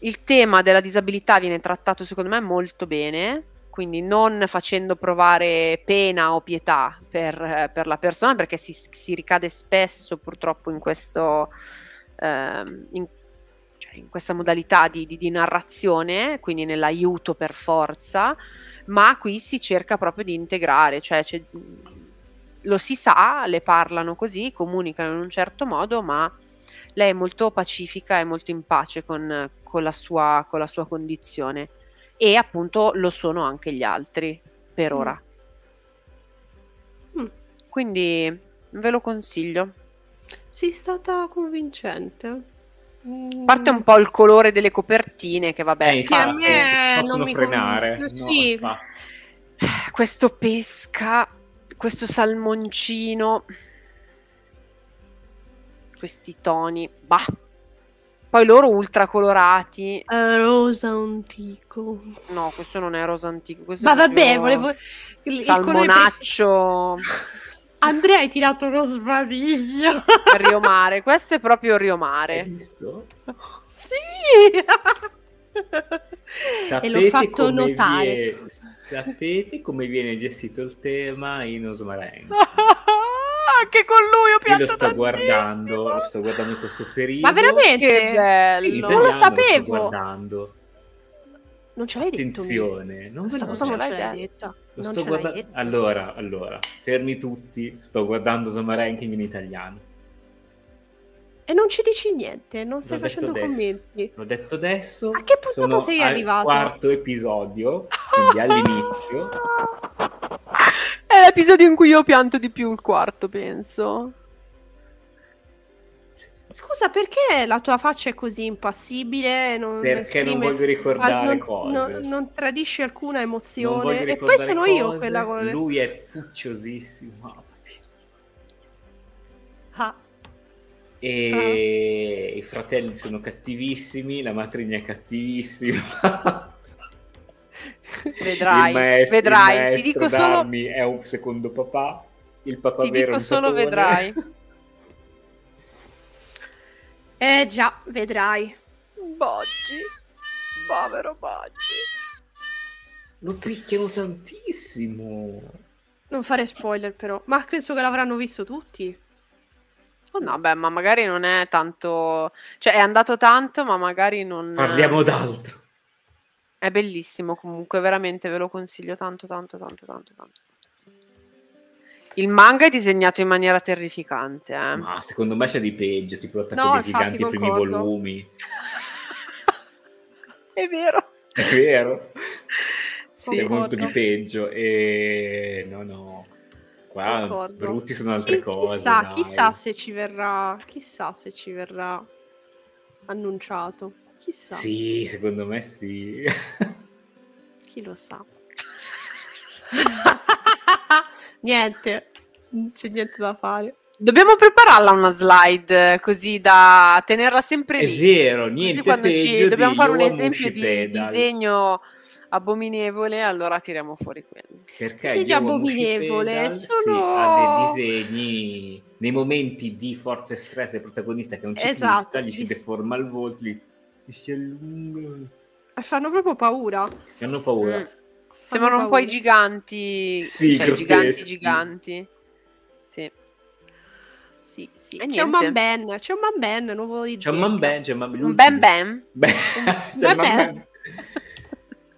Il tema della disabilità viene trattato secondo me molto bene, quindi non facendo provare pena o pietà per, eh, per la persona, perché si, si, ricade spesso purtroppo in, questo, ehm, in, cioè in questa modalità di, di, di, narrazione, quindi nell'aiuto per forza, ma qui si cerca proprio di integrare, cioè lo si sa, le parlano così, comunicano in un certo modo, ma lei è molto pacifica e molto in pace con, con, la, sua, con la sua condizione e appunto lo sono anche gli altri per mm. ora. Mm. Quindi ve lo consiglio. Sì, è stata convincente. A Parte un po' il colore delle copertine che vabbè, eh, infatti, che a me non mi frenare. Con... Sì. No, eh, questo pesca questo salmoncino, questi toni, bah. Poi loro ultra colorati. Uh, rosa antico. No, questo non è rosa antico. Ma vabbè, volevo... Il, salmonaccio. Il Andrea hai tirato uno sbadiglio. Rio mare. questo è proprio Rio mare. Hai visto? Sì! e l'ho fatto notare. Vie... sapete come viene gestito il tema in Osmarenko? anche con lui ho pianto Io lo sto guardando, lo sto guardando in questo periodo. Ma veramente? Sì, non lo sapevo. Lo guardando. Non ce l'hai detto. Attenzione, non, so, cosa non ce l'hai detta. Guarda... Allora, allora, fermi tutti, sto guardando Soma in italiano. E non ci dici niente, non stai facendo adesso, commenti. L'ho detto adesso. A che puntata sei arrivato? quarto episodio, quindi all'inizio. È l'episodio in cui io pianto di più il quarto, penso. Scusa, perché la tua faccia è così impassibile? Non perché esprime, non voglio ricordare non, cose. Non, non tradisci alcuna emozione. E poi sono cose, io quella con... Lui è fucciosissimo. e ah. i fratelli sono cattivissimi, la matrigna è cattivissima. vedrai, maestro, vedrai. ti dico solo... è un secondo papà, il papà ti dico solo patone. vedrai. eh già, vedrai. Boggi, povero Boggi. Lo picchiano tantissimo. Non fare spoiler però, ma penso che l'avranno visto tutti. No, beh, ma magari non è tanto... Cioè, è andato tanto, ma magari non... Parliamo d'altro. È bellissimo comunque, veramente ve lo consiglio tanto, tanto, tanto, tanto, tanto. Il manga è disegnato in maniera terrificante. Eh. Ma secondo me c'è di peggio, tipo l'attacco no, dei giganti, i primi volumi. è vero. È vero. Sì, è molto di peggio. E no, no. Qua D'accordo. brutti sono altre Chi, cose. Chissà, dai. chissà se ci verrà, chissà se ci verrà annunciato. Chissà. Sì, secondo me sì. Chi lo sa. niente, non c'è niente da fare. Dobbiamo prepararla una slide così da tenerla sempre lì. È vero, niente. Così quando ci dobbiamo fare un esempio di pedal. disegno abominevole, allora tiriamo fuori quello. Perché disegni abominevole sono... ha dei disegni nei momenti di forte stress del protagonista che è un ciclista, esatto, gli si dis... deforma il volto, gli, gli si allunga. E eh, fanno proprio paura. E hanno paura. Mm. Sembrano paura. un po' i giganti, sì, cioè, giganti giganti. Sì. Sì, sì. c'è un man ben, c'è un man ben nuovo di C'è un man ben, c'è un man ben. Un ben ben. ben. ben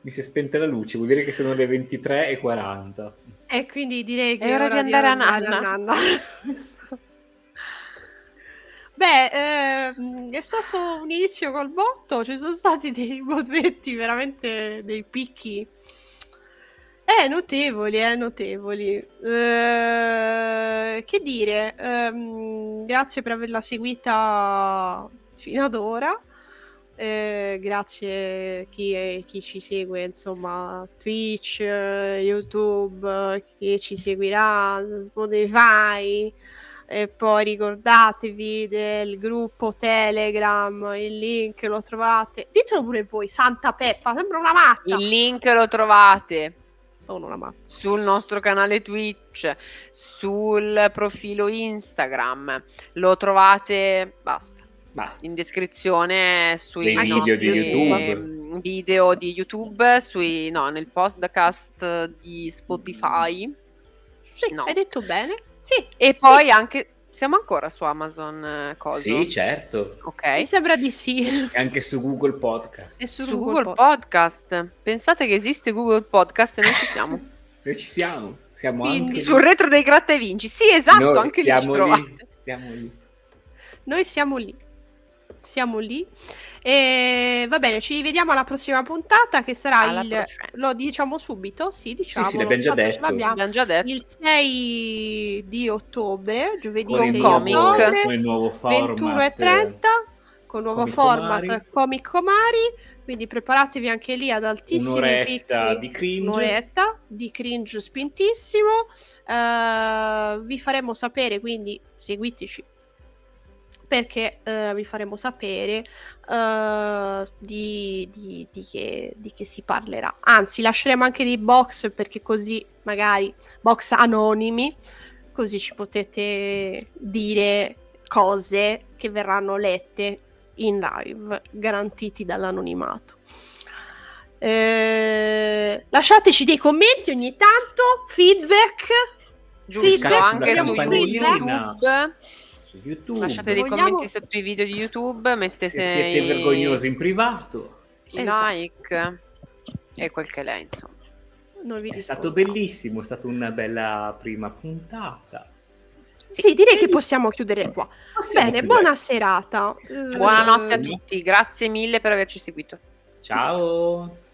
mi si è spenta la luce, vuol dire che sono le 23.40. E quindi direi che è, ora, ora di andare, a nanna. A nanna. Beh, ehm, è stato un inizio col botto, ci sono stati dei botvetti veramente dei picchi. Eh, notevoli, eh, notevoli. Eh, che dire, ehm, grazie per averla seguita fino ad ora eh, grazie chi, chi ci segue, insomma, Twitch, eh, YouTube, chi ci seguirà, Spotify. E poi ricordatevi del gruppo Telegram, il link lo trovate. Ditelo pure voi, Santa Peppa, sembra una matta. Il link lo trovate sono una matta. Sul nostro canale Twitch, sul profilo Instagram, lo trovate, basta. Basta. in descrizione sui Dei video di YouTube. Ehm, video di YouTube, sui, no, nel podcast di Spotify. Sì, no. hai detto bene. Sì, e poi anche siamo ancora su Amazon eh, Cosa? Sì, certo. Ok. Mi sembra di sì. E anche su Google Podcast. E su, su Google, Google Podcast. Podcast. Pensate che esiste Google Podcast e noi ci siamo. noi ci siamo. Siamo Quindi, anche sul lì. retro dei gratta e vinci. Sì, esatto, noi anche lì ci Lì. Siamo lì. Noi siamo lì siamo lì. E va bene, ci vediamo alla prossima puntata che sarà alla il... Prossima. Lo diciamo subito, sì, diciamo. Sì, sì diciamo. l'abbiamo già, detto. l'abbiamo già detto. Il 6 di ottobre, giovedì con 6 comic. ottobre, con il nuovo format. 21 e 30 con nuovo Comic format Comari. Comic Comari quindi preparatevi anche lì ad altissimi un'oretta picchi, di cringe un'oretta di cringe spintissimo uh, vi faremo sapere quindi seguiteci perché eh, vi faremo sapere eh, di, di, di, che, di, che, si parlerà. Anzi, lasceremo anche dei box perché così magari box anonimi, così ci potete dire cose che verranno lette in live, garantiti dall'anonimato. Eh, lasciateci dei commenti ogni tanto, feedback, giusto feedback, anche su YouTube su YouTube. Lasciate dei Vogliamo... commenti sotto i video di YouTube, mettete... Se siete i... vergognosi in privato. I esatto. like e quel che lei, insomma. Non vi è stato bellissimo, è stata una bella prima puntata. Sì, sì direi che possiamo chiudere qua. Possiamo Bene, chiudere. buona serata. Eh, Buonanotte a tutti, grazie mille per averci seguito. Ciao.